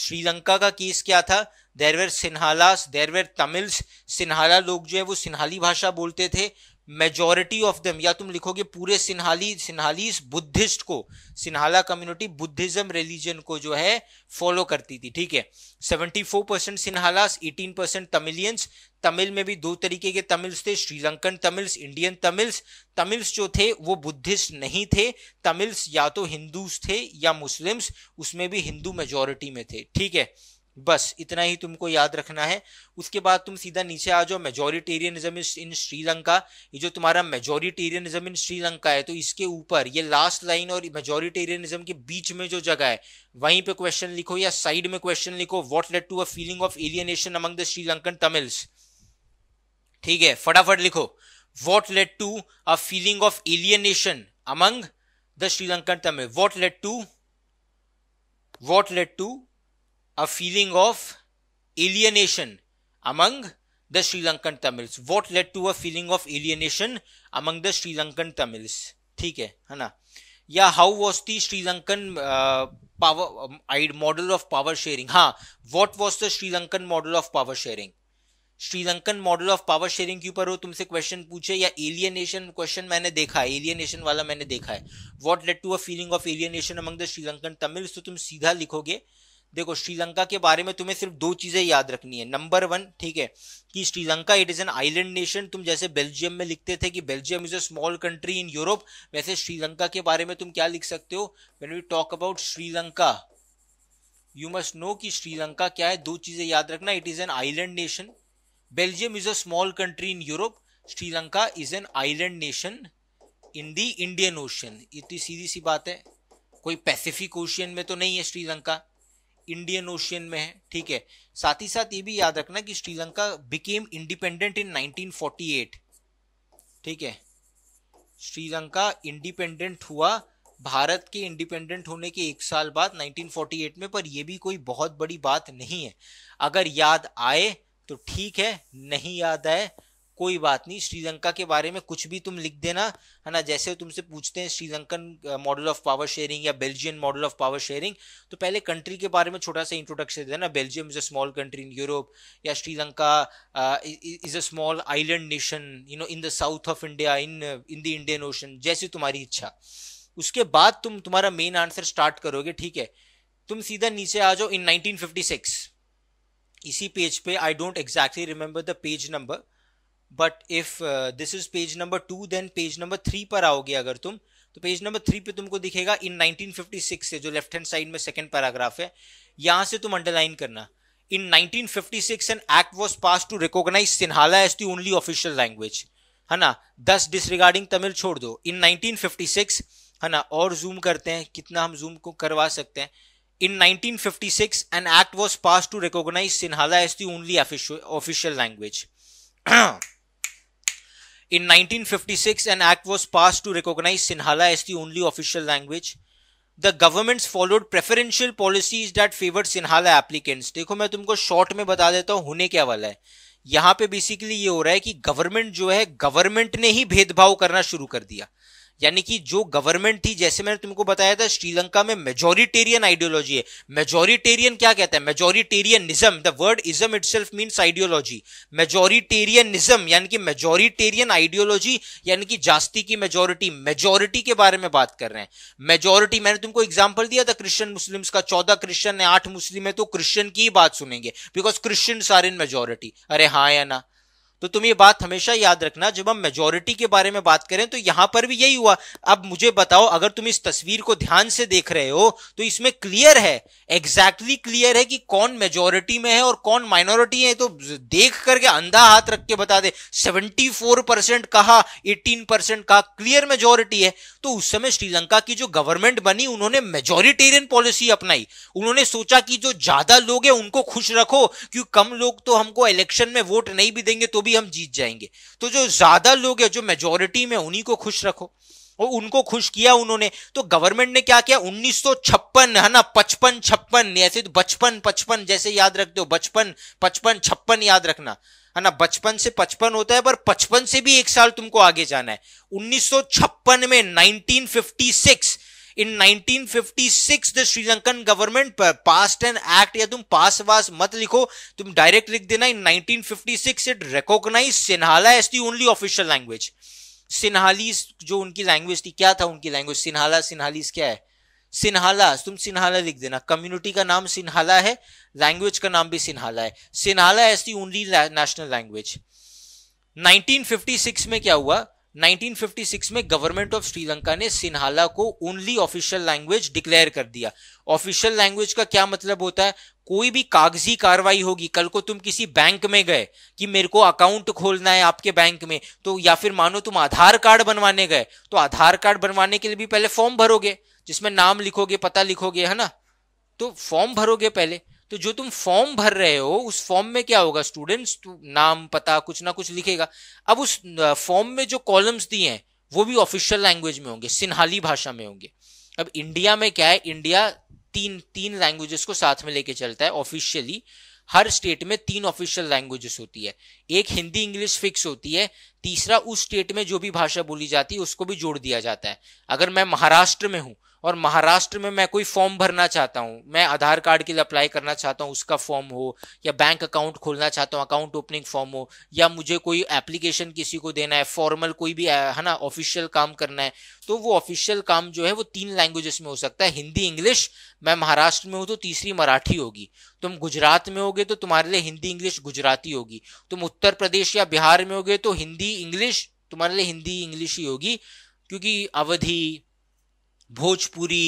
श्रीलंका का केस क्या था देरवेर सिन्हालास देरवेर तमिल्स सिन्हाला लोग जो है वो सिन्हाली भाषा बोलते थे मेजोरिटी ऑफ देम या तुम लिखोगे पूरे सिन्हाली सिन्हाली बुद्धिस्ट को सिन्हाला कम्युनिटी बुद्धिज्म रिलीजन को जो है फॉलो करती थी ठीक है 74 percent Sinhalas eighteen percent Tamilians Tamil में भी दो तरीके के तमिल्स थे श्रीलंकन तमिल्स इंडियन तमिल्स तमिल्स जो थे वो बुद्धिस्ट नहीं थे तमिल्स या तो हिंदूज थे या मुस्लिम्स उसमें भी हिंदू मेजोरिटी में थे ठीक है बस इतना ही तुमको याद रखना है उसके बाद तुम सीधा नीचे आ जाओ मेजोरिटेरियनिज्म इन श्रीलंका ये जो तुम्हारा मेजोरिटेरियनिज्म इन श्रीलंका है तो इसके ऊपर ये लास्ट लाइन और मेजोरिटेरियनिज्म के बीच में जो जगह है वहीं पे क्वेश्चन लिखो या साइड में क्वेश्चन लिखो what led to a feeling of alienation among the Sri Lankan Tamils ठीक है फटाफट लिखो what led to a feeling of alienation among the Sri Lankan Tamil what led to what led to a feeling of alienation among the Sri Lankan Tamils. What led to a feeling of alienation among the Sri Lankan Tamils? ठीक है है ना या how was the Sri Lankan power I'd model of power sharing हाँ what was the Sri Lankan model of power sharing Sri Lankan model of power sharing के ऊपर तुमसे question पूछे या एलियनेशन क्वेश्चन मैंने देखा है एलियनेशन वाला मैंने देखा है what led to a feeling of alienation among the Sri Lankan Tamils तो तुम सीधा लिखोगे uh, देखो श्रीलंका के बारे में तुम्हें सिर्फ दो चीजें याद रखनी है नंबर वन ठीक है कि Sri Lanka it is an island nation तुम जैसे बेल्जियम में लिखते थे कि Belgium is a small country in Europe वैसे श्रीलंका के बारे में तुम क्या लिख सकते हो when we talk about Sri Lanka you must know कि श्रीलंका क्या है दो चीजें याद रखना it is an island nation Belgium is a small country in Europe Sri Lanka is an island nation in the Indian Ocean इतनी सीधी सी बात है कोई पैसिफिक ओशियन में तो नहीं है श्रीलंका इंडियन ओशियन में है ठीक है साथ ही साथ ये भी याद रखना कि श्रीलंका बिकेम इंडिपेंडेंट इन 1948 ठीक है श्रीलंका इंडिपेंडेंट हुआ भारत के इंडिपेंडेंट होने के एक साल बाद 1948 में पर यह भी कोई बहुत बड़ी बात नहीं है अगर याद आए तो ठीक है नहीं याद आए कोई बात नहीं श्रीलंका के बारे में कुछ भी तुम लिख देना है ना जैसे तुमसे पूछते हैं Sri Lankan model of power sharing या Belgian model of power sharing तो पहले कंट्री के बारे में छोटा सा इंट्रोडक्शन देना Belgium is a small country in Europe या Sri Lanka is a small island nation you know in the south of India in in the Indian Ocean जैसी तुम्हारी इच्छा उसके बाद तुम तुम्हारा मेन आंसर स्टार्ट करोगे ठीक है तुम सीधा नीचे आ जाओ इन 1956 इसी पेज पे I don't exactly remember the page number but if this is page number two then page number three पर आओगे अगर तुम तो पेज नंबर थ्री पे तुमको दिखेगा इन 1956 से जो लेफ्ट हैंड साइड में सेकंड पैराग्राफ है यहां से तुम अंडरलाइन करना in 1956 an act was pass to recognise Sinhala as the only official language है ना दस डिसरिगार्डिंग तमिल छोड़ दो इन 1956 है ना और जूम करते हैं कितना हम जूम को करवा सकते हैं in 1956 an act was pass to recognise Sinhala as the only official language In 1956, an act was passed to recognize Sinhala as the only official language. The governments followed preferential policies that favored Sinhala applicants. देखो मैं तुमको short में बता देता हूँ होने क्या वाला है यहाँ पे बेसिकली ये हो रहा है कि गवर्नमेंट जो है गवर्नमेंट ने ही भेदभाव करना शुरू कर दिया यानी कि जो गवर्नमेंट थी जैसे मैंने तुमको बताया था श्रीलंका में मेजोरिटेरियन आइडियोलॉजी है मेजोरिटेरियन क्या कहता है majoritarianism the word itself means ideology majoritarianism यानी कि मेजोरिटेरियन आइडियोलॉजी यानी कि जास्ती की मेजोरिटी मेजोरिटी के बारे में बात कर रहे हैं मेजोरिटी मैंने तुमको एग्जाम्पल दिया था क्रिश्चियन मुस्लिम का चौदह क्रिश्चियन है आठ मुस्लिम है तो क्रिश्चियन की ही बात सुनेंगे because Christian are in majority अरे हाँ या ना तो तुम ये बात हमेशा याद रखना जब हम मेजोरिटी के बारे में बात करें तो यहां पर भी यही हुआ अब मुझे बताओ अगर तुम इस तस्वीर को ध्यान से देख रहे हो तो इसमें क्लियर है एग्जैक्टली exactly क्लियर है कि कौन मेजोरिटी में है और कौन माइनॉरिटी है तो देख करके अंधा हाथ रख के बता दे 74 परसेंट कहा 18 परसेंट कहा क्लियर मेजोरिटी है तो उस समय श्रीलंका की जो गवर्नमेंट बनी उन्होंने मेजोरिटेरियन पॉलिसी अपनाई उन्होंने सोचा कि जो ज्यादा लोग हैं उनको खुश रखो क्योंकि कम लोग तो हमको इलेक्शन में वोट नहीं भी देंगे तो भी हम जीत जाएंगे तो जो ज्यादा लोग है जो मेजोरिटी में उन्हीं को खुश रखो और उनको खुश किया उन्होंने तो गवर्नमेंट ने क्या किया उन्नीस सौ छप्पन है ना पचपन छप्पन ऐसे तो बचपन पचपन जैसे याद रखते हो बचपन पचपन छप्पन याद रखना है ना बचपन से पचपन होता है पर पचपन से भी एक साल तुमको आगे जाना है उन्नीस में 1956 in 1956 the Sri Lankan government passed an act या तुम पास वास मत लिखो तुम डायरेक्ट लिख देना in 1956 it recognise Sinhala as the only official language Sinhali जो उनकी लैंग्वेज थी क्या था उनकी लैंग्वेज सिन्हाला सिन्हालीस क्या है सिन्हाला तुम सिन्हाला लिख देना कम्युनिटी का नाम सिन्हाला है लैंग्वेज का नाम भी सिन्हाला है Sinhala as the only national language 1956 में क्या हुआ 1956 में गवर्नमेंट ऑफ श्रीलंका ने सिन्हाला को ओनली ऑफिशियल लैंग्वेज डिक्लेयर कर दिया ऑफिशियल लैंग्वेज का क्या मतलब होता है कोई भी कागजी कार्रवाई होगी कल को तुम किसी बैंक में गए कि मेरे को अकाउंट खोलना है आपके बैंक में तो या फिर मानो तुम आधार कार्ड बनवाने गए तो आधार कार्ड बनवाने के लिए भी पहले फॉर्म भरोगे जिसमें नाम लिखोगे पता लिखोगे है ना तो फॉर्म भरोगे पहले तो जो तुम फॉर्म भर रहे हो उस फॉर्म में क्या होगा स्टूडेंट्स नाम पता कुछ ना कुछ लिखेगा अब उस फॉर्म में जो कॉलम्स दिए हैं वो भी ऑफिशियल लैंग्वेज में होंगे सिन्हाली भाषा में होंगे अब इंडिया में क्या है इंडिया तीन तीन लैंग्वेजेस को साथ में लेके चलता है ऑफिशियली हर स्टेट में तीन ऑफिशियल लैंग्वेजेस होती है एक हिंदी इंग्लिश फिक्स होती है तीसरा उस स्टेट में जो भी भाषा बोली जाती है उसको भी जोड़ दिया जाता है अगर मैं महाराष्ट्र में हूँ और महाराष्ट्र में मैं कोई फॉर्म भरना चाहता हूँ मैं आधार कार्ड के लिए अप्लाई करना चाहता हूँ उसका फॉर्म हो या बैंक अकाउंट खोलना चाहता हूँ अकाउंट ओपनिंग फॉर्म हो या मुझे कोई एप्लीकेशन किसी को देना है फॉर्मल कोई भी है ना ऑफिशियल काम करना है तो वो ऑफिशियल काम जो है वो तीन लैंग्वेजेस में हो सकता है हिंदी इंग्लिश मैं महाराष्ट्र में हूँ तो तीसरी मराठी होगी तुम गुजरात में होगे तो तुम्हारे लिए हिंदी इंग्लिश गुजराती होगी तुम उत्तर प्रदेश या बिहार में होगे तो हिंदी इंग्लिश तुम्हारे लिए हिंदी इंग्लिश ही होगी क्योंकि अवधि भोजपुरी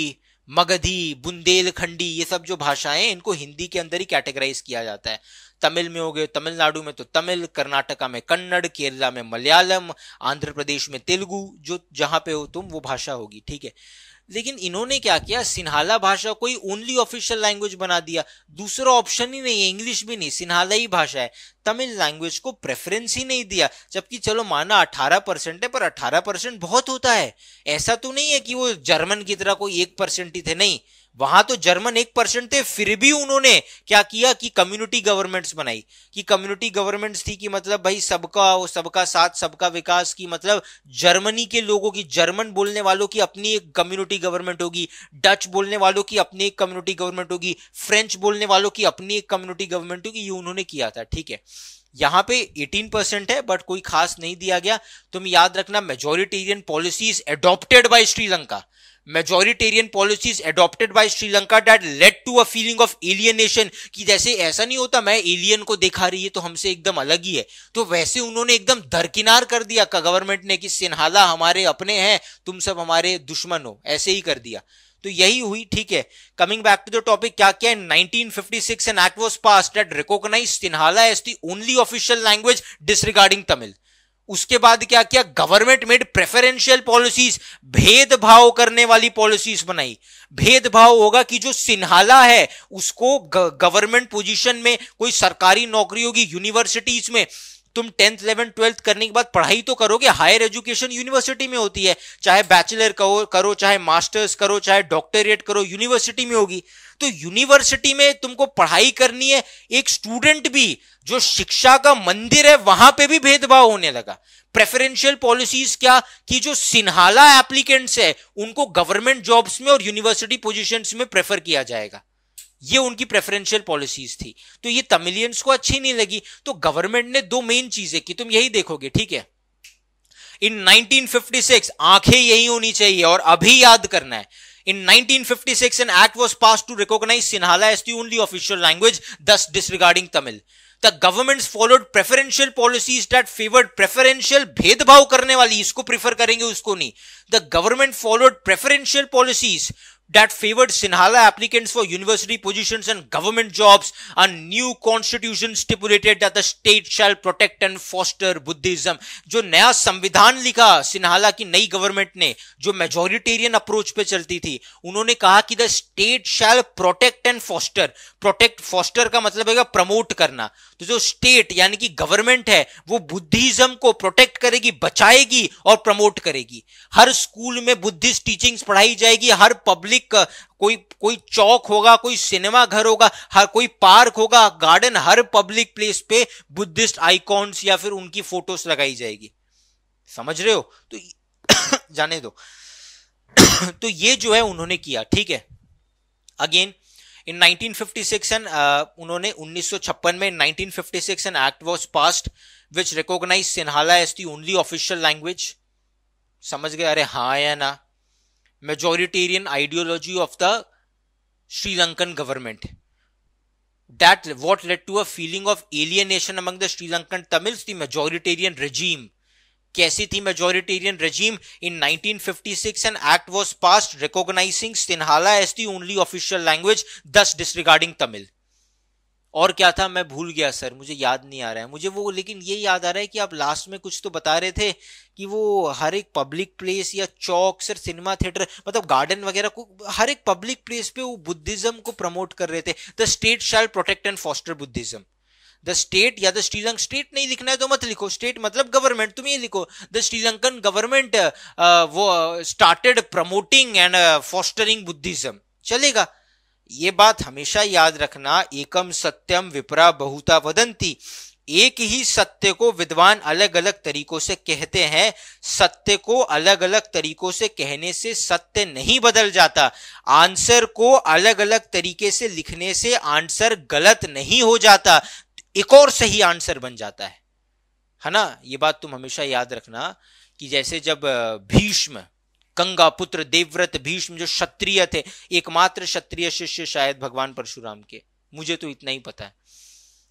मगधी बुंदेलखंडी ये सब जो भाषाएं इनको हिंदी के अंदर ही कैटेगराइज किया जाता है तमिल में हो गए तमिलनाडु में तो तमिल कर्नाटका में कन्नड़ केरला में मलयालम आंध्र प्रदेश में तेलुगु जो जहां पे हो तुम वो भाषा होगी ठीक है लेकिन इन्होंने क्या किया सिन्हाला भाषा को ही ओनली ऑफिशियल लैंग्वेज बना दिया दूसरा ऑप्शन ही नहीं इंग्लिश भी नहीं सिन्हाला ही भाषा है तमिल लैंग्वेज को प्रेफरेंस ही नहीं दिया जबकि चलो माना 18 परसेंट है पर 18 परसेंट बहुत होता है ऐसा तो नहीं है कि वो जर्मन की तरह कोई एक परसेंट ही थे नहीं वहां तो जर्मन एक परसेंट थे फिर भी उन्होंने क्या किया कि कम्युनिटी गवर्नमेंट्स बनाई कि कम्युनिटी गवर्नमेंट्स थी कि मतलब भाई सबका सबका साथ सबका विकास की मतलब जर्मनी के लोगों की जर्मन बोलने वालों की अपनी एक कम्युनिटी गवर्नमेंट होगी डच बोलने वालों की अपनी एक कम्युनिटी गवर्नमेंट होगी फ्रेंच बोलने वालों की अपनी एक कम्युनिटी गवर्नमेंट होगी ये उन्होंने किया था ठीक है यहां पे 18 परसेंट है बट कोई खास नहीं दिया गया तुम याद रखना majoritarian policies adopted by Sri Lanka majoritarian policies adopted by Sri Lanka that led to a feeling of alienation कि जैसे ऐसा नहीं होता मैं एलियन को देखा रही है तो हमसे एकदम अलग ही है तो वैसे उन्होंने एकदम दरकिनार कर दिया का गवर्नमेंट ने कि सिन्हाला हमारे अपने हैं तुम सब हमारे दुश्मन हो ऐसे ही कर दिया तो यही हुई ठीक है coming back to the topic क्या क्या है 1956 an act was pass that recognise Sinhala as the only official language disregarding Tamil उसके बाद क्या किया गवर्नमेंट मेड प्रेफरेंशियल पॉलिसीज भेदभाव करने वाली पॉलिसीज बनाई भेदभाव होगा कि जो सिन्हाला है उसको गवर्नमेंट पोजीशन में कोई सरकारी नौकरी होगी यूनिवर्सिटीज में तुम टेंथ इलेवन ट्वेल्थ करने के बाद पढ़ाई तो करोगे हायर एजुकेशन यूनिवर्सिटी में होती है चाहे बैचलर करो करो चाहे मास्टर्स करो चाहे डॉक्टरेट करो यूनिवर्सिटी में होगी तो यूनिवर्सिटी में तुमको पढ़ाई करनी है एक स्टूडेंट भी जो शिक्षा का मंदिर है वहां पे भी भेदभाव होने लगा प्रेफरेंशियल पॉलिसीज क्या कि जो सिन्हाला एप्लीकेंट्स है उनको गवर्नमेंट जॉब्स में और यूनिवर्सिटी पोजिशन में प्रेफर किया जाएगा ये उनकी प्रेफरेंशियल पॉलिसीज थी तो ये तमिलियंस को अच्छी नहीं लगी तो गवर्नमेंट ने दो मेन चीजें की तुम यही देखोगे ठीक है इन 1956 आंखें यही होनी चाहिए और अभी याद करना है In 1956, an act was passed to recognize Sinhala as the only official language, thus disregarding Tamil. The governments followed preferential policies that favored preferential भेदभाव करने wali. Isko prefer karenge, usko नहीं. The government followed preferential policies that favored Sinhala applicants for university positions and government jobs, a new constitution stipulated that the state shall protect and foster Buddhism. जो नया संविधान लिखा सिन्हाला की नई government ने जो majoritarian approach पे चलती थी उन्होंने कहा कि the state shall protect and foster protect foster का मतलब है प्रमोट करना तो जो स्टेट यानी कि गवर्नमेंट है वो बुद्धिज्म को प्रोटेक्ट करेगी बचाएगी और प्रमोट करेगी हर स्कूल में बुद्धिस्ट टीचिंग्स पढ़ाई जाएगी हर पब्लिक पब्लिक कोई कोई चौक होगा कोई सिनेमा घर होगा हर कोई पार्क होगा गार्डन हर पब्लिक प्लेस पे बुद्धिस्ट आइकॉन्स या फिर उनकी फोटोज लगाई जाएगी समझ रहे हो तो जाने दो तो ये जो है उन्होंने किया ठीक है अगेन इन 1956 एंड uh, उन्होंने 1956 में 1956 and act was passed which recognise Sinhala as the only official language समझ गए अरे हाँ या ना majoritarian ideology of the Sri Lankan government. That what led to a feeling of alienation among the Sri Lankan Tamils, the majoritarian regime. कैसी थी majoritarian regime in 1956 an act was passed recognising Sinhala as the only official language, thus disregarding Tamil. और क्या था मैं भूल गया sir मुझे याद नहीं आ रहा है मुझे वो लेकिन ये याद आ रहा है कि आप लास्ट में कुछ तो बता रहे थे कि वो हर एक पब्लिक प्लेस या चौक सर सिनेमा थिएटर मतलब गार्डन वगैरह को हर एक पब्लिक प्लेस पे वो बुद्धिज्म को प्रमोट कर रहे थे the state shall protect and foster Buddhism the state या द श्रीलंक स्टेट नहीं लिखना है तो मत लिखो स्टेट मतलब गवर्नमेंट तुम ये लिखो द श्रीलंकन गवर्नमेंट वो started promoting and fostering Buddhism चलेगा ये बात हमेशा याद रखना एकम सत्यम विपरा बहुता वदंती एक ही सत्य को विद्वान अलग अलग तरीकों से कहते हैं सत्य को अलग अलग तरीकों से कहने से सत्य नहीं बदल जाता आंसर को अलग अलग तरीके से लिखने से आंसर गलत नहीं हो जाता एक और सही आंसर बन जाता है है ना ये बात तुम हमेशा याद रखना कि जैसे जब भीष्म गंगा पुत्र देवव्रत भीष्म जो क्षत्रिय थे एकमात्र क्षत्रिय शिष्य शायद भगवान परशुराम के मुझे तो इतना ही पता है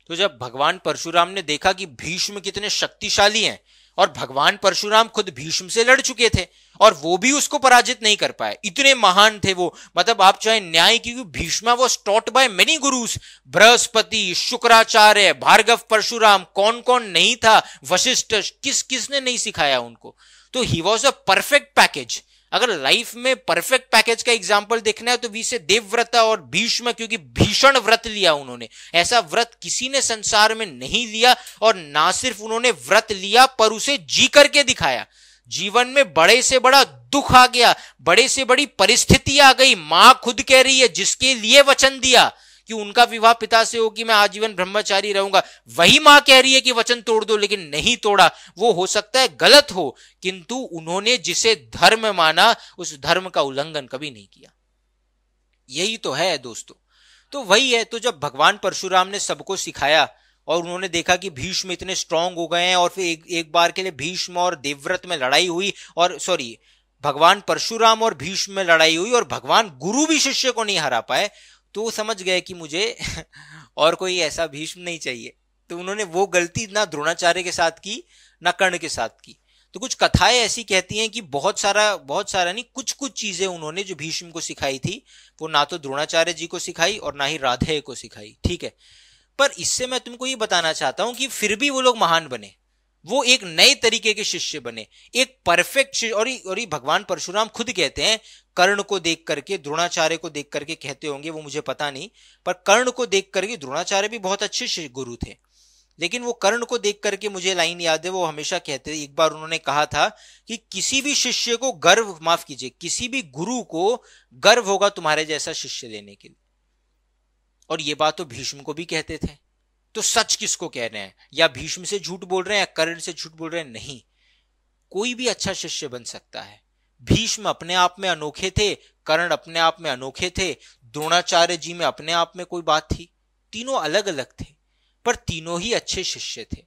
तो जब भगवान परशुराम ने देखा कि भीष्म कितने शक्तिशाली हैं और भगवान परशुराम खुद भीष्म से लड़ चुके थे और वो भी उसको पराजित नहीं कर पाए इतने महान थे वो मतलब आप चाहे न्याय क्योंकि Bhishma was taught by many gurus Brihaspati Shukracharya Bhargava Parshuram कौन कौन नहीं था वशिष्ठ किस किसने नहीं सिखाया उनको तो he was a perfect package अगर लाइफ में परफेक्ट पैकेज का एग्जाम्पल देखना है तो वी से देवव्रता और भीष्म क्योंकि भीषण व्रत लिया उन्होंने ऐसा व्रत किसी ने संसार में नहीं लिया और ना सिर्फ उन्होंने व्रत लिया पर उसे जी करके दिखाया जीवन में बड़े से बड़ा दुख आ गया बड़े से बड़ी परिस्थिति आ गई मां खुद कह रही है जिसके लिए वचन दिया कि उनका विवाह पिता से होगी मैं आजीवन ब्रह्मचारी रहूंगा वही मां कह रही है कि वचन तोड़ दो लेकिन नहीं तोड़ा वो हो सकता है गलत हो किंतु उन्होंने जिसे धर्म माना उस धर्म का उल्लंघन कभी नहीं किया यही तो है दोस्तों तो वही है तो जब भगवान परशुराम ने सबको सिखाया और उन्होंने देखा कि भीष्म इतने स्ट्रांग हो गए हैं और फिर एक, एक बार के लिए भीष्म और देवव्रत में लड़ाई हुई और सॉरी भगवान परशुराम और भीष्म में लड़ाई हुई और भगवान गुरु भी शिष्य को नहीं हरा पाए तो वो समझ गए कि मुझे और कोई ऐसा भीष्म नहीं चाहिए तो उन्होंने वो गलती ना द्रोणाचार्य के साथ की ना कर्ण के साथ की तो कुछ कथाएं ऐसी कहती हैं कि बहुत सारा बहुत सारा नहीं कुछ कुछ चीजें उन्होंने जो भीष्म को सिखाई थी वो ना तो द्रोणाचार्य जी को सिखाई और ना ही राधेय को सिखाई ठीक है पर इससे मैं तुमको ये बताना चाहता हूं कि फिर भी वो लोग महान बने वो एक नए तरीके के शिष्य बने एक परफेक्ट और, और भगवान परशुराम खुद कहते हैं कर्ण को देख करके द्रोणाचार्य को देख करके कहते होंगे वो मुझे पता नहीं पर कर्ण को देख करके द्रोणाचार्य भी बहुत अच्छे गुरु थे लेकिन वो कर्ण को देख करके मुझे लाइन याद है वो हमेशा कहते थे एक बार उन्होंने कहा था कि किसी भी शिष्य को गर्व माफ कीजिए किसी भी गुरु को गर्व होगा तुम्हारे जैसा शिष्य लेने के लिए और ये बात तो भीष्म को भी कहते थे तो सच किसको कह रहे हैं या भीष्म से झूठ बोल रहे हैं या कर्ण से झूठ बोल रहे हैं नहीं कोई भी अच्छा शिष्य बन सकता है भीष्म अपने आप में अनोखे थे कर्ण अपने आप में अनोखे थे द्रोणाचार्य जी में अपने आप में कोई बात थी तीनों अलग अलग थे पर तीनों ही अच्छे शिष्य थे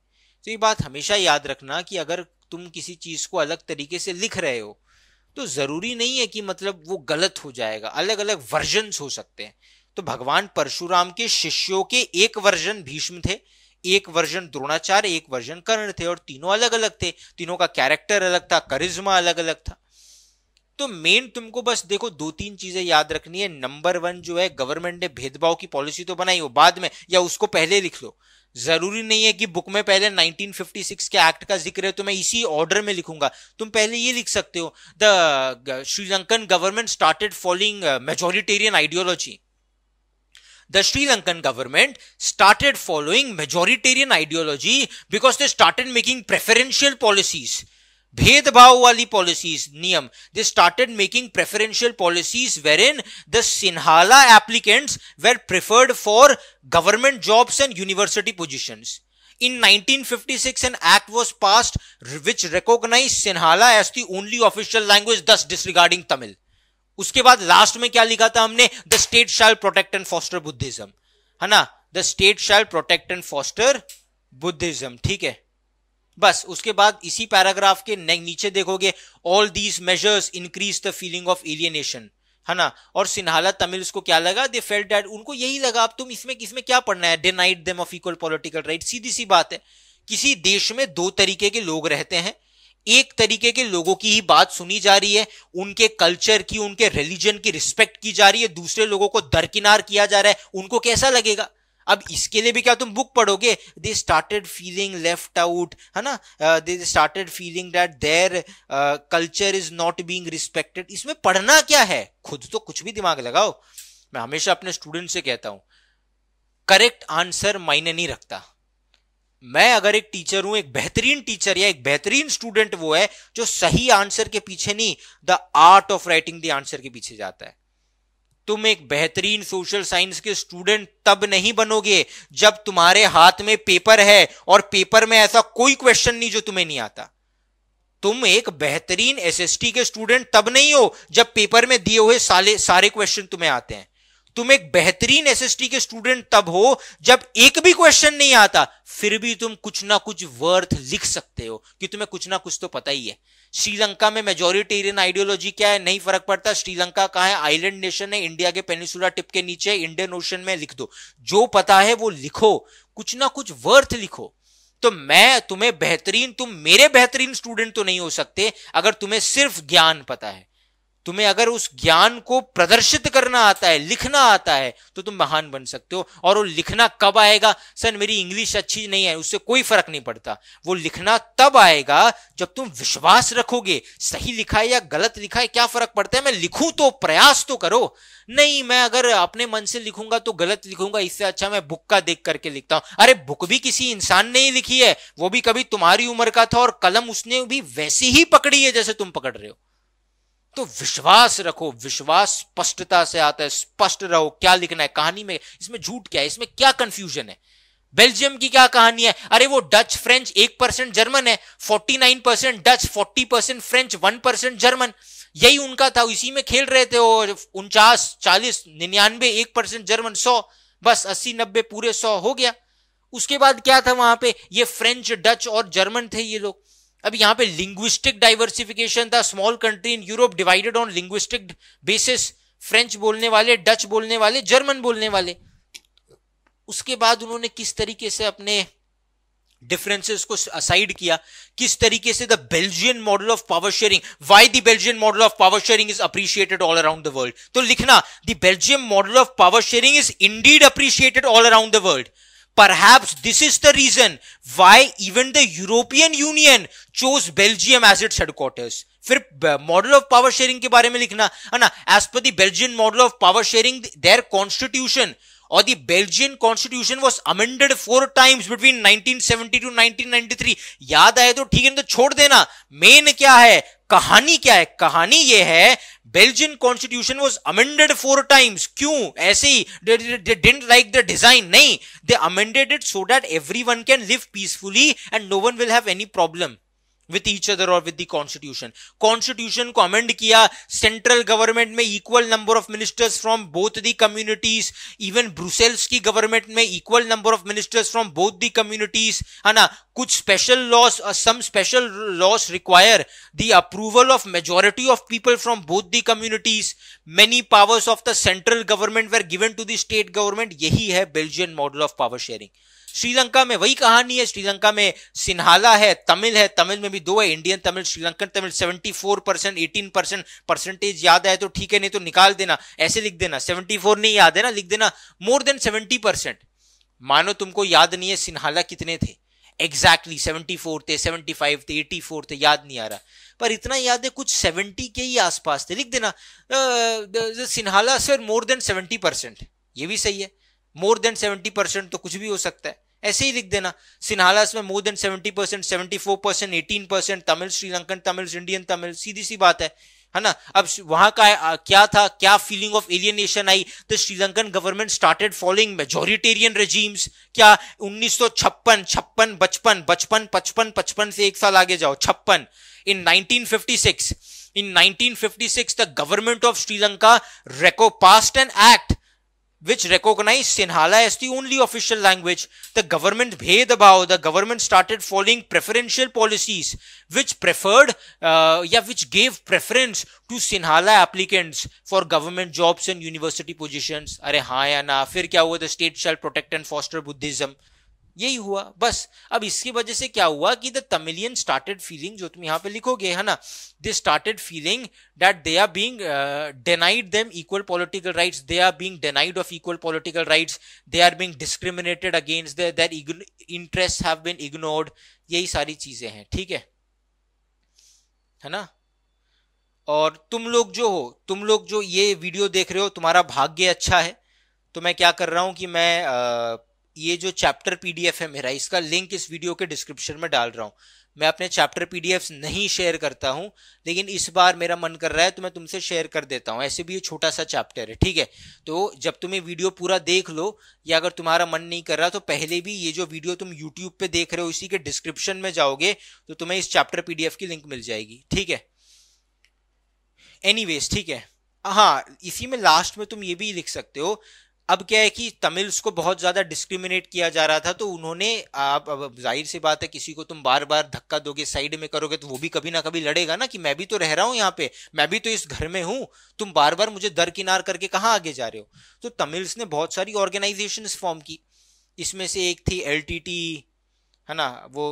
तो ये बात हमेशा याद रखना कि अगर तुम किसी चीज को अलग तरीके से लिख रहे हो तो जरूरी नहीं है कि मतलब वो गलत हो जाएगा अलग अलग वर्जन हो सकते हैं तो भगवान परशुराम के शिष्यों के एक वर्जन भीष्म थे एक वर्जन द्रोणाचार्य एक वर्जन कर्ण थे और तीनों अलग अलग थे तीनों का कैरेक्टर अलग था करिज्मा अलग अलग था तो मेन तुमको बस देखो दो तीन चीजें याद रखनी है नंबर वन जो है गवर्नमेंट ने भेदभाव की पॉलिसी तो बनाई हो बाद में या उसको पहले लिख लो जरूरी नहीं है कि बुक में पहले 1956 के एक्ट का जिक्र है तो मैं इसी ऑर्डर में लिखूंगा तुम पहले ये लिख सकते हो the Sri Lankan government started following majoritarian ideology the Sri Lankan government started following majoritarian ideology because they started making preferential policies. भेदभाव वाली policies. नियम they started making preferential policies where in the Sinhala applicants were preferred for government jobs and In 1956, an act was passed which recognized Sinhala as the only official language, thus disregarding Tamil. उसके बाद last में क्या लिखा था हमने the state shall protect and foster Buddhism है ना the state shall protect and foster Buddhism ठीक है बस उसके बाद इसी पैराग्राफ के नीचे देखोगे all these measures increase the feeling of alienation है ना और सिन्हाला तमिल को क्या लगा दे फेल्ट डैट उनको यही लगा अब तुम इसमें इसमें क्या पढ़ना है denied them of equal political right सीधी सी बात है किसी देश में दो तरीके के लोग रहते हैं एक तरीके के लोगों की ही बात सुनी जा रही है उनके कल्चर की उनके रिलीजन की रिस्पेक्ट की जा रही है दूसरे लोगों को दरकिनार किया जा रहा है उनको कैसा लगेगा अब इसके लिए भी क्या तुम बुक पढ़ोगे they started feeling left out है ना they started feeling that their culture is not being respected इसमें पढ़ना क्या है खुद तो कुछ भी दिमाग लगाओ मैं हमेशा अपने स्टूडेंट से कहता हूं करेक्ट आंसर मायने नहीं रखता मैं अगर एक टीचर हूं एक बेहतरीन टीचर या एक बेहतरीन स्टूडेंट वो है जो सही आंसर के पीछे नहीं the art of writing the answer के पीछे जाता है तुम एक बेहतरीन सोशल साइंस के स्टूडेंट तब नहीं बनोगे जब तुम्हारे हाथ में पेपर है और पेपर में ऐसा कोई क्वेश्चन नहीं जो तुम्हें नहीं आता तुम एक बेहतरीन एसएसटी के स्टूडेंट तब नहीं हो जब पेपर में दिए हुए सारे क्वेश्चन तुम्हें आते हैं तुम एक बेहतरीन एसएसटी के स्टूडेंट तब हो जब एक भी क्वेश्चन नहीं आता फिर भी तुम कुछ ना कुछ वर्थ लिख सकते हो कि तुम्हें कुछ ना कुछ तो पता ही है श्रीलंका में मेजोरिटेरियन आइडियोलॉजी क्या है नहीं फर्क पड़ता श्रीलंका कहा है आइलैंड नेशन है इंडिया के पेनिसुला टिप के नीचे इंडियन ओशन में लिख दो जो पता है वो लिखो कुछ ना कुछ वर्थ लिखो तो मैं तुम्हें बेहतरीन तुम मेरे बेहतरीन स्टूडेंट तो नहीं हो सकते अगर तुम्हें सिर्फ ज्ञान पता है तुम्हें अगर उस ज्ञान को प्रदर्शित करना आता है लिखना आता है तो तुम महान बन सकते हो और वो लिखना कब आएगा सर मेरी इंग्लिश अच्छी नहीं है उससे कोई फर्क नहीं पड़ता वो लिखना तब आएगा जब तुम विश्वास रखोगे सही लिखा है या गलत लिखा है क्या फर्क पड़ता है मैं लिखूं तो प्रयास तो करो नहीं मैं अगर अपने मन से लिखूंगा तो गलत लिखूंगा इससे अच्छा मैं बुक का देख करके लिखता हूं अरे बुक भी किसी इंसान ने ही लिखी है वो भी कभी तुम्हारी उम्र का था और कलम उसने भी वैसी ही पकड़ी है जैसे तुम पकड़ रहे हो तो विश्वास रखो विश्वास स्पष्टता से आता है स्पष्ट रहो क्या लिखना है कहानी में इसमें झूठ क्या है इसमें क्या कंफ्यूजन है बेल्जियम की क्या कहानी है अरे वो डच फ्रेंच एक परसेंट जर्मन है forty nine percent Dutch forty percent French one percent German यही उनका था इसी में खेल रहे थे वो उनचास चालीस निन्यानवे एक परसेंट जर्मन सौ बस अस्सी नब्बे पूरे सौ हो गया उसके बाद क्या था वहां पे ये फ्रेंच डच और जर्मन थे ये लोग अब यहां पे लिंग्विस्टिक डाइवर्सिफिकेशन था small country in Europe divided on linguistic basis French बोलने वाले डच बोलने वाले जर्मन बोलने वाले उसके बाद उन्होंने किस तरीके से अपने डिफरेंसेस को असाइड किया किस तरीके से the Belgian model of power sharing why the Belgian model of power sharing is appreciated all around the world तो लिखना the Belgium model of power sharing is indeed appreciated all around the world Perhaps this is the reason why even the European Union chose Belgium as its headquarters. फिर model of power sharing के बारे में लिखना है ना as पर Belgian model of power sharing their constitution और the Belgian constitution was amended four times between 1970 to 1993 याद आए तो ठीक है तो छोड़ देना मेन क्या है कहानी क्या है कहानी यह है Belgian constitution was amended four times क्यों ऐसे ही डिंट लाइक द डिजाइन नहीं they amended it so that every one can live peacefully and no one will have any problem with each other और विद द कॉन्स्टिट्यूशन कॉन्स्टिट्यूशन को amend किया central government में equal number of ministers from both the communities even Brussels की government में equal number of ministers from both the communities है ना कुछ special laws some special laws require the approval of majority of people from both the communities many powers of the central government were given to the state government यही है Belgian model of power sharing Sri Lanka में वही कहानी है श्रीलंका में सिन्हाला है तमिल है तमिल में भी दो है Indian Tamil Sri Lankan Tamil 74 percent eighteen percent percentage याद आए तो ठीक है नहीं तो निकाल देना ऐसे लिख देना 74 नहीं याद है ना लिख देना मोर देन 70 परसेंट मानो तुमको याद नहीं है सिन्हाला कितने थे एग्जैक्टली सेवेंटी फोर थे सेवेंटी फाइव थे एटी फोर थे याद नहीं आ रहा पर इतना याद है कुछ सेवेंटी के ही आसपास थे लिख देना Sinhala sir more than seventy percent ये भी सही है मोर देन सेवेंटी परसेंट तो कुछ भी हो सकता है ऐसे ही लिख देना सिन्हालास में more than seventy percent seventy four percent eighteen percent Tamil Sri Lankan Tamil Indian Tamil सीधी सी बात है है ना अब वहां का क्या था क्या फीलिंग ऑफ एलियनेशन आई तो Sri Lankan government started following majoritarian regimes क्या उन्नीस सौ छप्पन छप्पन बचपन बचपन पचपन पचपन से एक साल आगे जाओ छप्पन इन 1956 in 1956 the government of sri lanka reco passed an act which recognized Sinhala as the only official language, the government bhed about, the government started following preferential policies, which preferred, uh, yeah, which gave preference to Sinhala applicants for government jobs and university positions. Are हाँ या ना फिर क्या हुआ the state shall protect and foster Buddhism यही हुआ बस अब इसकी वजह से क्या हुआ कि द तमिलियन स्टार्टेड फीलिंग जो तुम यहाँ पे लिखोगे है ना they started feeling that they are being denied them equal political rights they are being denied of equal political rights they are being discriminated against that interest have been ignored यही सारी चीजें हैं ठीक है है ना और तुम लोग जो हो तुम लोग जो ये वीडियो देख रहे हो तुम्हारा भाग्य अच्छा है तो मैं क्या कर रहा हूं कि मैं आ, uh, ये जो चैप्टर पीडीएफ है मेरा इसका लिंक इस वीडियो के डिस्क्रिप्शन में डाल रहा हूँ मैं अपने चैप्टर पीडीएफ नहीं शेयर करता हूँ लेकिन इस बार मेरा मन कर रहा है तो मैं तुमसे शेयर कर देता हूँ ऐसे भी ये छोटा सा चैप्टर है ठीक है तो जब तुम ये वीडियो पूरा देख लो या अगर तुम्हारा मन नहीं कर रहा तो पहले भी ये जो वीडियो तुम यूट्यूब पे देख रहे हो इसी के डिस्क्रिप्शन में जाओगे तो तुम्हें इस चैप्टर पीडीएफ की लिंक मिल जाएगी ठीक है एनी ठीक है हाँ इसी में लास्ट में तुम ये भी लिख सकते हो अब क्या है कि तमिल्स को बहुत ज़्यादा डिस्क्रिमिनेट किया जा रहा था तो उन्होंने आप अब जाहिर सी बात है किसी को तुम बार बार धक्का दोगे साइड में करोगे तो वो भी कभी ना कभी लड़ेगा ना कि मैं भी तो रह रहा हूं यहाँ पे मैं भी तो इस घर में हूँ तुम बार बार मुझे दरकिनार करके कहाँ आगे जा रहे हो तो तमिल्स ने बहुत सारी ऑर्गेनाइजेशन फॉर्म की इसमें से एक थी एल है ना वो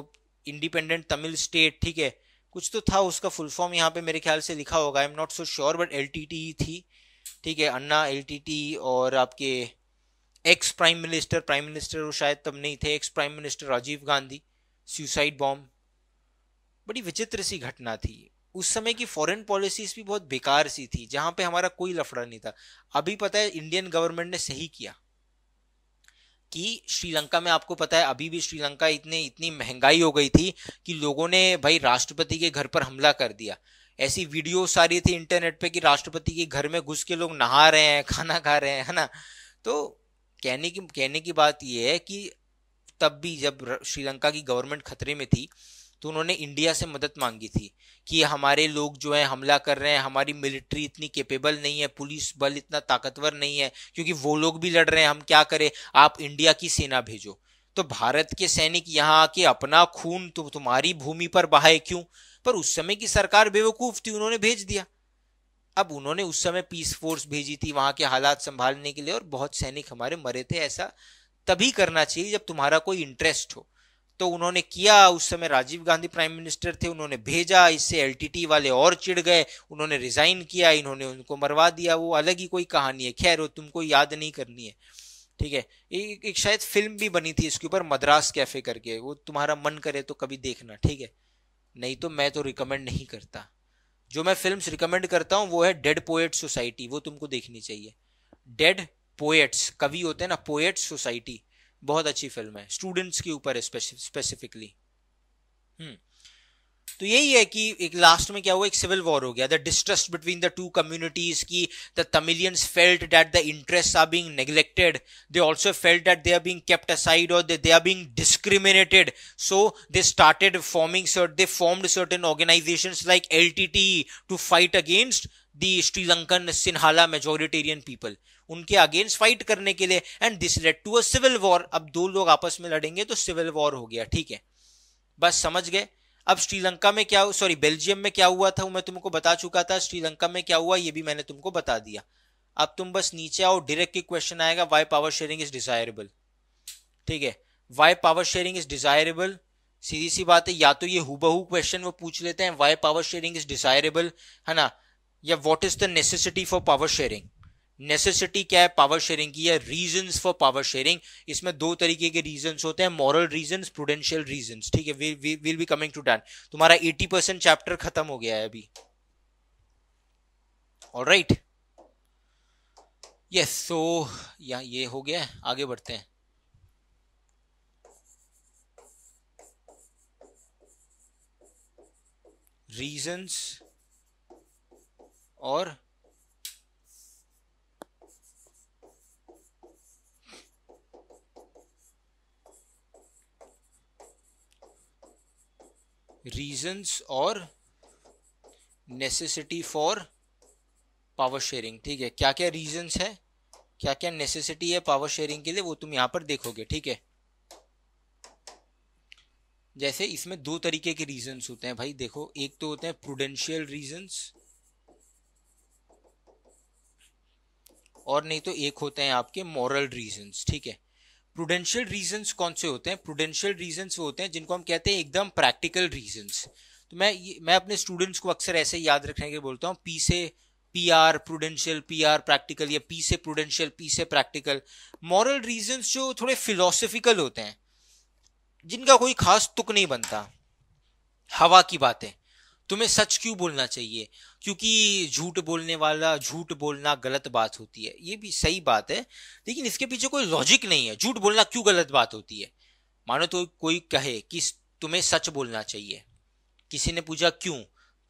इंडिपेंडेंट तमिल स्टेट ठीक है कुछ तो था उसका फुल फॉर्म यहाँ पे मेरे ख्याल से लिखा होगा I am not so sure but L थी ठीक है अन्ना एल और आपके ex prime minister prime minister वो शायद तब नहीं थे ex prime minister Rajiv Gandhi suicide bomb बड़ी विचित्र सी घटना थी उस समय की फॉरेन पॉलिसीज भी बहुत बेकार सी थी जहां पे हमारा कोई लफड़ा नहीं था अभी पता है इंडियन गवर्नमेंट ने सही किया कि श्रीलंका में आपको पता है अभी भी श्रीलंका इतने इतनी महंगाई हो गई थी कि लोगों ने भाई राष्ट्रपति के घर पर हमला कर दिया ऐसी वीडियो सारी थी इंटरनेट पे कि राष्ट्रपति के घर में घुस के लोग नहा रहे हैं खाना खा रहे हैं है ना तो कहने की कहने की बात यह है कि तब भी जब श्रीलंका की गवर्नमेंट खतरे में थी तो उन्होंने इंडिया से मदद मांगी थी कि हमारे लोग जो है हमला कर रहे हैं हमारी मिलिट्री इतनी कैपेबल नहीं है पुलिस बल इतना ताकतवर नहीं है क्योंकि वो लोग भी लड़ रहे हैं हम क्या करें आप इंडिया की सेना भेजो तो भारत के सैनिक यहाँ आके अपना खून तो तुम्हारी भूमि पर बहाए क्यों पर उस समय की सरकार बेवकूफ थी उन्होंने भेज दिया अब उन्होंने उस समय पीस फोर्स भेजी थी वहां के हालात संभालने के लिए और बहुत सैनिक हमारे मरे थे ऐसा तभी करना चाहिए जब तुम्हारा कोई इंटरेस्ट हो तो उन्होंने किया उस समय राजीव गांधी प्राइम मिनिस्टर थे उन्होंने भेजा इससे एलटीटी वाले और चिढ़ गए उन्होंने रिजाइन किया इन्होंने उनको मरवा दिया वो अलग ही कोई कहानी है खैर वो तुमको याद नहीं करनी है ठीक है एक शायद फिल्म भी बनी थी इसके ऊपर मद्रास कैफे करके वो तुम्हारा मन करे तो कभी देखना ठीक है नहीं तो मैं तो रिकमेंड नहीं करता जो मैं फिल्म्स रिकमेंड करता हूँ वो है डेड पोएट सोसाइटी वो तुमको देखनी चाहिए डेड पोएट्स कवि होते हैं ना पोएट्स सोसाइटी बहुत अच्छी फिल्म है स्टूडेंट्स के ऊपर स्पेसिफिकली हम्म तो यही है कि एक लास्ट में क्या हुआ एक सिविल वॉर हो गया the distrust between the two communities की the Tamilians felt that the interest are being neglected they also felt that they are being kept aside और they are being discriminated so they started forming sort they formed certain organisation like LTT to fight against the Sri Lankan Sinhala majoritarian people उनके against fight करने के लिए and this led to a civil war अब दो लोग आपस में लड़ेंगे तो सिविल वॉर हो गया ठीक है बस समझ गए अब श्रीलंका में क्या सॉरी बेल्जियम में क्या हुआ था मैं तुमको बता चुका था श्रीलंका में क्या हुआ ये भी मैंने तुमको बता दिया अब तुम बस नीचे आओ डायरेक्टली क्वेश्चन आएगा why power sharing is desirable ठीक है why power sharing is desirable सीधी सी बात है या तो ये हुबहू क्वेश्चन वो पूछ लेते हैं why power sharing is desirable है ना या what is the necessity for power sharing necessity क्या है पावर शेयरिंग की या रीजंस फॉर पावर शेयरिंग इसमें दो तरीके के रीजंस होते हैं मॉरल रीजंस प्रूडेंशियल रीजंस ठीक है विल बी कमिंग टू तुम्हारा 80 परसेंट चैप्टर खत्म हो गया है अभी ऑलराइट यस सो या ये हो गया आगे बढ़ते हैं रीजंस और रीजंस और नेसेसिटी फॉर पावर शेयरिंग ठीक है क्या क्या रीजंस है क्या क्या नेसेसिटी है पावर शेयरिंग के लिए वो तुम यहां पर देखोगे ठीक है जैसे इसमें दो तरीके के रीजंस होते हैं भाई देखो एक तो होते हैं प्रूडेंशियल रीजंस और नहीं तो एक होते हैं आपके मॉरल रीजंस ठीक है प्रूडेंशियल रीजंस कौन से होते हैं प्रूडेंशियल रीजंस होते हैं जिनको हम कहते हैं एकदम प्रैक्टिकल रीजंस तो मैं मैं अपने स्टूडेंट्स को अक्सर ऐसे याद रखने के बोलता हूँ पी से P R prudential P R practical या पी से प्रूडेंशियल पी से प्रैक्टिकल मॉरल रीजंस जो थोड़े फिलोसफिकल होते हैं जिनका कोई खास तुक नहीं बनता हवा की बातें तुम्हें सच क्यों बोलना चाहिए क्योंकि झूठ बोलने वाला झूठ बोलना गलत बात होती है ये भी सही बात है लेकिन इसके पीछे कोई लॉजिक नहीं है झूठ बोलना क्यों गलत बात होती है मानो तो कोई कहे कि तुम्हें सच बोलना चाहिए किसी ने पूछा क्यों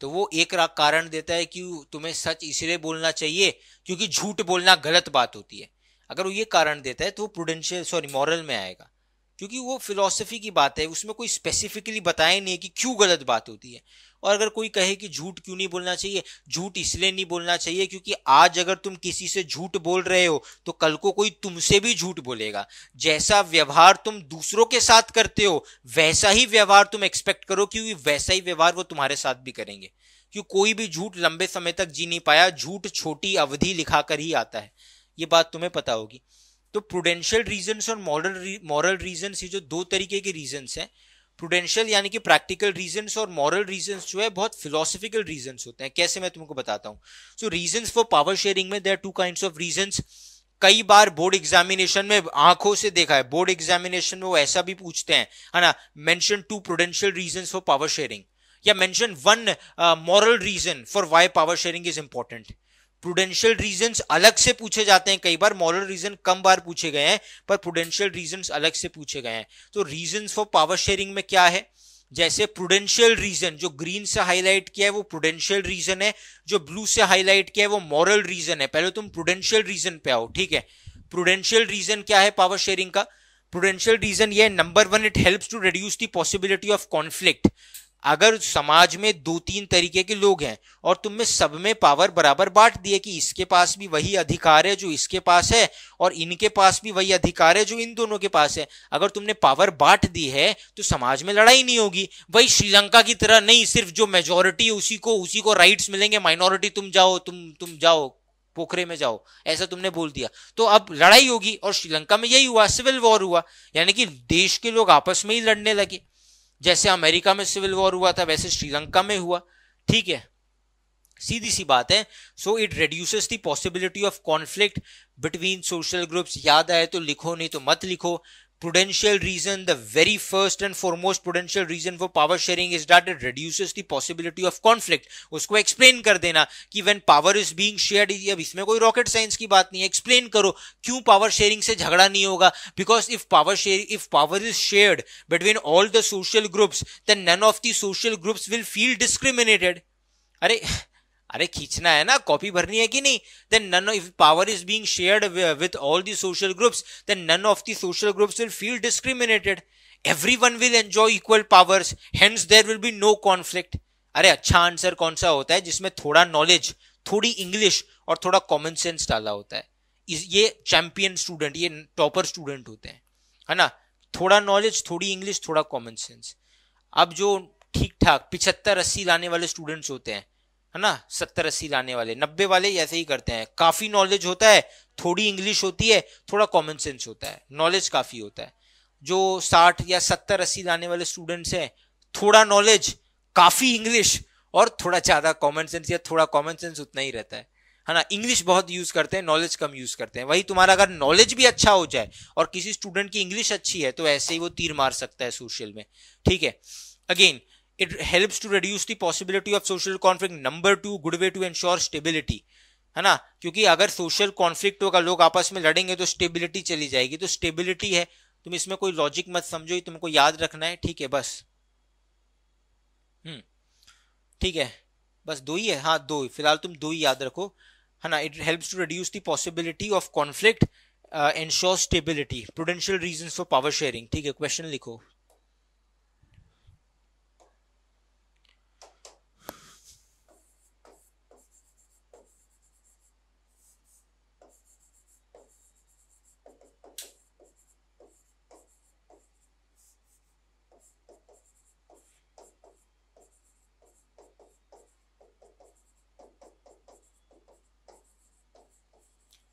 तो वो एक कारण देता है कि तुम्हें सच इसलिए बोलना चाहिए क्योंकि झूठ बोलना गलत बात होती है अगर वो ये कारण देता है तो वो प्रूडेंशियल सॉरी मॉरल में आएगा क्योंकि वो फिलोसफी की बात है उसमें कोई स्पेसिफिकली बताया नहीं है कि क्यों गलत बात होती है और अगर कोई कहे कि झूठ क्यों नहीं बोलना चाहिए झूठ इसलिए नहीं बोलना चाहिए क्योंकि आज अगर तुम किसी से झूठ बोल रहे हो तो कल को कोई तुमसे भी झूठ बोलेगा जैसा व्यवहार तुम दूसरों के साथ करते हो वैसा ही व्यवहार तुम एक्सपेक्ट करो क्योंकि वैसा ही व्यवहार वो तुम्हारे साथ भी करेंगे क्यों कोई भी झूठ लंबे समय तक जी नहीं पाया झूठ छोटी अवधि लिखा कर ही आता है ये बात तुम्हें पता होगी तो प्रूडेंशियल रीजन और मॉरल मॉरल रीजन ये जो दो तरीके के रीजंस हैं प्रूडेंशियल यानी कि प्रैक्टिकल रीजंस और मॉरल रीजंस जो है बहुत फिलोसफिकल रीजंस होते हैं कैसे मैं तुमको बताता हूँ so reasons for power sharing में there two kind of reasons कई बार बोर्ड एग्जामिनेशन में आंखों से देखा है बोर्ड एग्जामिनेशन में वो ऐसा भी पूछते हैं है ना mention two prudential reason for power sharing या mention one moral reason for why power sharing is important prudential reason अलग से पूछे जाते हैं कई बार मॉरल रीजन कम बार पूछे गए हैं पर प्रूडेंशियल रीजन अलग से पूछे गए हैं तो रीजन फॉर पावर शेयरिंग में क्या है जैसे प्रूडेंशियल रीजन जो ग्रीन से हाईलाइट किया है वो प्रूडेंशियल रीजन है जो ब्लू से हाईलाइट किया है वो मॉरल रीजन है पहले तुम प्रूडेंशियल रीजन पे आओ ठीक है प्रूडेंशियल रीजन क्या है पावर शेयरिंग का प्रूडेंशियल रीजन ये number one it helps to reduce the possibility of conflict अगर समाज में दो तीन तरीके के लोग हैं और तुम में सब में पावर बराबर बांट दिए कि इसके पास भी वही अधिकार है जो इसके पास है और इनके पास भी वही अधिकार है जो इन दोनों के पास है अगर तुमने पावर बांट दी है तो समाज में लड़ाई नहीं होगी वही श्रीलंका की तरह नहीं सिर्फ जो मेजोरिटी है उसी को उसी को राइट्स मिलेंगे माइनॉरिटी तुम जाओ तुम तुम जाओ पोखरे में जाओ ऐसा तुमने बोल दिया तो अब लड़ाई होगी और श्रीलंका में यही हुआ सिविल वॉर हुआ यानी कि देश के लोग आपस में ही लड़ने लगे जैसे अमेरिका में सिविल वॉर हुआ था वैसे श्रीलंका में हुआ ठीक है सीधी सी बात है so it reduces the possibility of conflict between social groups याद आए तो लिखो नहीं तो मत लिखो prudential reason, the very first and foremost prudential reason for power sharing is that it reduces the possibility of conflict. usko explain kar dena ki when power is being shared, ab isme koi rocket science ki baat nahi है explain karo kyun power sharing se jhagda nahi hoga because if power share if power is shared between all the social groups, then none of the social groups will feel discriminated. are अरे खींचना है ना copy भरनी है कि नहीं then none if power is being shared with all the social groups then none of the social groups will feel discriminated everyone will enjoy equal powers hence there will be no conflict अरे अच्छा answer कौन सा होता है जिसमें थोड़ा knowledge थोड़ी English और थोड़ा कॉमन सेंस डाला होता है ये चैंपियन स्टूडेंट ये टॉपर स्टूडेंट होते हैं है ना थोड़ा नॉलेज थोड़ी इंग्लिश थोड़ा कॉमन सेंस अब जो ठीक ठाक पिछहत्तर अस्सी लाने वाले स्टूडेंट्स होते हैं है ना सत्तर अस्सी लाने वाले नब्बे वाले ऐसे ही करते हैं काफी नॉलेज होता है थोड़ी इंग्लिश होती है थोड़ा कॉमन सेंस होता है नॉलेज काफी होता है जो साठ या सत्तर अस्सी लाने वाले स्टूडेंट्स हैं थोड़ा नॉलेज काफी इंग्लिश और थोड़ा ज्यादा कॉमन सेंस या थोड़ा कॉमन सेंस उतना ही रहता है है ना इंग्लिश बहुत यूज करते हैं नॉलेज कम यूज करते हैं वही तुम्हारा अगर नॉलेज भी अच्छा हो जाए और किसी स्टूडेंट की इंग्लिश अच्छी है तो ऐसे ही वो तीर मार सकता है सोशल में ठीक है again it helps to reduce the possibility of social conflict number two good way to ensure stability है ना क्योंकि अगर सोशल कॉन्फ्लिक्ट होगा लोग आपस में लड़ेंगे तो स्टेबिलिटी चली जाएगी तो स्टेबिलिटी है तुम इसमें कोई लॉजिक मत समझो तुमको याद रखना है ठीक है बस हम्म ठीक है बस दो ही है हाँ दो ही फिलहाल तुम दो ही याद रखो है ना it helps to reduce the possibility of conflict ensure stability prudential reason for power sharing ठीक है क्वेश्चन लिखो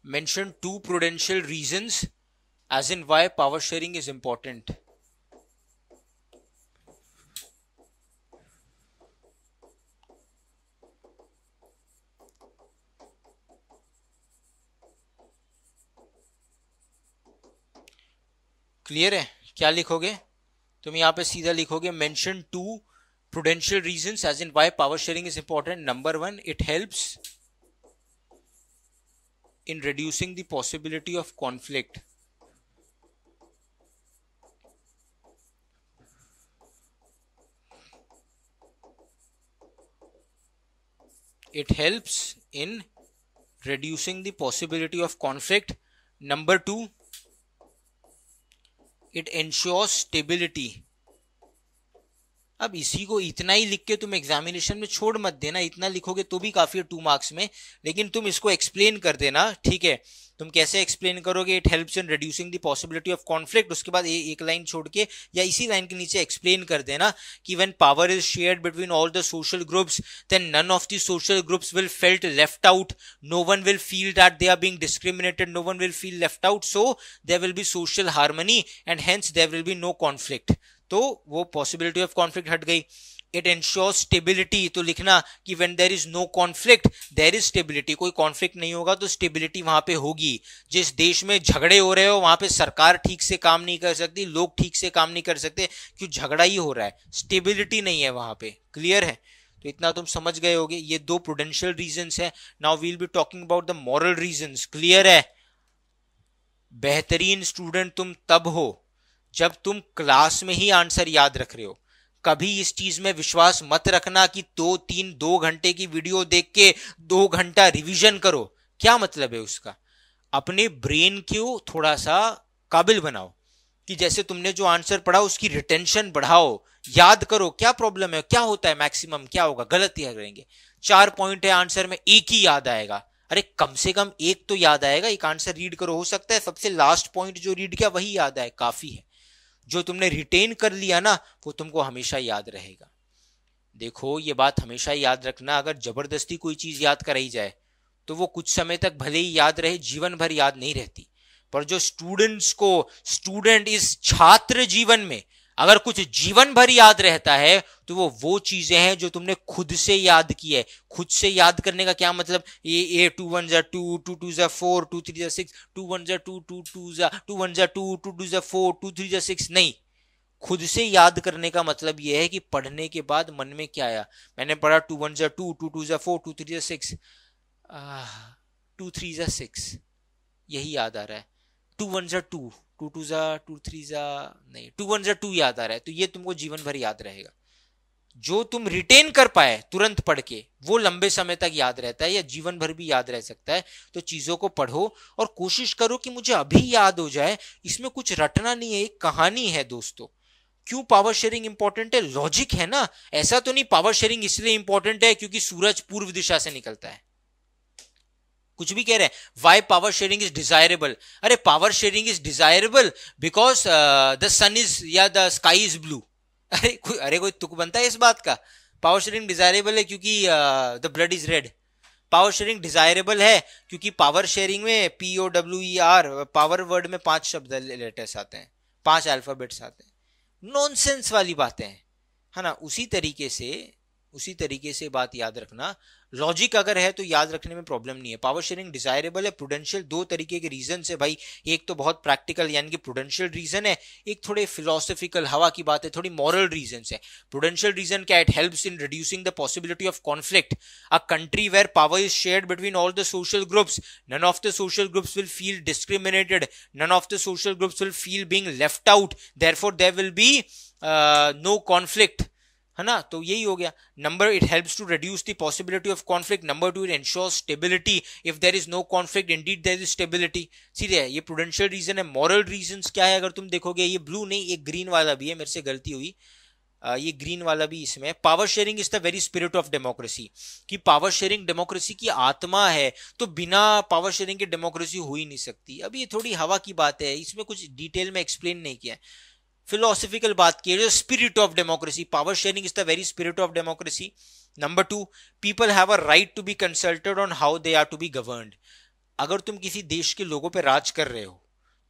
mention two prudential reasons as in why power sharing is important. Clear है क्या लिखोगे तुम यहां पे सीधा लिखोगे mention two prudential reasons as in why power sharing is important number one it helps in reducing the possibility of conflict it helps in reducing the possibility of conflict number 2 it ensures stability अब इसी को इतना ही लिख के तुम examination में छोड़ मत देना इतना लिखोगे तो भी काफ़ी है टू मार्क्स में लेकिन तुम इसको एक्सप्लेन कर देना ठीक है तुम कैसे एक्सप्लेन करोगे it helps in reducing the possibility of conflict उसके बाद ए, एक लाइन छोड़ के या इसी लाइन के नीचे एक्सप्लेन कर देना कि when power is shared between all the social groups then none of the social groups will felt left out no one will feel that they are being discriminated no one will feel left out so there will be social harmony and hence there will be no conflict तो वो possibility of conflict हट गई it ensure stability तो लिखना कि when there is no conflict there is stability कोई conflict नहीं होगा तो स्टेबिलिटी वहां पे होगी जिस देश में झगड़े हो रहे हो वहां पे सरकार ठीक से काम नहीं कर सकती लोग ठीक से काम नहीं कर सकते क्यों झगड़ा ही हो रहा है स्टेबिलिटी नहीं है वहां पे क्लियर है तो इतना तुम समझ गए होगे ये दो प्रोडेंशियल रीजन है now we'll be talking about the moral reason clear है बेहतरीन स्टूडेंट तुम तब हो जब तुम क्लास में ही आंसर याद रख रहे हो कभी इस चीज में विश्वास मत रखना कि दो तीन दो घंटे की वीडियो देख के दो घंटा रिवीजन करो क्या मतलब है उसका अपने ब्रेन को थोड़ा सा काबिल बनाओ कि जैसे तुमने जो आंसर पढ़ा उसकी रिटेंशन बढ़ाओ याद करो क्या प्रॉब्लम है क्या होता है मैक्सिमम क्या होगा गलत याद करेंगे चार पॉइंट है आंसर में एक ही याद आएगा अरे कम से कम एक तो याद आएगा एक आंसर रीड करो हो सकता है सबसे लास्ट पॉइंट जो रीड किया वही याद आए काफी है जो तुमने रिटेन कर लिया ना वो तुमको हमेशा याद रहेगा देखो ये बात हमेशा याद रखना अगर जबरदस्ती कोई चीज़ याद कराई जाए तो वो कुछ समय तक भले ही याद रहे जीवन भर याद नहीं रहती पर जो स्टूडेंट्स को स्टूडेंट इस छात्र जीवन में अगर कुछ जीवन भर याद रहता है तो वो वो चीजें हैं जो तुमने खुद से याद की है खुद से याद करने का क्या मतलब ये ए टू वन जै टू टू टू जै फोर टू थ्री जै सिक्स टू वन जै टू टू टू जै टू वन जै टू टू टू जै फोर टू थ्री जै सिक्स नहीं खुद से याद करने का मतलब यह है कि पढ़ने के बाद मन में क्या आया मैंने पढ़ा टू वन जै टू टू टू जै फोर टू थ्री जै सिक्स टू थ्री जै सिक्स यही याद आ रहा है टू वन जै टू टू टू ज़ा टू थ्री ज़ा नहीं टू वन ज़ा टू याद आ रहा है तो ये तुमको जीवन भर याद रहेगा जो तुम रिटेन कर पाए तुरंत पढ़ के वो लंबे समय तक याद रहता है या जीवन भर भी याद रह सकता है तो चीज़ों को पढ़ो और कोशिश करो कि मुझे अभी याद हो जाए इसमें कुछ रटना नहीं है एक कहानी है दोस्तों क्यों पावर शेयरिंग इंपॉर्टेंट है लॉजिक है ना ऐसा तो नहीं पावर शेयरिंग इसलिए इंपॉर्टेंट है क्योंकि सूरज पूर्व दिशा से निकलता है कुछ भी कह रहे हैं why power sharing is desirable अरे power sharing is desirable because the sun is या द स्काई इज ब्लू अरे कोई अरे कोई तुक बनता है इस बात का पावर शेयरिंग डिजायरेबल है क्योंकि the blood is red power sharing desirable है क्योंकि पावर शेयरिंग में P O W E R power word में पांच शब्द लेटर्स आते हैं पांच अल्फाबेट्स आते हैं नॉनसेंस वाली बातें हैं है ना उसी तरीके से उसी तरीके से बात याद रखना लॉजिक अगर है तो याद रखने में प्रॉब्लम नहीं है पावर शेयरिंग डिजायरेबल है प्रोडेंशियल दो तरीके के रीजन है भाई एक तो बहुत प्रैक्टिकल यानी कि प्रोडेंशियल रीजन है एक थोड़े फिलोसफिकल हवा की बात है थोड़ी मॉरल रीजन है प्रोडेंशियल रीजन क्या it help in reducing the possibility of conflict a country where power is share between all the social groups none of the social groups will feel discriminated none of the social groups will feel being left out there there will be no conflict है ना तो यही हो गया number it helps to reduce the possibility of conflict number to it ensure stability if there is no conflict in there is stability सीधे है ये prudential reason है मॉरल रीजन क्या है अगर तुम देखोगे ये ब्लू नहीं एक ग्रीन वाला भी है मेरे से गलती हुई ये ग्रीन वाला भी इसमें power sharing is the very spirit of democracy कि पावर शेयरिंग डेमोक्रेसी की आत्मा है तो बिना पावर शेयरिंग के डेमोक्रेसी हो ही नहीं सकती अभी ये थोड़ी हवा की बात है इसमें कुछ डिटेल में एक्सप्लेन नहीं किया है फिलोसफिकल बात की जो spirit of democracy power sharing is the very spirit of democracy number two people have a right to be consulted on how they are to be govern अगर तुम किसी देश के लोगों पर राज कर रहे हो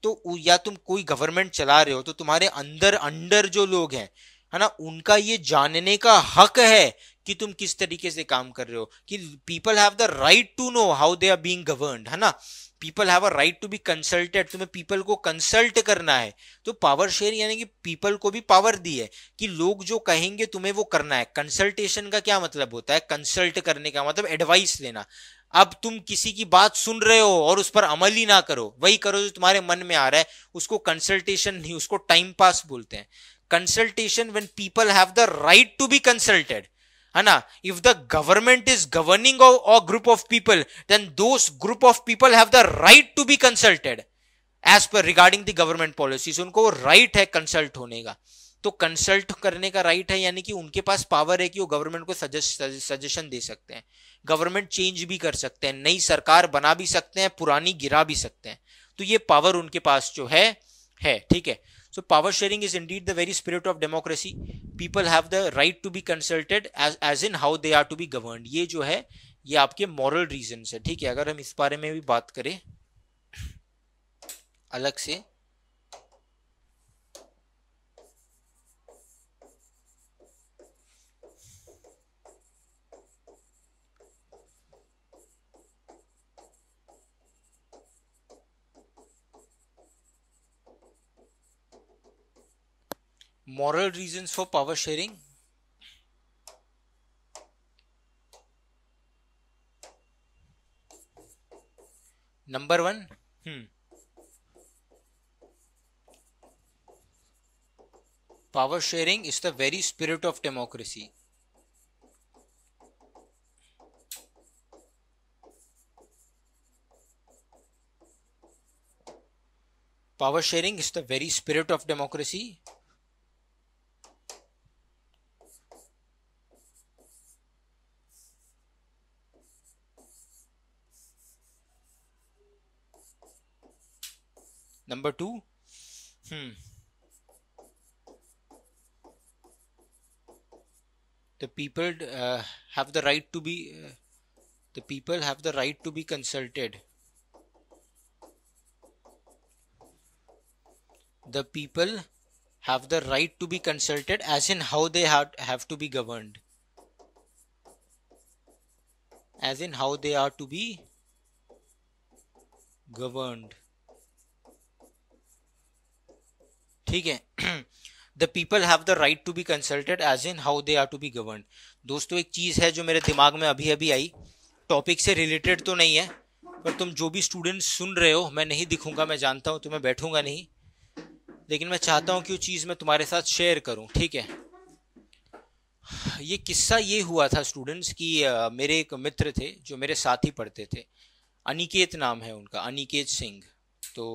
तो या तुम कोई गवर्नमेंट चला रहे हो तो तुम्हारे अंदर अंडर जो लोग हैं है ना उनका ये जानने का हक है कि तुम किस तरीके से काम कर रहे हो कि people have the right to know how they are being govern है ना people have a right to be consulted तुम्हें पीपल को कंसल्ट करना है तो पावर शेयर यानी कि पीपल को भी पावर दी है कि लोग जो कहेंगे तुम्हें वो करना है कंसल्टेशन का क्या मतलब होता है कंसल्ट करने का मतलब एडवाइस लेना अब तुम किसी की बात सुन रहे हो और उस पर अमल ही ना करो वही करो जो तुम्हारे मन में आ रहा है उसको कंसल्टेशन नहीं उसको टाइम पास बोलते हैं consultation when people have the right to be consulted है ना if the government is governing a group of people then those group of people have the right to be consulted as per regarding the government policies उनको right है consult होने का तो consult करने का right है यानी कि उनके पास पावर है कि वो गवर्नमेंट को सजेशन दे सकते हैं गवर्नमेंट चेंज भी कर सकते हैं नई सरकार बना भी सकते हैं पुरानी गिरा भी सकते हैं तो ये पावर उनके पास जो है है ठीक है So power sharing is indeed the very spirit of democracy. People have the right to be consulted as as in how they are to be governed. ye jo hai ye aapke moral reasons hai theek hai agar hum is bare mein bhi baat kare alag se moral reasons for power sharing number 1 hmm power sharing is the very spirit of democracy power sharing is the very spirit of democracy Number two, hmm, the people uh, have the right to be uh, the people have the right to be consulted. The people have the right to be consulted, as in how they have, have to be governed, as in how they are to be governed. ठीक है the people have the right to be consulted as in how they are to be govern दोस्तों एक चीज़ है जो मेरे दिमाग में अभी अभी आई टॉपिक से रिलेटेड तो नहीं है पर तुम जो भी स्टूडेंट सुन रहे हो मैं नहीं दिखूंगा मैं जानता हूँ तुम्हें बैठूंगा नहीं लेकिन मैं चाहता हूँ कि वो चीज़ मैं तुम्हारे साथ शेयर करूँ ठीक है ये किस्सा ये हुआ था स्टूडेंट्स की मेरे एक मित्र थे जो मेरे साथ ही पढ़ते थे अनिकेत नाम है उनका अनिकेत सिंह तो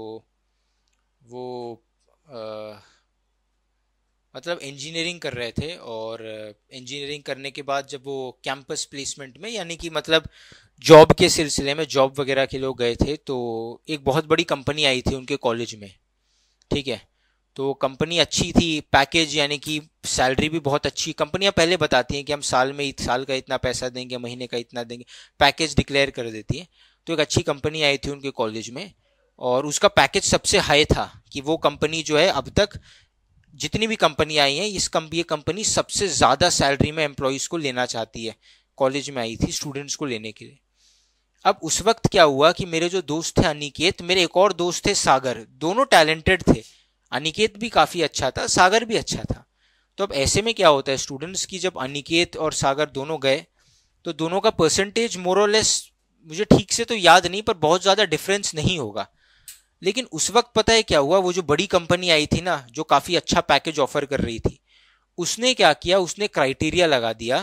वो मतलब इंजीनियरिंग कर रहे थे और इंजीनियरिंग करने के बाद जब वो कैंपस प्लेसमेंट में यानी कि मतलब जॉब के सिलसिले में जॉब वगैरह के लोग गए थे तो एक बहुत बड़ी कंपनी आई थी उनके कॉलेज में ठीक है तो कंपनी अच्छी थी पैकेज यानी कि सैलरी भी बहुत अच्छी कंपनियां पहले बताती हैं कि हम साल में साल का इतना पैसा देंगे महीने का इतना देंगे पैकेज डिक्लेयर कर देती है तो एक अच्छी कंपनी आई थी उनके कॉलेज में और उसका पैकेज सबसे हाई था कि वो कंपनी जो है अब तक जितनी भी कंपनी आई है इस कम ये कंपनी सबसे ज़्यादा सैलरी में एम्प्लॉयज़ को लेना चाहती है कॉलेज में आई थी स्टूडेंट्स को लेने के लिए अब उस वक्त क्या हुआ कि मेरे जो दोस्त थे अनिकेत मेरे एक और दोस्त थे सागर दोनों टैलेंटेड थे अनिकेत भी काफ़ी अच्छा था सागर भी अच्छा था तो अब ऐसे में क्या होता है स्टूडेंट्स की जब अनिकेत और सागर दोनों गए तो दोनों का परसेंटेज मोरलेस मुझे ठीक से तो याद नहीं पर बहुत ज़्यादा डिफरेंस नहीं होगा लेकिन उस वक्त पता है क्या हुआ वो जो बड़ी कंपनी आई थी ना जो काफ़ी अच्छा पैकेज ऑफर कर रही थी उसने क्या किया उसने क्राइटेरिया लगा दिया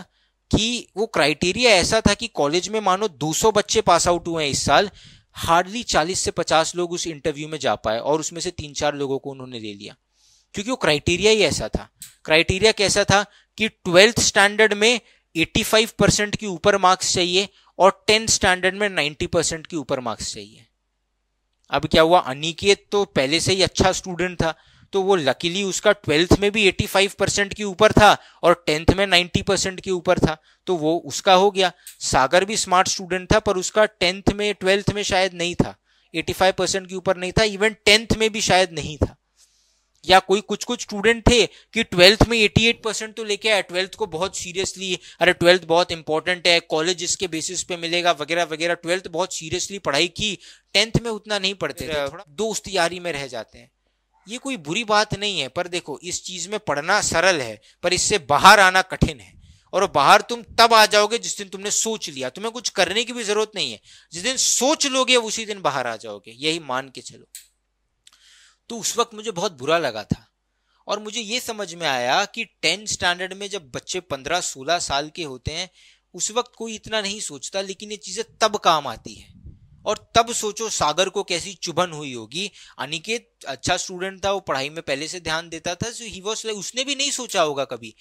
कि वो क्राइटेरिया ऐसा था कि कॉलेज में मानो 200 बच्चे पास आउट हुए हैं इस साल हार्डली 40 से 50 लोग उस इंटरव्यू में जा पाए और उसमें से तीन चार लोगों को उन्होंने ले लिया क्योंकि वो क्राइटेरिया ही ऐसा था क्राइटेरिया कैसा था कि ट्वेल्थ स्टैंडर्ड में 85 परसेंट के ऊपर मार्क्स चाहिए और टेंथ स्टैंडर्ड में 90 परसेंट के ऊपर मार्क्स चाहिए अब क्या हुआ अनिकेत तो पहले से ही अच्छा स्टूडेंट था तो वो लकीली उसका ट्वेल्थ में भी 85 परसेंट के ऊपर था और टेंथ में 90 परसेंट के ऊपर था तो वो उसका हो गया सागर भी स्मार्ट स्टूडेंट था पर उसका टेंथ में ट्वेल्थ में शायद नहीं था 85 परसेंट के ऊपर नहीं था इवन टेंथ में भी शायद नहीं था या कोई कुछ कुछ स्टूडेंट थे कि ट्वेल्थ में 88 परसेंट तो लेके आया ट्वेल्थ को बहुत सीरियसली अरे ट्वेल्थ बहुत इंपॉर्टेंट है कॉलेज इसके बेसिस पे मिलेगा वगैरह वगैरह ट्वेल्थ बहुत सीरियसली पढ़ाई की टेंथ में उतना नहीं पढ़ते थे अच्छा। थोड़ा दोस्त यारी में रह जाते हैं ये कोई बुरी बात नहीं है पर देखो इस चीज में पढ़ना सरल है पर इससे बाहर आना कठिन है और बाहर तुम तब आ जाओगे जिस दिन तुमने सोच लिया तुम्हें कुछ करने की भी जरूरत नहीं है जिस दिन सोच लोगे उसी दिन बाहर आ जाओगे यही मान के चलो तो उस वक्त मुझे बहुत बुरा लगा था और मुझे ये समझ में आया कि टेंथ स्टैंडर्ड में जब बच्चे पंद्रह सोलह साल के होते हैं उस वक्त कोई इतना नहीं सोचता लेकिन ये चीज़ें तब काम आती है और तब सोचो सागर को कैसी चुभन हुई होगी अनिकेत अच्छा स्टूडेंट था वो पढ़ाई में पहले से ध्यान देता था सो ही वॉज उसने भी नहीं सोचा होगा कभी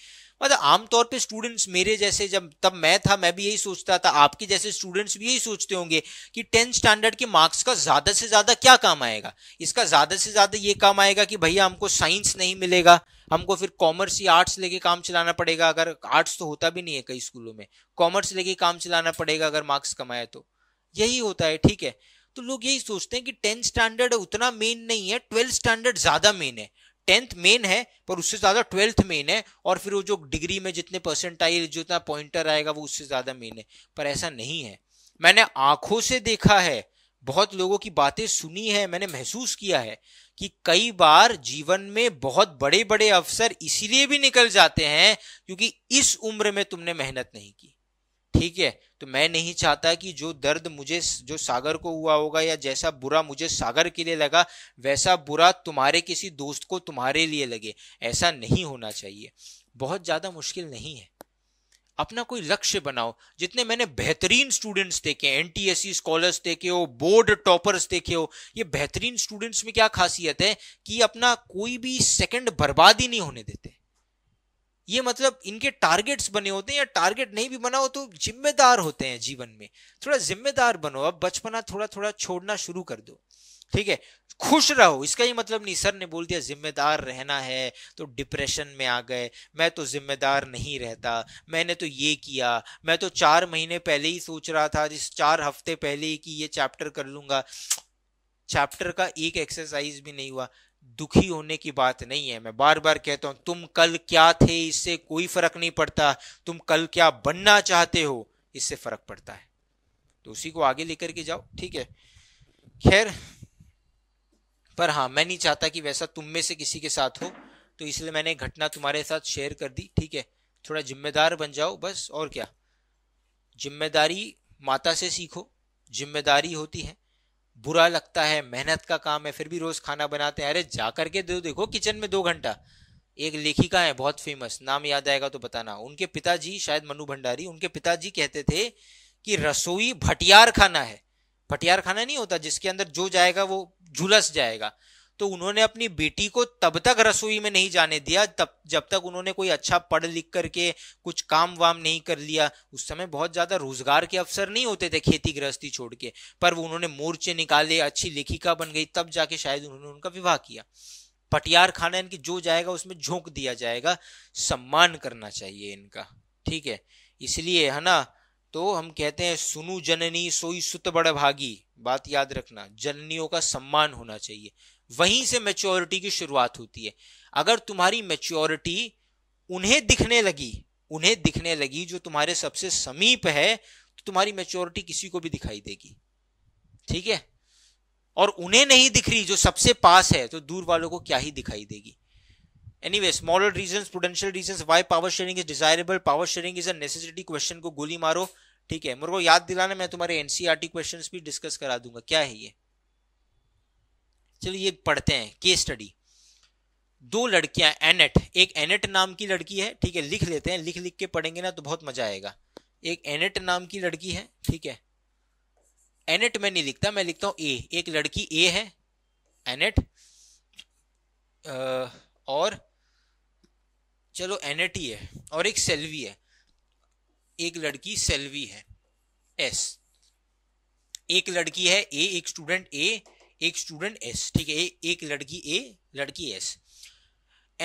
मतलब आमतौर पे स्टूडेंट्स मेरे जैसे जब तब मैं था मैं भी यही सोचता था आपके जैसे स्टूडेंट्स भी यही सोचते होंगे कि टेंथ स्टैंडर्ड के मार्क्स का ज़्यादा से ज़्यादा क्या काम आएगा इसका ज़्यादा से ज़्यादा ये काम आएगा कि भैया हमको साइंस नहीं मिलेगा हमको फिर कॉमर्स या आर्ट्स लेके काम चलाना पड़ेगा अगर आर्ट्स तो होता भी नहीं है कई स्कूलों में कॉमर्स लेके काम चलाना पड़ेगा अगर मार्क्स कमाए तो यही होता है ठीक है तो लोग यही सोचते हैं कि टेंथ स्टैंडर्ड उतना मेन नहीं है ट्वेल्थ स्टैंडर्ड ज्यादा मेन है टेंथ मेन है पर उससे ज्यादा ट्वेल्थ मेन है और फिर वो जो डिग्री में जितने परसेंटाइल जितना पॉइंटर आएगा वो उससे ज्यादा मेन है पर ऐसा नहीं है मैंने आंखों से देखा है बहुत लोगों की बातें सुनी है मैंने महसूस किया है कि कई बार जीवन में बहुत बड़े बड़े अवसर इसीलिए भी निकल जाते हैं क्योंकि इस उम्र में तुमने मेहनत नहीं की ठीक है तो मैं नहीं चाहता कि जो दर्द मुझे जो सागर को हुआ होगा या जैसा बुरा मुझे सागर के लिए लगा वैसा बुरा तुम्हारे किसी दोस्त को तुम्हारे लिए लगे ऐसा नहीं होना चाहिए बहुत ज़्यादा मुश्किल नहीं है अपना कोई लक्ष्य बनाओ जितने मैंने बेहतरीन स्टूडेंट्स देखे N T S C scholars देखे हो बोर्ड टॉपर्स देखे हो ये बेहतरीन स्टूडेंट्स में क्या खासियत है कि अपना कोई भी सेकंड बर्बाद ही नहीं होने देते ये मतलब इनके टारगेट्स बने होते हैं या टारगेट नहीं भी बना हो तो जिम्मेदार होते हैं जीवन में थोड़ा जिम्मेदार बनो अब बचपना थोड़ा थोड़ा छोड़ना शुरू कर दो ठीक है खुश रहो इसका ही मतलब नहीं सर ने बोल दिया जिम्मेदार रहना है तो डिप्रेशन में आ गए मैं तो जिम्मेदार नहीं रहता मैंने तो ये किया मैं तो चार महीने पहले ही सोच रहा था जिस चार हफ्ते पहले ही कि ये चैप्टर कर लूंगा चैप्टर का एक एक्सरसाइज भी नहीं हुआ दुखी होने की बात नहीं है मैं बार बार कहता हूं तुम कल क्या थे इससे कोई फर्क नहीं पड़ता तुम कल क्या बनना चाहते हो इससे फर्क पड़ता है तो उसी को आगे लेकर के जाओ ठीक है खैर पर हाँ मैं नहीं चाहता कि वैसा तुम में से किसी के साथ हो तो इसलिए मैंने घटना तुम्हारे साथ शेयर कर दी ठीक है थोड़ा जिम्मेदार बन जाओ बस और क्या जिम्मेदारी माता से सीखो जिम्मेदारी होती है बुरा लगता है मेहनत का काम है फिर भी रोज खाना बनाते हैं अरे जा करके दो देखो किचन में दो घंटा एक लेखिका है बहुत फेमस नाम याद आएगा तो बताना उनके पिताजी शायद मनु भंडारी उनके पिताजी कहते थे कि रसोई भटियार खाना है भटियार खाना नहीं होता जिसके अंदर जो जाएगा वो झुलस जाएगा तो उन्होंने अपनी बेटी को तब तक रसोई में नहीं जाने दिया तब जब तक उन्होंने कोई अच्छा पढ़ लिख करके कुछ काम वाम नहीं कर लिया उस समय बहुत ज़्यादा रोजगार के अवसर नहीं होते थे खेती गृहस्थी छोड़ के पर वो उन्होंने मोर्चे निकाले अच्छी लेखिका बन गई तब जाके शायद उन्होंने उनका विवाह किया पटियार खाना इनकी जो जाएगा उसमें झोंक दिया जाएगा सम्मान करना चाहिए इनका ठीक है इसलिए है ना तो हम कहते हैं सुनू जननी सोई सुत बड़ भागी बात याद रखना जननियों का सम्मान होना चाहिए वहीं से मेच्योरिटी की शुरुआत होती है अगर तुम्हारी मेच्योरिटी उन्हें दिखने लगी उन्हें दिखने लगी जो तुम्हारे सबसे समीप है तो तुम्हारी मेच्योरिटी किसी को भी दिखाई देगी ठीक है और उन्हें नहीं दिख रही जो सबसे पास है तो दूर वालों को क्या ही दिखाई देगी anyway smaller reason prudential reason why power sharing is desirable power sharing is a necessity question को गोली मारो ठीक है मेरे को याद दिलाना मैं तुम्हारे एनसीआरटी क्वेश्चन e भी डिस्कस करा दूंगा क्या है ये चलो ये पढ़ते हैं केस स्टडी दो लड़कियां एनेट एक एनेट नाम की लड़की है ठीक है लिख लेते हैं लिख लिख के पढ़ेंगे ना तो बहुत मजा आएगा एक एनेट नाम की लड़की है ठीक है एनेट में नहीं लिखता मैं लिखता हूँ ए एक लड़की ए है एनेट और चलो एनेट ही है और एक सेल्वी है एक लड़की सेल्वी है एस एक लड़की है ए एक स्टूडेंट ए एक स्टूडेंट एस ठीक है एक लड़की ए लड़की एस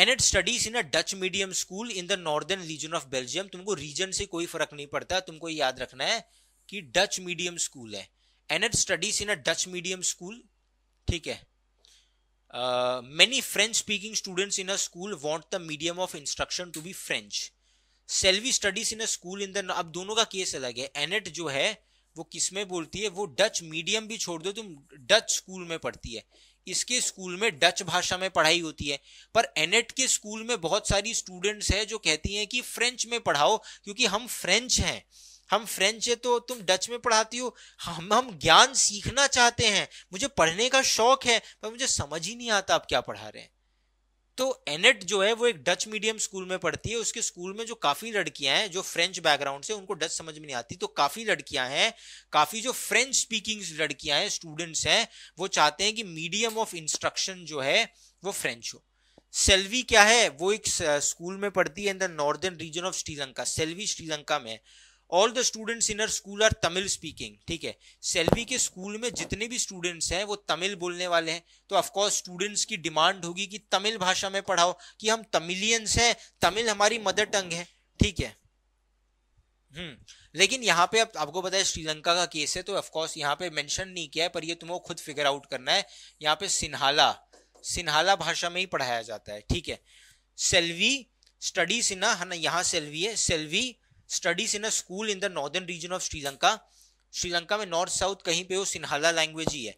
Annette studies in a Dutch medium school in the northern region of Belgium तुमको रीजन से कोई फर्क नहीं पड़ता तुमको याद रखना है कि डच मीडियम स्कूल है Annette studies in a Dutch medium school ठीक है many French speaking students in a school want the medium of instruction to be French Selvi studies in a school in the अब दोनों का case अलग है Annette जो है वो किस में बोलती है वो डच मीडियम भी छोड़ दो तुम डच स्कूल में पढ़ती है इसके स्कूल में डच भाषा में पढ़ाई होती है पर एनेट के स्कूल में बहुत सारी स्टूडेंट्स है जो कहती हैं कि फ्रेंच में पढ़ाओ क्योंकि हम फ्रेंच हैं हम फ्रेंच है तो तुम डच में पढ़ाती हो हम हम ज्ञान सीखना चाहते हैं मुझे पढ़ने का शौक है पर मुझे समझ ही नहीं आता आप क्या पढ़ा रहे हैं तो एनेट e जो है वो एक डच मीडियम स्कूल में पढ़ती है उसके स्कूल में जो काफ़ी लड़कियां हैं जो फ्रेंच बैकग्राउंड से उनको डच समझ में नहीं आती तो काफ़ी लड़कियां हैं काफ़ी जो फ्रेंच स्पीकिंग लड़कियां हैं स्टूडेंट्स हैं वो चाहते हैं कि मीडियम ऑफ इंस्ट्रक्शन जो है वो फ्रेंच हो सेल्वी क्या है वो एक स्कूल में पढ़ती है in the northern region of Sri Lanka Selvi Sri Lanka में all the students in her school are Tamil speaking ठीक है सेल्वी के स्कूल में जितने भी स्टूडेंट्स हैं वो तमिल बोलने वाले हैं तो ऑफकोर्स स्टूडेंट्स की डिमांड होगी कि तमिल भाषा में पढ़ाओ कि हम तमिलियंस हैं तमिल हमारी मदर टंग है ठीक है हम्म लेकिन यहाँ पे आप, आपको पता है श्रीलंका का केस है तो ऑफकोर्स यहाँ पे मैंशन नहीं किया है पर यह तुम्हें खुद फिगर आउट करना है यहाँ पे सिन्हाला सिन्हाला भाषा में ही पढ़ाया जाता है ठीक है सेल्वी स्टडी है ना यहाँ सेल्वी है Selvi studies in a school in the northern region of Sri Lanka Sri Lanka में नॉर्थ साउथ कहीं पे वो सिन्हाला लैंग्वेज ही है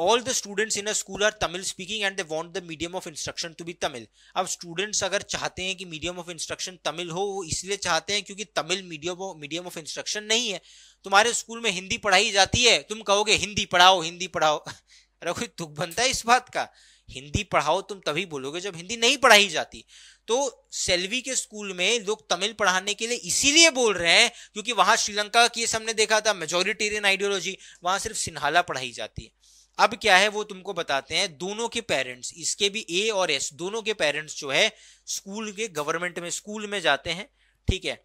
all the students in a school are Tamil speaking and they want the medium of instruction to be Tamil अब स्टूडेंट्स अगर चाहते हैं कि मीडियम ऑफ इंस्ट्रक्शन तमिल हो वो इसलिए चाहते हैं क्योंकि Tamil medium medium of instruction नहीं है तुम्हारे स्कूल में हिंदी पढ़ाई जाती है तुम कहोगे हिंदी पढ़ाओ हिंदी पढ़ाओ अरे कोई दुख बनता है इस बात का हिंदी पढ़ाओ तुम तभी बोलोगे जब हिंदी नहीं पढ़ाई जाती तो सेल्वी के स्कूल में लोग तमिल पढ़ाने के लिए इसीलिए बोल रहे हैं क्योंकि वहां श्रीलंका की सबने देखा था मेजोरिटेरियन आइडियोलॉजी वहां सिर्फ सिन्हाला पढ़ाई जाती है अब क्या है वो तुमको बताते हैं दोनों के पेरेंट्स इसके भी ए और एस दोनों के पेरेंट्स जो है स्कूल के गवर्नमेंट में स्कूल में जाते हैं ठीक है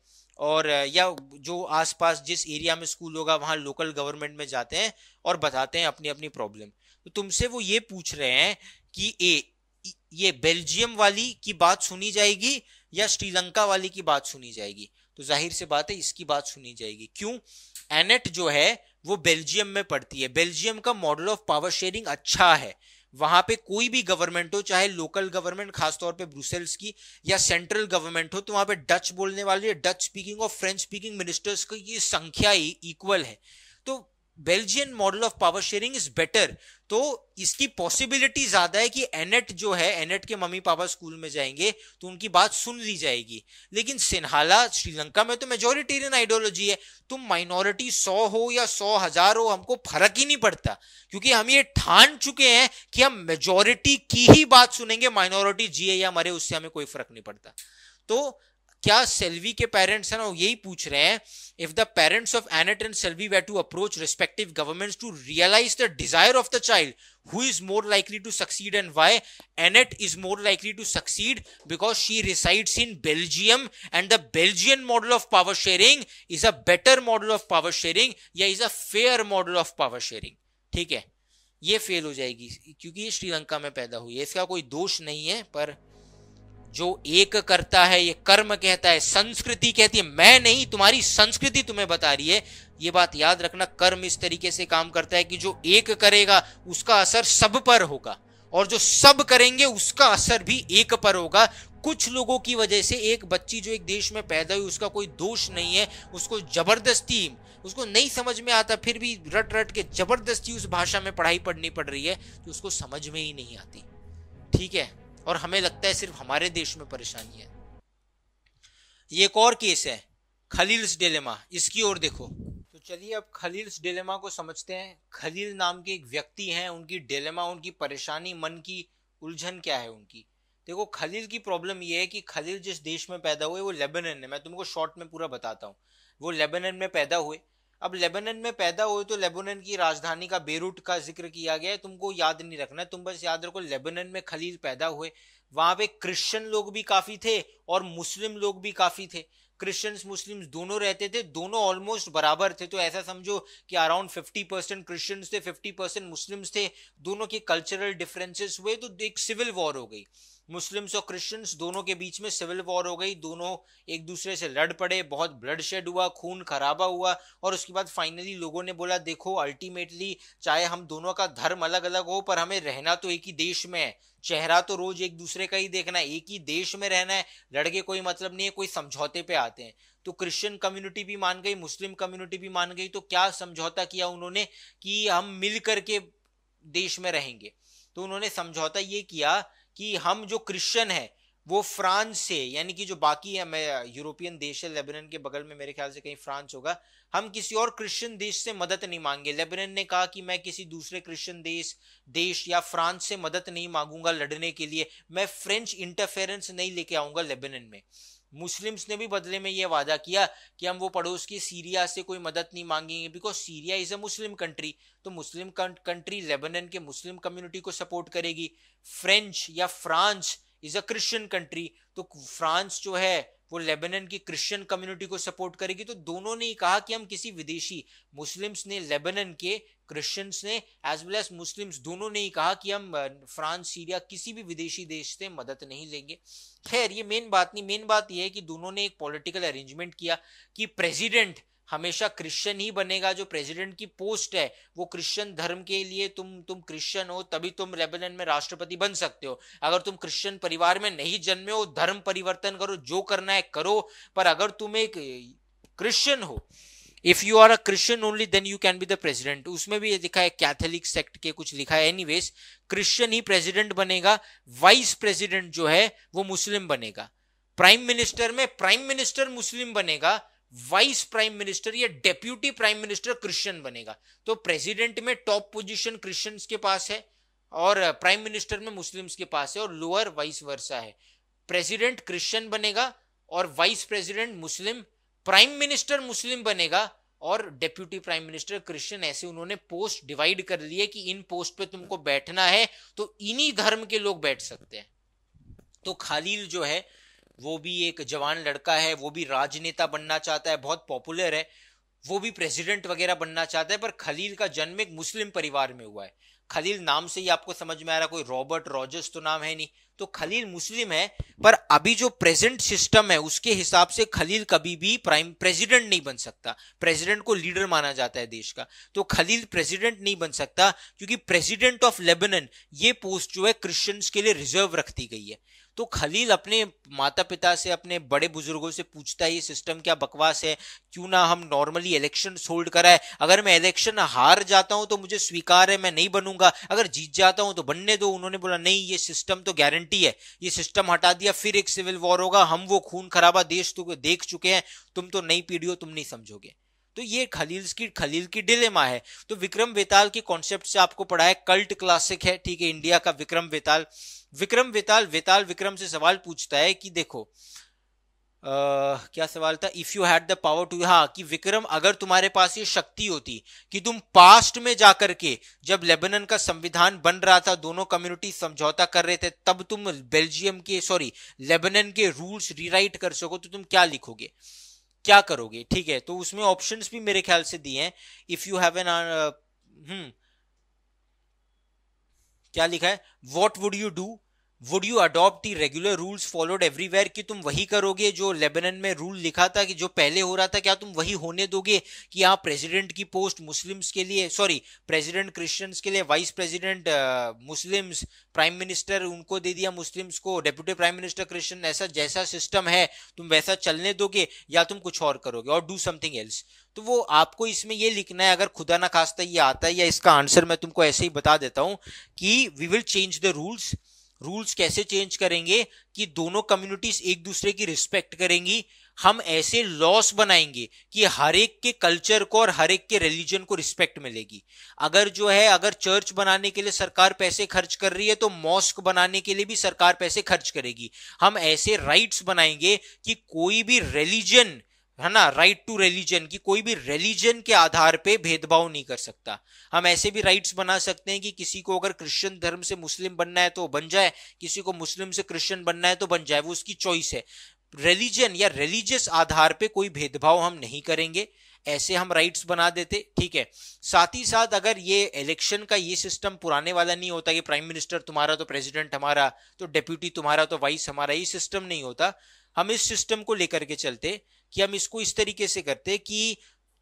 और या जो आसपास जिस एरिया में स्कूल होगा वहाँ लोकल गवर्नमेंट में जाते हैं और बताते हैं अपनी अपनी प्रॉब्लम तो तुमसे वो ये पूछ रहे हैं कि ए ये बेल्जियम वाली की बात सुनी जाएगी या श्रीलंका वाली की बात सुनी जाएगी तो जाहिर से बात है इसकी बात सुनी जाएगी क्यों एनेट जो है वो बेल्जियम में पड़ती है बेल्जियम का मॉडल ऑफ पावर शेयरिंग अच्छा है वहां पे कोई भी गवर्नमेंट हो चाहे लोकल गवर्नमेंट खासतौर पे ब्रुसेल्स की या सेंट्रल गवर्नमेंट हो तो वहां पे डच बोलने वाले डच स्पीकिंग और फ्रेंच स्पीकिंग मिनिस्टर्स की संख्या ही इक्वल है तो Belgian model of power sharing is better तो इसकी पॉसिबिलिटी ज्यादा है कि एनेट जो है एनेट के मम्मी पापा स्कूल में जाएंगे तो उनकी बात सुन ली जाएगी लेकिन सिन्हाला श्रीलंका में तो मेजोरिटेरियन आइडियोलॉजी है तुम माइनॉरिटी सौ हो या सौ हजार हो हमको फर्क ही नहीं पड़ता क्योंकि हम ये ठान चुके हैं कि हम मेजोरिटी की ही बात सुनेंगे माइनॉरिटी जिए या मरे उससे हमें कोई फर्क नहीं पड़ता तो क्या सेल्वी के पेरेंट्स हैं ना यही पूछ रहे हैं if the parents of Annette and Selvi were to approach respective governments to realise the desire of the child who is more likely to succeed and why Annette is more likely to succeed because she resides in Belgium and the Belgian model of power sharing is a better model of power sharing या is a fair model of power sharing ठीक है ये fail हो जाएगी क्योंकि ये श्रीलंका में पैदा हुई है इसका कोई दोष नहीं है पर जो एक करता है ये कर्म कहता है संस्कृति कहती है मैं नहीं तुम्हारी संस्कृति तुम्हें बता रही है ये बात याद रखना कर्म इस तरीके से काम करता है कि जो एक करेगा उसका असर सब पर होगा और जो सब करेंगे उसका असर भी एक पर होगा कुछ लोगों की वजह से एक बच्ची जो एक देश में पैदा हुई उसका कोई दोष नहीं है उसको जबरदस्ती उसको नहीं समझ में आता फिर भी रट रट के जबरदस्ती उस भाषा में पढ़ाई पढ़नी पड़ रही है तो उसको समझ में ही नहीं आती ठीक है और हमें लगता है सिर्फ हमारे देश में परेशानी है ये एक और केस है खलील्स डेलेमा इसकी ओर देखो तो चलिए अब खलील्स डेलेमा को समझते हैं खलील नाम के एक व्यक्ति हैं उनकी डेलेमा उनकी परेशानी मन की उलझन क्या है उनकी देखो खलील की प्रॉब्लम ये है कि खलील जिस देश में पैदा हुए वो लेबनन है मैं तुमको शॉर्ट में पूरा बताता हूँ वो लेबनन में पैदा हुए अब लेबनन में पैदा हुए तो लेबनन की राजधानी का बेरूट का जिक्र किया गया है तुमको याद नहीं रखना तुम बस याद रखो लेबनन में खलील पैदा हुए वहां पे क्रिश्चियन लोग भी काफी थे और मुस्लिम लोग भी काफी थे क्रिश्चियंस मुस्लिम्स दोनों रहते थे दोनों ऑलमोस्ट बराबर थे तो ऐसा समझो कि अराउंड फिफ्टी परसेंट क्रिश्चियंस थे फिफ्टी परसेंट मुस्लिम्स थे दोनों के कल्चरल डिफरेंसेस हुए तो एक सिविल वॉर हो गई मुस्लिम्स और क्रिश्चियंस दोनों के बीच में सिविल वॉर हो गई दोनों एक दूसरे से लड़ पड़े बहुत ब्लड शेड हुआ खून खराबा हुआ और उसके बाद फाइनली लोगों ने बोला देखो अल्टीमेटली चाहे हम दोनों का धर्म अलग अलग हो पर हमें रहना तो एक ही देश में है चेहरा तो रोज एक दूसरे का ही देखना है एक ही देश में रहना है लड़के कोई मतलब नहीं है कोई समझौते पे आते हैं तो क्रिश्चियन कम्युनिटी भी मान गई मुस्लिम कम्युनिटी भी मान गई तो क्या समझौता किया उन्होंने कि हम मिल करके देश में रहेंगे तो उन्होंने समझौता ये किया कि हम जो क्रिश्चियन है वो फ्रांस से यानी कि जो बाकी है मैं यूरोपियन देश है लेबनन के बगल में मेरे ख्याल से कहीं फ्रांस होगा हम किसी और क्रिश्चियन देश से मदद नहीं मांगे लेबनन ने कहा कि मैं किसी दूसरे क्रिश्चियन देश देश या फ्रांस से मदद नहीं मांगूंगा लड़ने के लिए मैं फ्रेंच इंटरफेरेंस नहीं लेके आऊंगा लेबनन में मुस्लिम्स ने भी बदले में ये वादा किया कि हम वो पड़ोस की सीरिया से कोई मदद नहीं मांगेंगे because Syria is a Muslim country तो मुस्लिम कंट्री लेबनन के मुस्लिम कम्युनिटी को सपोर्ट करेगी फ्रेंच या France is a Christian country तो फ्रांस जो है वो लेबनन की क्रिश्चियन कम्युनिटी को सपोर्ट करेगी तो दोनों ने कहा कि हम किसी विदेशी मुस्लिम्स ने लेबनन के क्रिश्चियंस ने एज वेल एज मुस्लिम्स दोनों ने ही कहा कि हम फ्रांस सीरिया किसी भी विदेशी देश से मदद नहीं लेंगे खैर ये मेन बात नहीं मेन बात यह है कि दोनों ने एक पॉलिटिकल अरेंजमेंट किया कि प्रेसिडेंट हमेशा क्रिश्चियन ही बनेगा जो प्रेसिडेंट की पोस्ट है वो क्रिश्चियन धर्म के लिए तुम तुम क्रिश्चियन हो तभी तुम रेबेलन में राष्ट्रपति बन सकते हो अगर तुम क्रिश्चियन परिवार में नहीं जन्मे हो धर्म परिवर्तन करो जो करना है करो पर अगर तुम एक क्रिश्चियन हो if you are a Christian only then you can be the president उसमें भी ये लिखा है कैथोलिक सेक्ट के कुछ लिखा है एनी वेज क्रिश्चियन ही प्रेसिडेंट बनेगा वाइस प्रेसिडेंट जो है वो मुस्लिम बनेगा प्राइम मिनिस्टर में प्राइम मिनिस्टर मुस्लिम बनेगा वाइस प्राइम मिनिस्टर या डेप्यूटी प्राइम मिनिस्टर क्रिश्चियन बनेगा तो प्रेसिडेंट में टॉप पोजीशन क्रिश्चियंस के पास है और प्राइम मिनिस्टर में मुस्लिम्स के पास है और लोअर वाइस वर्सा है प्रेसिडेंट क्रिश्चियन बनेगा और vice president Muslim prime minister Muslim बनेगा और डेप्यूटी प्राइम मिनिस्टर क्रिश्चियन ऐसे उन्होंने पोस्ट डिवाइड कर लिए कि इन पोस्ट पे तुमको बैठना है तो इन्हीं धर्म के लोग बैठ सकते हैं तो खालील जो है वो भी एक जवान लड़का है वो भी राजनेता बनना चाहता है बहुत पॉपुलर है वो भी प्रेसिडेंट वगैरह बनना चाहता है पर खलील का जन्म एक मुस्लिम परिवार में हुआ है खलील नाम से ही आपको समझ में आ रहा कोई रॉबर्ट रॉजर्स तो नाम है नहीं तो खलील मुस्लिम है पर अभी जो प्रेजेंट सिस्टम है उसके हिसाब से खलील कभी भी प्राइम प्रेसिडेंट नहीं बन सकता प्रेसिडेंट को लीडर माना जाता है देश का तो खलील प्रेसिडेंट नहीं बन सकता क्योंकि प्रेसिडेंट ऑफ लेबनन ये पोस्ट जो है क्रिश्चियंस के लिए रिजर्व रख दी गई है तो खलील अपने माता पिता से अपने बड़े बुजुर्गों से पूछता है ये सिस्टम क्या बकवास है क्यों ना हम नॉर्मली इलेक्शन होल्ड कराए अगर मैं इलेक्शन हार जाता हूं तो मुझे स्वीकार है मैं नहीं बनूंगा अगर जीत जाता हूं तो बनने दो उन्होंने बोला नहीं ये सिस्टम तो गारंटी है ये सिस्टम हटा दिया फिर एक सिविल वॉर होगा हम वो खून खराबा देश तो देख चुके हैं तुम तो नई पीढ़ी हो तुम नहीं समझोगे तो ये खलील की खलील की डिलेमा है तो विक्रम वेताल के कॉन्सेप्ट से आपको पढ़ा है कल्ट क्लासिक है ठीक है इंडिया का विक्रम वेताल विक्रम वेताल वेताल विक्रम से सवाल पूछता है कि देखो Uh, क्या सवाल था if you had the power to हाँ कि विक्रम अगर तुम्हारे पास ये शक्ति होती कि तुम पास्ट में जाकर के जब लेबनन का संविधान बन रहा था दोनों कम्युनिटी समझौता कर रहे थे तब तुम बेल्जियम के सॉरी लेबनन के रूल्स रीराइट कर सको तो तुम क्या लिखोगे क्या करोगे ठीक है तो उसमें ऑप्शंस भी मेरे ख्याल से दिए हैं if you have an hmm क्या लिखा है what would you do would you adopt the regular rules followed everywhere कि तुम वही करोगे जो लेबनन में रूल लिखा था कि जो पहले हो रहा था क्या तुम वही होने दोगे कि यहाँ प्रेसिडेंट की पोस्ट मुस्लिम्स के लिए सॉरी प्रेसिडेंट क्रिश्चियंस के लिए vice president uh, Muslims prime minister उनको दे दिया मुस्लिम्स को डेप्यूटी प्राइम मिनिस्टर क्रिश्चन ऐसा जैसा सिस्टम है तुम वैसा चलने दोगे या तुम कुछ और करोगे और डू समथिंग एल्स तो वो आपको इसमें ये लिखना है अगर खुदा ना खास्ता ये आता है या इसका आंसर मैं तुमको ऐसे ही बता देता हूँ कि we will change the rules rules कैसे चेंज करेंगे कि दोनों कम्युनिटीज एक दूसरे की रिस्पेक्ट करेंगी हम ऐसे लॉस बनाएंगे कि हर एक के कल्चर को और हर एक के रिलीजन को रिस्पेक्ट मिलेगी अगर जो है अगर चर्च बनाने के लिए सरकार पैसे खर्च कर रही है तो मॉस्क बनाने के लिए भी सरकार पैसे खर्च करेगी हम ऐसे राइट्स बनाएंगे कि कोई भी रिलीजन है ना राइट टू रिलीजन की कोई भी रिलीजन के आधार पे भेदभाव नहीं कर सकता हम ऐसे भी राइट्स बना सकते हैं कि किसी को अगर क्रिश्चियन धर्म से मुस्लिम बनना है तो बन जाए किसी को मुस्लिम से क्रिश्चियन बनना है तो बन जाए वो उसकी चॉइस है रिलीजन या रिलीजियस आधार पे कोई भेदभाव हम नहीं करेंगे ऐसे हम राइट्स बना देते ठीक है साथ ही साथ अगर ये इलेक्शन का ये सिस्टम पुराने वाला नहीं होता कि प्राइम मिनिस्टर तुम्हारा तो प्रेसिडेंट हमारा तो डेप्यूटी तुम्हारा तो वाइस हमारा ये सिस्टम नहीं होता हम इस सिस्टम को लेकर के चलते कि हम इसको इस तरीके से करते कि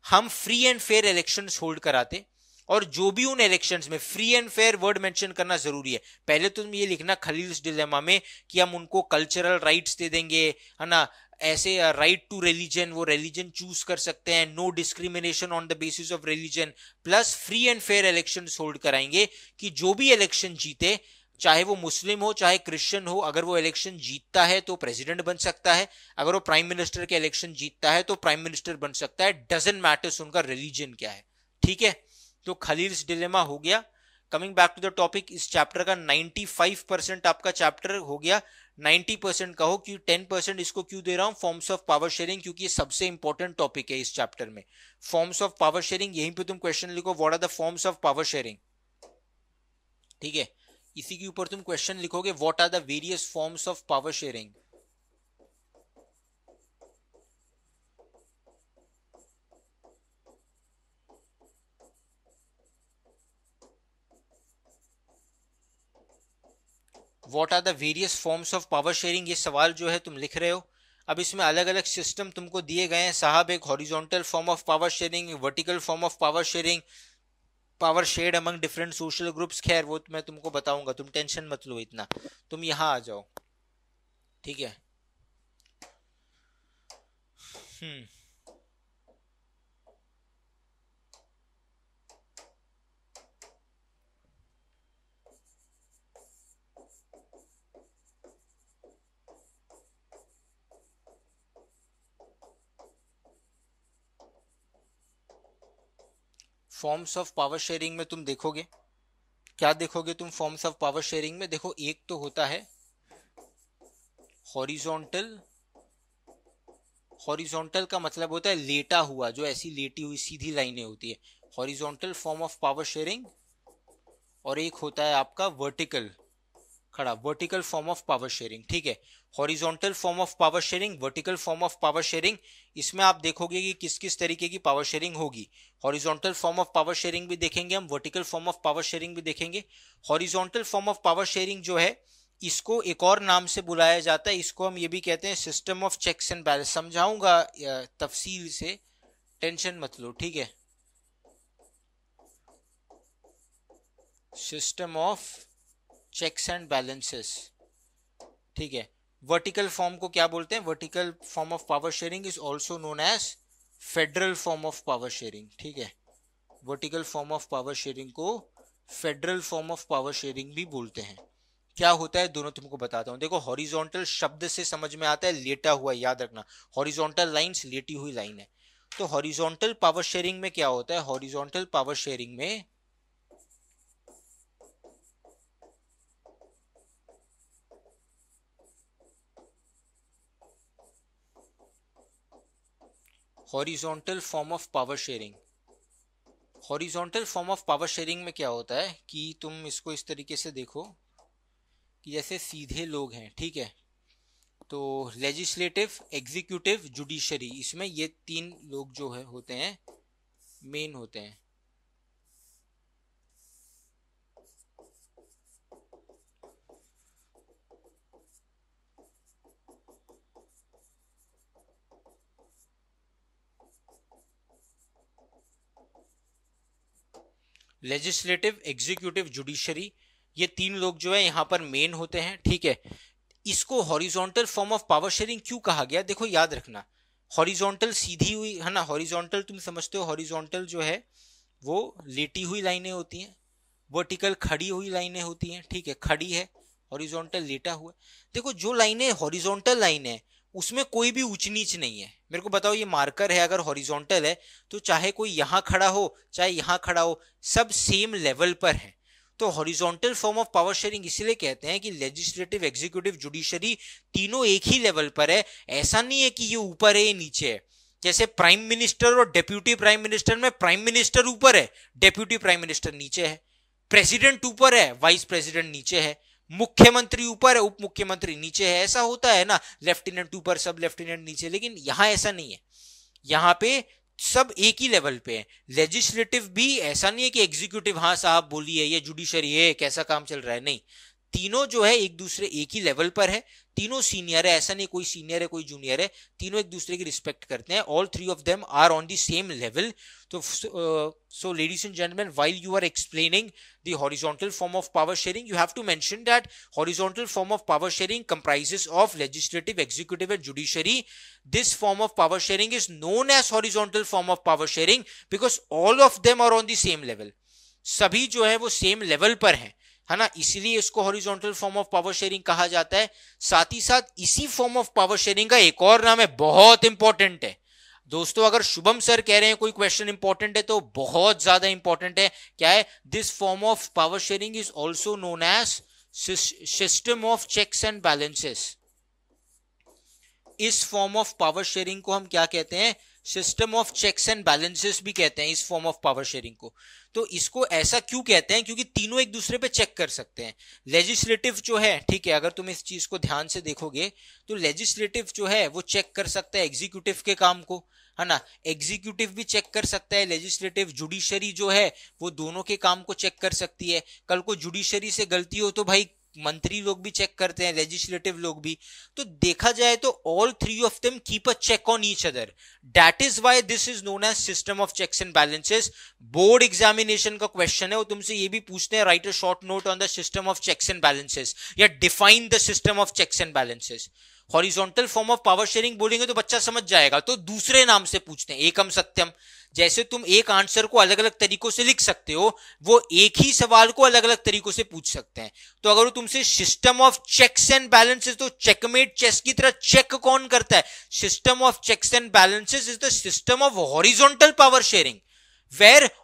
हम free and fair election hold कराते और जो भी उन इलेक्शंस में free and fair word mention करना जरूरी है पहले तो ये लिखना खलील डिलेमा में कि हम उनको कल्चरल राइट्स दे देंगे है ना ऐसे राइट टू रिलीजन वो रिलीजन चूज कर सकते हैं no discrimination on the basis of religion plus free and fair election hold कराएंगे कि जो भी इलेक्शन जीते चाहे वो मुस्लिम हो चाहे क्रिश्चियन हो अगर वो इलेक्शन जीतता है तो प्रेसिडेंट बन सकता है अगर वो प्राइम मिनिस्टर के इलेक्शन जीतता है तो प्राइम मिनिस्टर बन सकता है डजेंट मैटर्स उनका रिलीजन क्या है ठीक है तो खलील्स डिलेमा हो गया coming back to the topic इस चैप्टर का 95 परसेंट आपका चैप्टर हो गया 90 परसेंट का हो कि 10 परसेंट इसको क्यों दे रहा हूं फॉर्म्स ऑफ पावर शेयरिंग क्योंकि ये सबसे इंपॉर्टेंट टॉपिक है इस चैप्टर में फॉर्म्स ऑफ पावर शेयरिंग यहीं पे तुम क्वेश्चन लिखो what are the forms of power sharing ठीक है इसी के ऊपर तुम क्वेश्चन लिखोगे what are the various forms of power sharing what are the various forms of power sharing ये सवाल जो है तुम लिख रहे हो अब इसमें अलग अलग सिस्टम तुमको दिए गए हैं साहब एक horizontal form of power sharing vertical form of power sharing power shared among different social groups खैर वो मैं तुमको बताऊंगा तुम टेंशन मत लो इतना तुम यहाँ आ जाओ ठीक है hmm forms of power sharing में तुम देखोगे क्या देखोगे तुम फॉर्म्स ऑफ पावर शेयरिंग में देखो एक तो होता है हॉरिजॉन्टल हॉरिजॉन्टल का मतलब होता है लेटा हुआ जो ऐसी लेटी हुई सीधी लाइनें होती है horizontal form of power sharing और एक होता है आपका वर्टिकल खड़ा vertical form of power sharing ठीक है horizontal form of power sharing vertical form of power sharing इसमें आप देखोगे कि किस किस तरीके की पावर शेयरिंग होगी horizontal form of power sharing भी देखेंगे हम vertical form of power sharing भी देखेंगे horizontal form of power sharing जो है इसको एक और नाम से बुलाया जाता है इसको हम ये भी कहते हैं system of checks and balance समझाऊंगा तफसील से टेंशन मत लो ठीक है system of checks and balances ठीक है वर्टिकल फॉर्म को क्या बोलते हैं vertical form of power sharing is also known as federal form of power sharing ठीक है vertical form of power sharing को federal form of power sharing भी बोलते हैं क्या होता है दोनों तुमको बताता हूँ देखो हॉरिजॉन्टल शब्द से समझ में आता है लेटा हुआ याद रखना हॉरिजॉन्टल लाइंस लेटी हुई लाइन है तो हॉरिजॉन्टल पावर शेयरिंग में क्या होता है हॉरिजॉन्टल पावर शेयरिंग में horizontal form of power sharing horizontal form of power sharing में क्या होता है कि तुम इसको इस तरीके से देखो कि जैसे सीधे लोग हैं ठीक है तो लेजिस्लेटिव एग्जीक्यूटिव जुडिशरी इसमें ये तीन लोग जो है होते हैं मेन होते हैं लेजिस्लेटिव एग्जीक्यूटिव जुडिशरी ये तीन लोग जो है यहाँ पर मेन होते हैं ठीक है इसको horizontal form of power sharing क्यों कहा गया देखो याद रखना हॉरिजॉन्टल सीधी हुई है ना हॉरिजॉन्टल तुम समझते हो हॉरिजॉन्टल जो है वो लेटी हुई लाइनें होती हैं वर्टिकल खड़ी हुई लाइनें होती हैं ठीक है खड़ी है हॉरिजॉन्टल लेटा हुआ देखो जो लाइनें हॉरिजॉन्टल लाइन है उसमें कोई भी ऊंच नीच नहीं है मेरे को बताओ ये मार्कर है अगर हॉरिजॉन्टल है तो चाहे कोई यहाँ खड़ा हो चाहे यहाँ खड़ा हो सब सेम लेवल पर है तो horizontal form of power sharing इसलिए कहते हैं कि लेजिस्लेटिव एग्जीक्यूटिव जुडिशरी तीनों एक ही लेवल पर है ऐसा नहीं है कि ये ऊपर है ये नीचे है जैसे प्राइम मिनिस्टर और डेप्यूटी प्राइम मिनिस्टर में प्राइम मिनिस्टर ऊपर है डेप्यूटी प्राइम मिनिस्टर नीचे है प्रेसिडेंट ऊपर है वाइस प्रेसिडेंट नीचे है मुख्यमंत्री ऊपर है उप मुख्यमंत्री नीचे है ऐसा होता है ना लेफ्टिनेंट ऊपर सब लेफ्टिनेंट नीचे लेकिन यहाँ ऐसा नहीं है यहाँ पे सब एक ही लेवल पे है लेजिस्लेटिव भी ऐसा नहीं है कि एग्जीक्यूटिव हाँ साहब बोलिए ये जुडिशरी है कैसा काम चल रहा है नहीं तीनों जो है एक दूसरे एक ही लेवल पर है तीनों सीनियर है ऐसा नहीं कोई सीनियर है कोई जूनियर है तीनों एक दूसरे की रिस्पेक्ट करते हैं all three of them are on the same level तो so ladies and gentleman while you are explaining the horizontal form of power sharing you have to mention that horizontal form of power sharing comprises of legislative executive and judiciary this form of power sharing is known as horizontal form of power sharing because all of them are on the same level सभी जो है वो same level पर हैं है ना इसलिए इसको horizontal form of power sharing कहा जाता है साथ ही साथ इसी फॉर्म ऑफ पावर शेयरिंग का एक और नाम है बहुत इंपॉर्टेंट है दोस्तों अगर शुभम सर कह रहे हैं कोई क्वेश्चन इंपॉर्टेंट है तो बहुत ज्यादा इंपॉर्टेंट है क्या है this form of power sharing is also known as system of checks and balances इस फॉर्म ऑफ पावर शेयरिंग को हम क्या कहते हैं system of checks and balances भी कहते हैं इस फॉर्म ऑफ पावर शेयरिंग को तो इसको ऐसा क्यों कहते हैं क्योंकि तीनों एक दूसरे पे चेक कर सकते हैं लेजिस्लेटिव जो है ठीक है अगर तुम इस चीज को ध्यान से देखोगे तो लेजिस्लेटिव जो है वो चेक कर सकता है एग्जीक्यूटिव के काम को है ना एग्जीक्यूटिव भी चेक कर सकता है लेजिस्लेटिव जुडिशरी जो है वो दोनों के काम को चेक कर सकती है कल को जुडिशरी से गलती हो तो भाई मंत्री लोग भी चेक करते हैं लेजिस्लेटिव लोग भी तो देखा जाए तो all three of them keep a check on each other that is why this is known as system of checks and balances board examination का क्वेश्चन है वो तुमसे ये भी पूछते हैं write a short note on the system of checks and balances या define the system of checks and balances horizontal form of power sharing बोलेंगे तो बच्चा समझ जाएगा तो दूसरे नाम से पूछते हैं एकम सत्यम जैसे तुम एक आंसर को अलग अलग तरीकों से लिख सकते हो वो एक ही सवाल को अलग अलग तरीकों से पूछ सकते हैं तो अगर वो तुमसे system of checks and balances तो चेकमेट चेस की तरह चेक कौन करता है system of checks and balances is the system of horizontal power sharing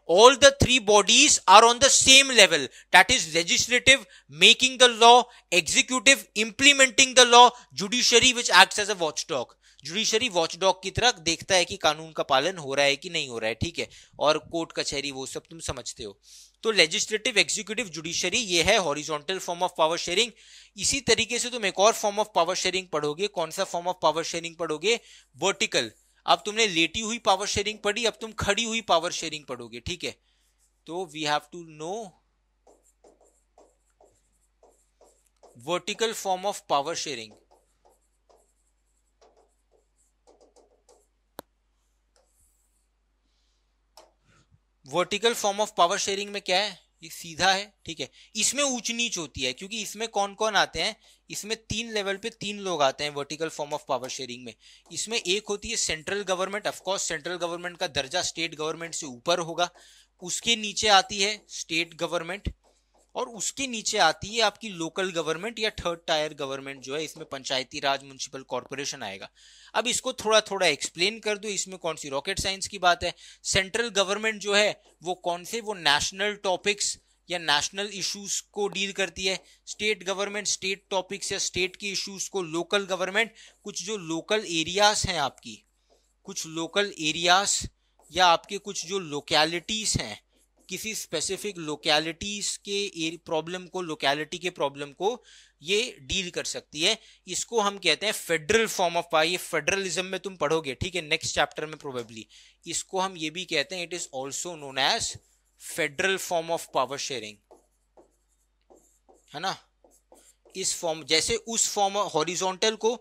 all the three bodies are on the same level that is legislative making the law executive implementing the law judiciary which act as a watch stock judiciary watchdog की तरह देखता है कि कानून का पालन हो रहा है कि नहीं हो रहा है ठीक है और कोर्ट कचहरी वो सब तुम समझते हो तो लेजिस्लेटिव एग्जीक्यूटिव जुडिशरी ये है horizontal form of power sharing इसी तरीके से तुम एक और फॉर्म ऑफ पावर शेयरिंग पढ़ोगे कौन सा फॉर्म ऑफ पावर शेयरिंग पढ़ोगे वर्टिकल अब तुमने लेटी हुई पावर शेयरिंग पढ़ी अब तुम खड़ी हुई पावर शेयरिंग पढ़ोगे ठीक है तो we have to know vertical form of power sharing vertical form of power sharing में क्या है ये सीधा है ठीक है इसमें ऊंच नीच होती है क्योंकि इसमें कौन कौन आते हैं इसमें तीन लेवल पे तीन लोग आते हैं vertical form of power sharing में इसमें एक होती है central government of course central government का दर्जा स्टेट गवर्नमेंट से ऊपर होगा उसके नीचे आती है स्टेट गवर्नमेंट और उसके नीचे आती है आपकी लोकल गवर्नमेंट या थर्ड टायर गवर्नमेंट जो है इसमें पंचायती राज म्यूनसिपल कॉरपोरेशन आएगा अब इसको थोड़ा थोड़ा एक्सप्लेन कर दो इसमें कौन सी रॉकेट साइंस की बात है सेंट्रल गवर्नमेंट जो है वो कौन से वो नेशनल टॉपिक्स या नेशनल इश्यूज को डील करती है स्टेट गवर्नमेंट स्टेट टॉपिक्स या स्टेट की इश्यूज को लोकल गवर्नमेंट कुछ जो लोकल एरियाज हैं आपकी कुछ लोकल एरियाज या आपके कुछ जो लोकेलिटीज हैं किसी स्पेसिफिक लोकेलिटीज के प्रॉब्लम को लोकेलिटी के प्रॉब्लम को ये डील कर सकती है इसको हम कहते हैं फेडरल फॉर्म ऑफ पावर ये फेडरलिज्म में तुम पढ़ोगे ठीक है नेक्स्ट चैप्टर में प्रोबेबली इसको हम ये भी कहते हैं it is also known as federal form of power sharing है ना इस फॉर्म जैसे उस फॉर्म हॉरिजॉन्टल को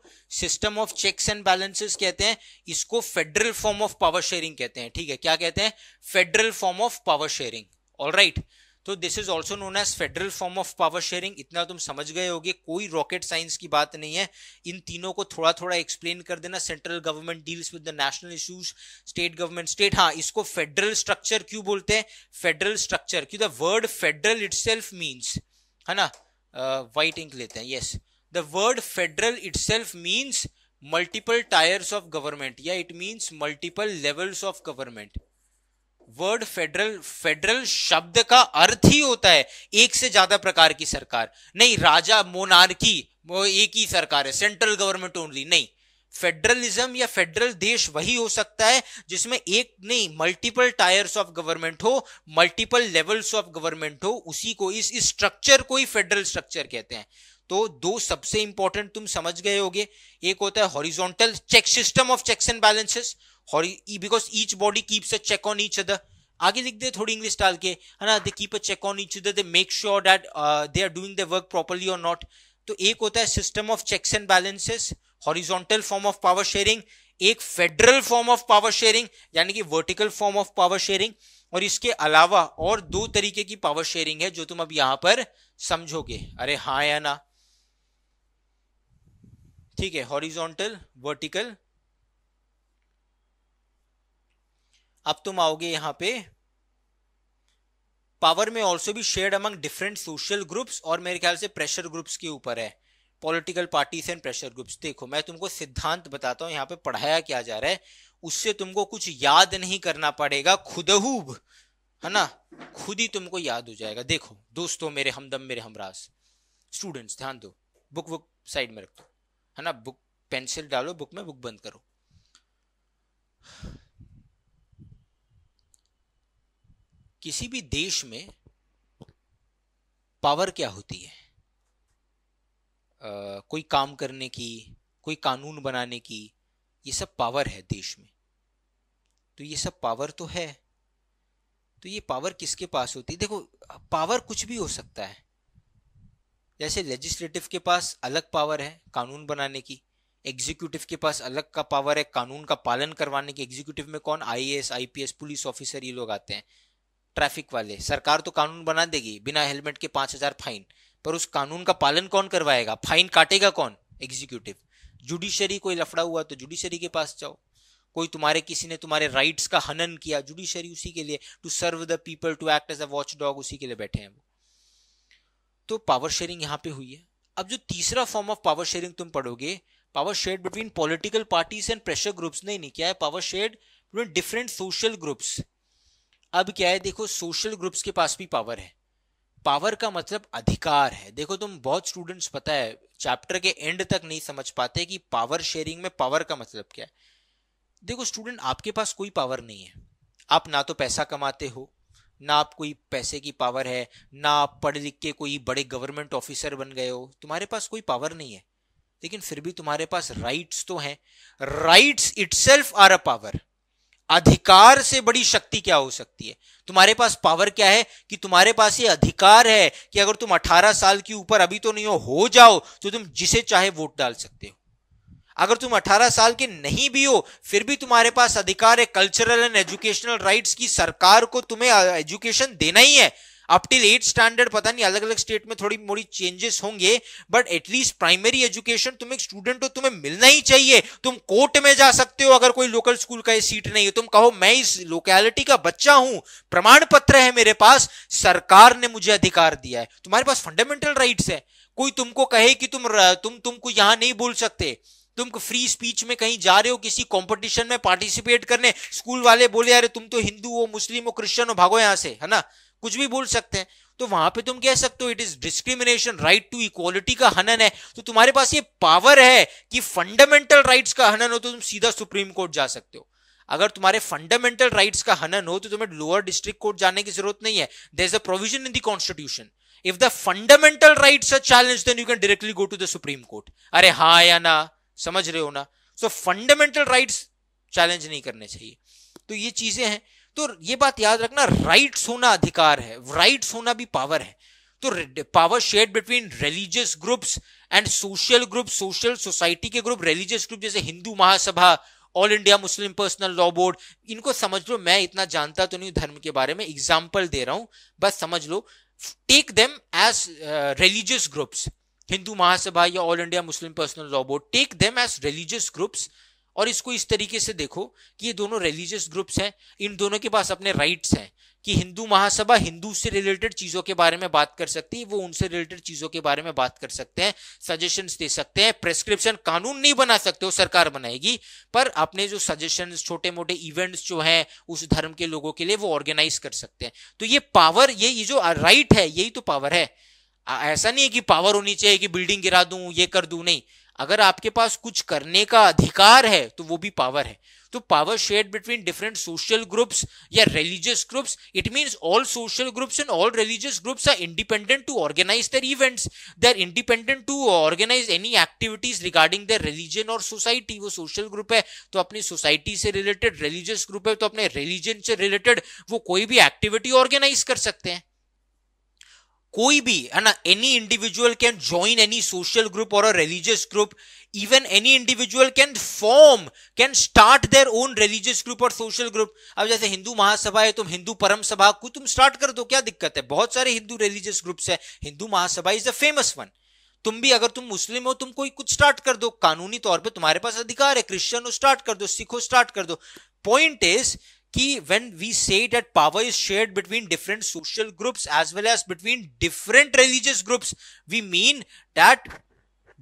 system of checks and balances कहते हैं इसको federal form of power sharing कहते हैं ठीक है क्या कहते हैं federal form of power sharing all right तो this is also known as federal form of power sharing इतना तुम समझ गए होगे कोई रॉकेट साइंस की बात नहीं है इन तीनों को थोड़ा थोड़ा एक्सप्लेन कर देना central government deals with the national issues state government state हाँ इसको फेडरल स्ट्रक्चर क्यों बोलते हैं फेडरल स्ट्रक्चर क्यों the word federal itself means है ना वाइट uh, इंक लेते हैं yes the word federal itself means multiple tiers of government या it means multiple levels of government word federal federal शब्द का अर्थ ही होता है एक से ज्यादा प्रकार की सरकार नहीं राजा मोनार्की वो एक ही सरकार है सेंट्रल गवर्नमेंट ओनली नहीं फेडरलिज्म या फेडरल देश वही हो सकता है जिसमें एक नहीं मल्टीपल टायर्स ऑफ गवर्नमेंट हो मल्टीपल लेवल्स ऑफ गवर्नमेंट हो उसी को इस स्ट्रक्चर को ही फेडरल स्ट्रक्चर कहते हैं तो दो सबसे इंपॉर्टेंट तुम समझ गए होगे एक होता है horizontal check system of checks and balances because each body keeps a check on each other आगे लिख दे थोड़ी इंग्लिश डाल के है ना they keep a check on each other they make sure that they are doing the work properly और not तो एक होता है system of checks and balances horizontal form of power sharing एक federal form of power sharing यानी कि vertical form of power sharing और इसके अलावा और दो तरीके की पावर शेयरिंग है जो तुम अब यहां पर समझोगे अरे हा या ना ठीक है हॉरिजॉन्टल वर्टिकल अब तुम आओगे यहां पे पावर में ऑल्सो भी share among different social groups और मेरे ख्याल से प्रेशर ग्रुप्स के ऊपर है political parties and pressure groups देखो मैं तुमको सिद्धांत बताता हूँ यहाँ पे पढ़ाया क्या जा रहा है उससे तुमको कुछ याद नहीं करना पड़ेगा खुदहूब है ना खुद ही तुमको याद हो जाएगा देखो दोस्तों मेरे हमदम मेरे हमराज स्टूडेंट्स ध्यान दो बुक वुक साइड में रख दो है ना बुक पेंसिल डालो बुक में बुक बंद करो किसी भी देश में पावर क्या होती है कोई काम करने की कोई कानून बनाने की ये सब पावर है देश में तो ये सब पावर तो है तो ये पावर किसके पास होती है देखो पावर कुछ भी हो सकता है जैसे लेजिस्लेटिव के पास अलग पावर है कानून बनाने की एग्जीक्यूटिव के पास अलग का पावर है कानून का पालन करवाने की एग्जीक्यूटिव में कौन आईएएस आईपीएस पुलिस ऑफिसर ये लोग आते हैं ट्रैफिक वाले सरकार तो कानून बना देगी बिना हेलमेट के पांच हजार फाइन पर उस कानून का पालन कौन करवाएगा फाइन काटेगा कौन एग्जीक्यूटिव जुडिशरी कोई लफड़ा हुआ तो जुडिशरी के पास जाओ कोई तुम्हारे किसी ने तुम्हारे राइट्स का हनन किया जुडिशरी उसी के लिए to serve the people to act as a watchdog उसी के लिए बैठे हैं वो तो पावर शेयरिंग यहाँ पे हुई है अब जो तीसरा फॉर्म ऑफ पावर शेयरिंग तुम पढ़ोगे power share between political parties and pressure groups नहीं नहीं क्या है power share between different social groups अब क्या है देखो सोशल ग्रुप्स के पास भी पावर है पावर का मतलब अधिकार है देखो तुम बहुत स्टूडेंट्स पता है चैप्टर के एंड तक नहीं समझ पाते कि पावर शेयरिंग में पावर का मतलब क्या है देखो स्टूडेंट आपके पास कोई पावर नहीं है आप ना तो पैसा कमाते हो ना आप कोई पैसे की पावर है ना आप पढ़ लिख के कोई बड़े गवर्नमेंट ऑफिसर बन गए हो तुम्हारे पास कोई पावर नहीं है लेकिन फिर भी तुम्हारे पास राइट्स तो हैं rights it are a power अधिकार से बड़ी शक्ति क्या हो सकती है तुम्हारे पास पावर क्या है कि तुम्हारे पास ये अधिकार है कि अगर तुम 18 साल के ऊपर अभी तो नहीं हो हो जाओ तो तुम जिसे चाहे वोट डाल सकते हो अगर तुम 18 साल के नहीं भी हो फिर भी तुम्हारे पास अधिकार है कल्चरल एंड एजुकेशनल राइट्स की सरकार को तुम्हें एजुकेशन uh, देना ही है अपटिल एट स्टैंडर्ड पता नहीं अलग अलग स्टेट में थोड़ी मोड़ी चेंजेस होंगे बट एटलीस्ट प्राइमरी एजुकेशन तुम एक स्टूडेंट हो तुम्हें मिलना ही चाहिए तुम कोर्ट में जा सकते हो अगर कोई लोकल स्कूल का सीट नहीं है तुम कहो मैं इस लोकेलिटी का बच्चा हूं प्रमाण पत्र है मेरे पास सरकार ने मुझे अधिकार दिया है तुम्हारे पास फंडामेंटल राइट्स है कोई तुमको कहे कि तुम तुम तुमको यहां नहीं बोल सकते तुम फ्री स्पीच में कहीं जा रहे हो किसी कंपटीशन में पार्टिसिपेट करने स्कूल वाले बोले अरे तुम तो हिंदू हो मुस्लिम हो क्रिश्चियन हो भागो यहां से है ना कुछ भी बोल सकते हैं तो वहां पे तुम कह सकते हो it is discrimination right to equality का हनन है तो तुम्हारे पास ये पावर है कि फंडामेंटल राइट्स का हनन हो तो तुम सीधा सुप्रीम कोर्ट जा सकते हो अगर तुम्हारे फंडामेंटल राइट्स का हनन हो तो तुम्हें लोअर डिस्ट्रिक्ट कोर्ट जाने की जरूरत नहीं है there is a provision in the constitution if the fundamental rights are challenge then you can directly go to the Supreme Court अरे हाँ या ना समझ रहे हो ना सो फंडामेंटल राइट्स चैलेंज नहीं करने चाहिए तो ये चीजें हैं तो ये बात याद रखना राइट होना अधिकार है राइट्स होना भी पावर है तो power share between religious groups and social group social society के ग्रुप रिलीजियस ग्रुप जैसे Hindu Mahasabha All India Muslim Personal Law Board इनको समझ लो मैं इतना जानता तो नहीं धर्म के बारे में एग्जाम्पल दे रहा हूं बस समझ लो take them as religious groups Hindu Mahasabha या All India Muslim Personal Law Board take them as religious groups और इसको इस तरीके से देखो कि ये दोनों रिलीजियस ग्रुप्स हैं इन दोनों के पास अपने राइट्स हैं कि हिंदू महासभा हिंदू से रिलेटेड चीज़ों के बारे में बात कर सकती है वो उनसे रिलेटेड चीज़ों के बारे में बात कर सकते हैं सजेशन दे सकते हैं प्रेस्क्रिप्शन कानून नहीं बना सकते हो सरकार बनाएगी पर अपने जो सजेशन छोटे मोटे इवेंट्स जो हैं उस धर्म के लोगों के लिए वो ऑर्गेनाइज कर सकते हैं तो ये पावर ये ये जो राइट है यही तो पावर है ऐसा नहीं है कि पावर होनी चाहिए कि बिल्डिंग गिरा दूं ये कर दूं नहीं अगर आपके पास कुछ करने का अधिकार है तो वो भी पावर है तो power share between different social groups या religious groups it means all social groups and all religious groups are independent to organize their events they are independent to organize any activities regarding their religion और society वो social group है तो अपनी society से related religious group है तो अपने religion से रिलेटेड वो कोई भी एक्टिविटी ऑर्गेनाइज कर सकते हैं कोई भी है ना any individual can join any social group और religious group even any individual can form can start their own religious group और सोशल ग्रुप अब जैसे हिंदू महासभा है तुम हिंदू परम सभा को तुम स्टार्ट कर दो क्या दिक्कत है बहुत सारे हिंदू रिलीजियस ग्रुप्स है Hindu Mahasabha is a famous one तुम भी अगर तुम मुस्लिम हो तुम कोई कुछ स्टार्ट कर दो कानूनी तौर पे तुम्हारे पास अधिकार है क्रिश्चियन हो स्टार्ट कर दो सिख हो स्टार्ट कर दो पॉइंट इज कि when we say that power is shared between different social groups as well as between different religious groups, we mean that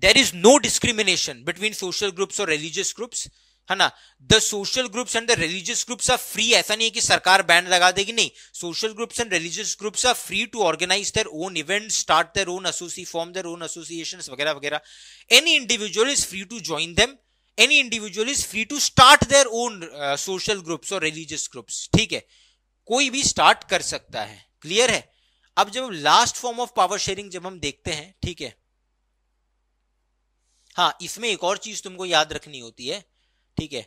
there is no discrimination between social groups or religious groups. है ना the social groups and the religious groups are free ऐसा नहीं है कि सरकार ban लगा देगी नहीं social groups and religious groups are free to organize their own event start their own form their own associations वगैरह वगैरह any individual is free to join them any individual is free to start their own social groups और religious groups ठीक है कोई भी start कर सकता है क्लियर है अब जब last form of power sharing जब हम देखते हैं ठीक है हाँ इसमें एक और चीज तुमको याद रखनी होती है ठीक है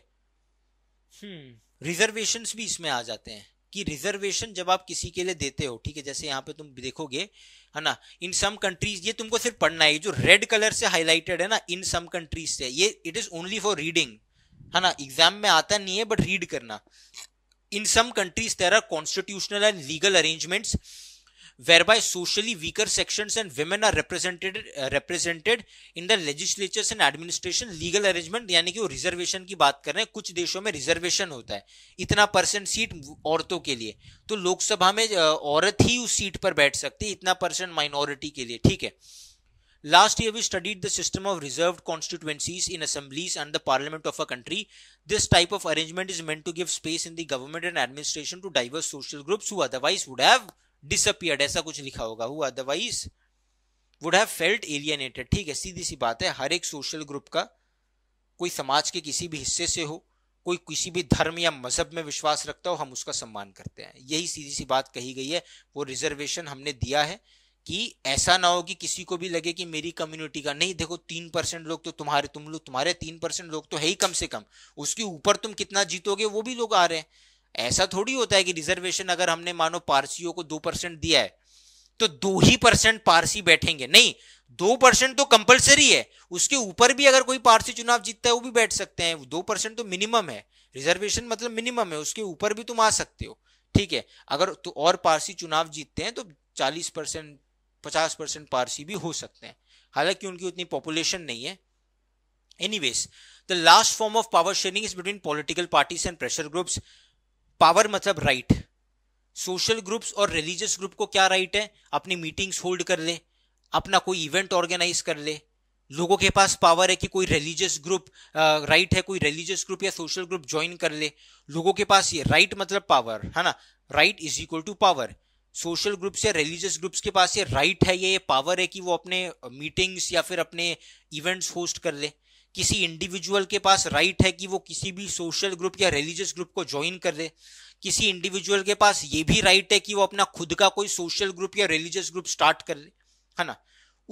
रिजर्वेशन hmm. भी इसमें आ जाते हैं कि रिजर्वेशन जब आप किसी के लिए देते हो ठीक है जैसे यहां पे तुम देखोगे है ना इन सम कंट्रीज ये तुमको सिर्फ पढ़ना है जो रेड कलर से हाईलाइटेड है ना इन सम कंट्रीज से ये it is only for reading है ना एग्जाम में आता नहीं है बट रीड करना in some countries there are constitutional and legal arrangements whereby socially weaker sections and women are represented uh, represented in the legislatures and administration legal arrangement यानी कि वो reservation की बात कर रहे हैं कुछ देशों में रिजर्वेशन होता है इतना परसेंट सीट औरतों के लिए तो लोकसभा में औरत ही उस सीट पर बैठ सकती है इतना परसेंट माइनॉरिटी के लिए ठीक है last year we studied the system of reserve constituencies in assemblies and the parliament of a country this type of arrangement is meant to give space in the government and administration to diverse social groups who otherwise would have disappeared ऐसा कुछ लिखा होगा हुआ otherwise would have felt alienated ठीक है सीधी सी बात है हर एक सोशल ग्रुप का कोई समाज के किसी भी हिस्से से हो कोई किसी भी धर्म या मजहब में विश्वास रखता हो हम उसका सम्मान करते हैं यही सीधी सी बात कही गई है वो रिजर्वेशन हमने दिया है कि ऐसा ना हो कि किसी को भी लगे कि मेरी कम्युनिटी का नहीं देखो तीन परसेंट लोग तो तुम्हारे तुम लोग तुम्हारे तीन परसेंट लोग तो है ही कम से कम उसके ऊपर तुम कितना जीतोगे वो भी लोग आ रहे हैं ऐसा थोड़ी होता है कि रिजर्वेशन अगर हमने मानो पारसियों को दो परसेंट दिया है तो दो ही परसेंट पारसी बैठेंगे नहीं दो परसेंट तो कंपलसरी है उसके ऊपर भी अगर कोई पारसी चुनाव जीतता है वो भी बैठ सकते हैं दो परसेंट तो मिनिमम है रिजर्वेशन मतलब मिनिमम है उसके ऊपर भी तुम आ सकते हो ठीक है अगर तो और पारसी चुनाव जीतते हैं तो चालीस परसेंट पचास परसेंट पारसी भी हो सकते हैं हालांकि उनकी उतनी पॉपुलेशन नहीं है anyways the last form of power sharing is between political parties and pressure groups power मतलब राइट सोशल ग्रुप्स और रिलीजियस ग्रुप को क्या राइट है अपनी मीटिंग्स होल्ड कर ले अपना कोई इवेंट ऑर्गेनाइज कर ले लोगों के पास पावर है कि कोई रिलीजियस ग्रुप राइट है कोई रिलीजियस ग्रुप या सोशल ग्रुप ज्वाइन कर ले लोगों के पास ये राइट right मतलब पावर है ना right is equal to power social groups या रिलीजियस ग्रुप्स के पास ये राइट right है ये पावर है कि वो अपने मीटिंग्स या फिर अपने इवेंट्स होस्ट कर ले किसी इंडिविजुअल के पास राइट है कि वो किसी भी सोशल ग्रुप या रिलीजियस ग्रुप को ज्वाइन कर दे किसी इंडिविजुअल के पास ये भी राइट है कि वो अपना खुद का कोई सोशल ग्रुप या रिलीजियस ग्रुप स्टार्ट कर दे है ना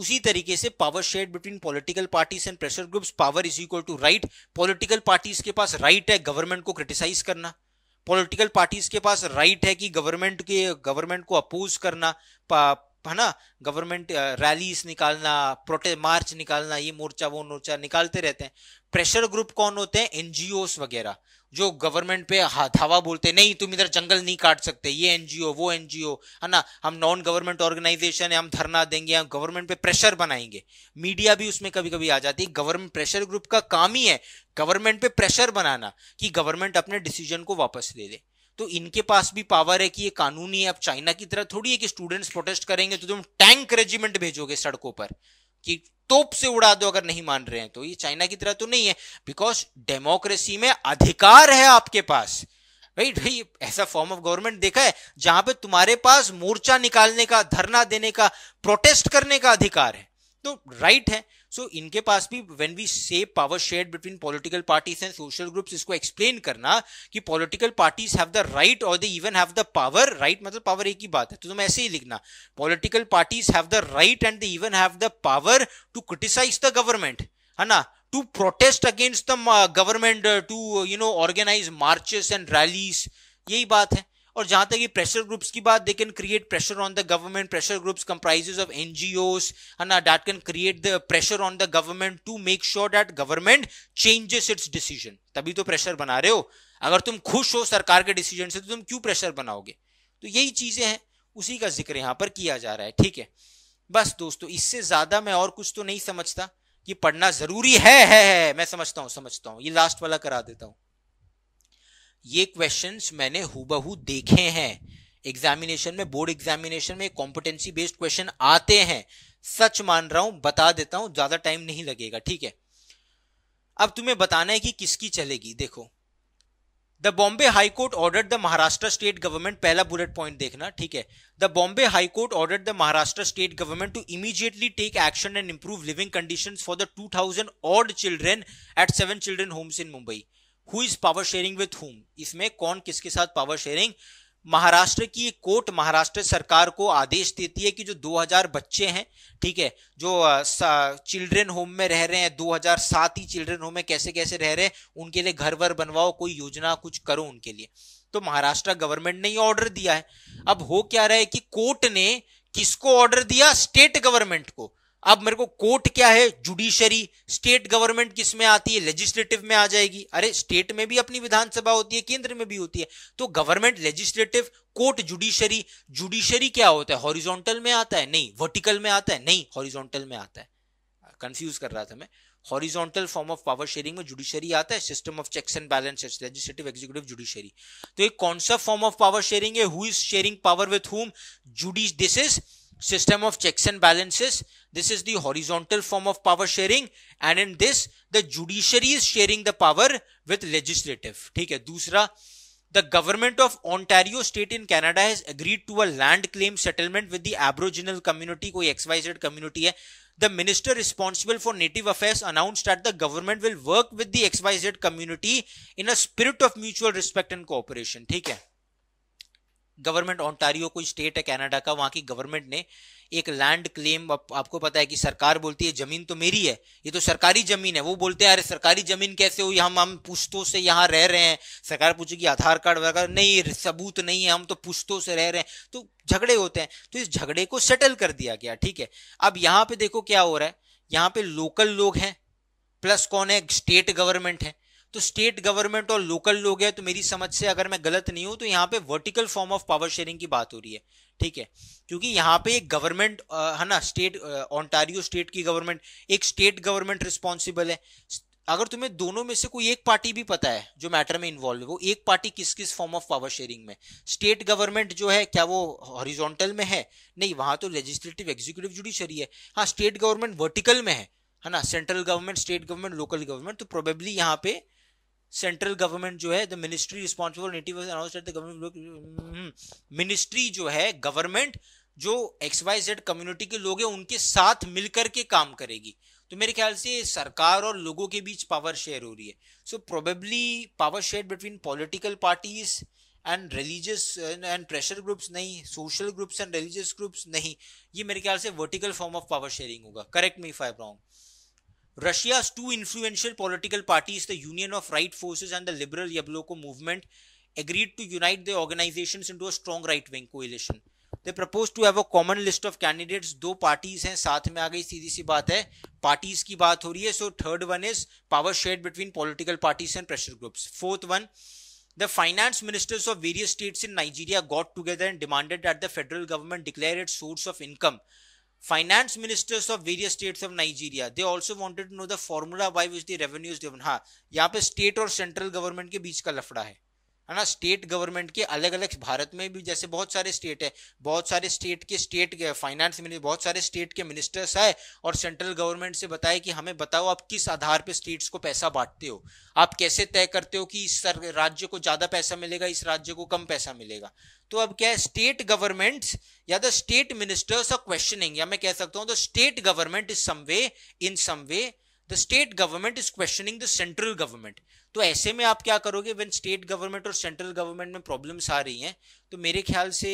उसी तरीके से power share between political parties and pressure groups power is equal to right political parties के पास राइट है गवर्नमेंट को क्रिटिसाइज करना पॉलिटिकल पार्टीज के पास राइट है कि गवर्नमेंट के गवर्नमेंट को अपोज करना है ना गवर्नमेंट रैलीस निकालना प्रोटे मार्च निकालना ये मोर्चा वो मोर्चा निकालते रहते हैं प्रेशर ग्रुप कौन होते हैं एनजीओ वगैरह जो गवर्नमेंट पे धावा बोलते नहीं तुम इधर जंगल नहीं काट सकते ये एनजीओ वो एनजीओ है ना हम नॉन गवर्नमेंट ऑर्गेनाइजेशन है हम धरना देंगे हम गवर्नमेंट पे प्रेशर बनाएंगे मीडिया भी उसमें कभी कभी आ जाती है गवर्नमेंट प्रेशर ग्रुप का काम ही है गवर्नमेंट पे प्रेशर बनाना कि गवर्नमेंट अपने डिसीजन को वापस ले ले तो इनके पास भी पावर है कि ये कानूनी है अब चाइना की तरह थोड़ी है कि स्टूडेंट्स प्रोटेस्ट करेंगे तो तुम टैंक रेजिमेंट भेजोगे सड़कों पर कि तोप से उड़ा दो अगर नहीं मान रहे हैं तो ये चाइना की तरह तो नहीं है बिकॉज डेमोक्रेसी में अधिकार है आपके पास राइट भाई ऐसा फॉर्म ऑफ गवर्नमेंट देखा है जहां पे तुम्हारे पास मोर्चा निकालने का धरना देने का प्रोटेस्ट करने का अधिकार है तो राइट है सो इनके पास भी when we say power share between political parties and social groups इसको एक्सप्लेन करना कि political parties have the right और they even have the power right मतलब पावर एक ही बात है तो तुम ऐसे ही लिखना political parties have the right and they even have the power to criticize the government है ना to protest against the government to you know organize marches and rallies यही बात है और जहां तक प्रेशर ग्रुप्स की बात they can create pressure on the government pressure groups comprises of NGOs है ना that can create the pressure on the government to make sure that government changes its decision तभी तो प्रेशर बना रहे हो अगर तुम खुश हो सरकार के डिसीजन से तो तुम क्यों प्रेशर बनाओगे तो यही चीजें हैं उसी का जिक्र यहाँ पर किया जा रहा है ठीक है बस दोस्तों इससे ज्यादा मैं और कुछ तो नहीं समझता कि पढ़ना जरूरी है है है मैं समझता हूँ समझता हूँ ये लास्ट वाला करा देता हूँ ये क्वेश्चंस मैंने हुबहू देखे हैं एग्जामिनेशन में बोर्ड एग्जामिनेशन में कॉम्पिटेंसी बेस्ड क्वेश्चन आते हैं सच मान रहा हूं बता देता हूं ज्यादा टाइम नहीं लगेगा ठीक है अब तुम्हें बताना है कि किसकी चलेगी देखो the Bombay High Court order the Maharashtra state government पहला बुलेट पॉइंट देखना ठीक है the Bombay High Court order the Maharashtra state government to immediately take action and improve living condition for the thousand odd children at seven children homes in Mumbai who is power sharing with whom इसमें कौन किसके साथ power sharing Maharashtra की court Maharashtra सरकार को आदेश देती है कि जो 2000 बच्चे हैं ठीक है जो चिल्ड्रेन होम में रह रहे हैं 2007 ही चिल्ड्रेन होम में कैसे कैसे रह रहे हैं उनके लिए घर वर बनवाओ कोई योजना कुछ करो उनके लिए तो महाराष्ट्र गवर्नमेंट ने ऑर्डर दिया है अब हो क्या रहा है कि कोर्ट ने किसको ऑर्डर दिया स्टेट गवर्नमेंट को अब मेरे को कोर्ट क्या है जुडिशरी स्टेट गवर्नमेंट किस में आती है लेजिस्लेटिव में आ जाएगी अरे स्टेट में भी अपनी विधानसभा होती है केंद्र में भी होती है तो government legislative court judiciary judiciary क्या होता है हॉरिजॉन्टल में आता है नहीं वर्टिकल में आता है नहीं हॉरिजॉन्टल में आता है कंफ्यूज कर रहा था मैं horizontal form of power sharing में जुडिशरी आता है system of checks and balance legislative executive judiciary तो एक कौन सा फॉर्म ऑफ पावर शेयरिंग है who is sharing power with whom जुडिश this is system of checks and balances. This is the horizontal form of power sharing and in this the judiciary is sharing the power with legislative. Okay. है the government of Ontario state in Canada has agreed to a land claim settlement with the Aboriginal community कोई XYZ community the minister responsible for native affairs announced that the government will work with the XYZ community in a spirit of mutual respect and cooperation Okay. Government Ontario कोई state है Canada का वहाँ की government ने एक land claim आप, आपको पता है कि सरकार बोलती है जमीन तो मेरी है ये तो सरकारी जमीन है वो बोलते हैं अरे सरकारी जमीन कैसे हुई हम हम पुश्तों से यहाँ रह रहे हैं सरकार पूछेगी आधार कार्ड वगैरह नहीं सबूत नहीं है हम तो पुश्तों से रह रहे हैं तो झगड़े होते हैं तो इस झगड़े को सेटल कर दिया गया ठीक है अब यहाँ पे देखो क्या हो रहा है यहाँ पे लोकल लोग हैं प्लस कौन है स्टेट गवर्नमेंट है तो स्टेट गवर्नमेंट और लोकल लोग हैं तो मेरी समझ से अगर मैं गलत नहीं हूं तो यहाँ पे vertical form of power sharing की बात हो रही है ठीक है क्योंकि यहाँ पे एक गवर्नमेंट है ना स्टेट ऑन्टारियो स्टेट की गवर्नमेंट एक स्टेट गवर्नमेंट रिस्पॉन्सिबल है अगर तुम्हें दोनों में से कोई एक पार्टी भी पता है जो मैटर में इन्वॉल्व है वो एक पार्टी किस किस फॉर्म ऑफ पावर शेयरिंग में स्टेट गवर्नमेंट जो है क्या वो हॉरिजॉन्टल में है नहीं वहां तो लेजिस्लेटिव एग्जीक्यूटिव जुडिशरी है हाँ स्टेट गवर्नमेंट वर्टिकल में है है ना central government state government local government तो प्रोबेबली यहाँ पे सेंट्रल गवर्नमेंट जो है the ministry responsible native ministry जो है गवर्नमेंट जो एक्स वाई जेड कम्युनिटी के लोग हैं उनके साथ मिलकर के काम करेगी तो मेरे ख्याल से सरकार और लोगों के बीच पावर शेयर हो रही है so probably power share between political parties and religious and pressure groups नहीं social groups and religious groups नहीं ये मेरे ख्याल से vertical form of power sharing होगा correct me if I'm wrong Russia's two influential political parties, the Union of Right Forces and the Liberal Yabloko movement, agreed to unite their organizations into a strong right-wing coalition. They proposed to have a common list of candidates. Two parties हैं साथ में आ गई सीधी सी बात है parties की बात हो रही है so third one is power share between political parties and pressure The finance ministers of various states in Nigeria got together and demanded that the federal government declare its source of income finance ministers of various states of Nigeria they also wanted to know the formula by which the revenues given driven हाँ यहाँ पे state और central government के बीच का लफड़ा है है ना स्टेट गवर्नमेंट के अलग अलग भारत में भी जैसे बहुत सारे स्टेट है बहुत सारे स्टेट के स्टेट फाइनेंस मिनिस्टर बहुत सारे स्टेट के मिनिस्टर्स आए और सेंट्रल गवर्नमेंट से बताए कि हमें बताओ आप किस आधार पे स्टेट्स को पैसा बांटते हो आप कैसे तय करते हो कि इस राज्य को ज़्यादा पैसा मिलेगा इस राज्य को कम पैसा मिलेगा तो अब क्या है स्टेट गवर्नमेंट्स या the state ministers of questioning या मैं कह सकता हूँ the state government is some way in some way the state government is questioning the central government तो ऐसे में आप क्या करोगे वेन स्टेट गवर्नमेंट और सेंट्रल गवर्नमेंट में प्रॉब्लम्स आ रही हैं तो मेरे ख्याल से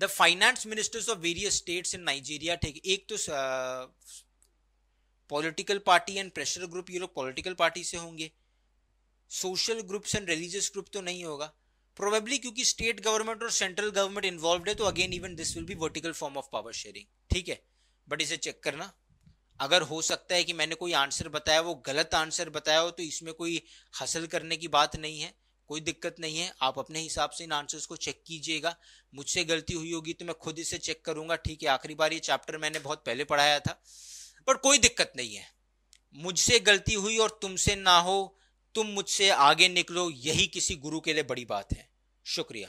the finance ministers of various states in Nigeria ठीक एक तो political party and pressure group ये लोग पॉलिटिकल पार्टी से होंगे social groups and religious group तो नहीं होगा प्रोबेबली क्योंकि स्टेट गवर्नमेंट और सेंट्रल गवर्नमेंट इन्वॉल्व है तो again even this will be vertical form of power sharing ठीक है बट इसे चेक करना अगर हो सकता है कि मैंने कोई आंसर बताया वो गलत आंसर बताया हो तो इसमें कोई हासिल करने की बात नहीं है कोई दिक्कत नहीं है आप अपने हिसाब से इन आंसर्स को चेक कीजिएगा मुझसे गलती हुई होगी तो मैं खुद इसे चेक करूंगा ठीक है आखिरी बार ये चैप्टर मैंने बहुत पहले पढ़ाया था पर कोई दिक्कत नहीं है मुझसे गलती हुई और तुमसे ना हो तुम मुझसे आगे निकलो यही किसी गुरु के लिए बड़ी बात है शुक्रिया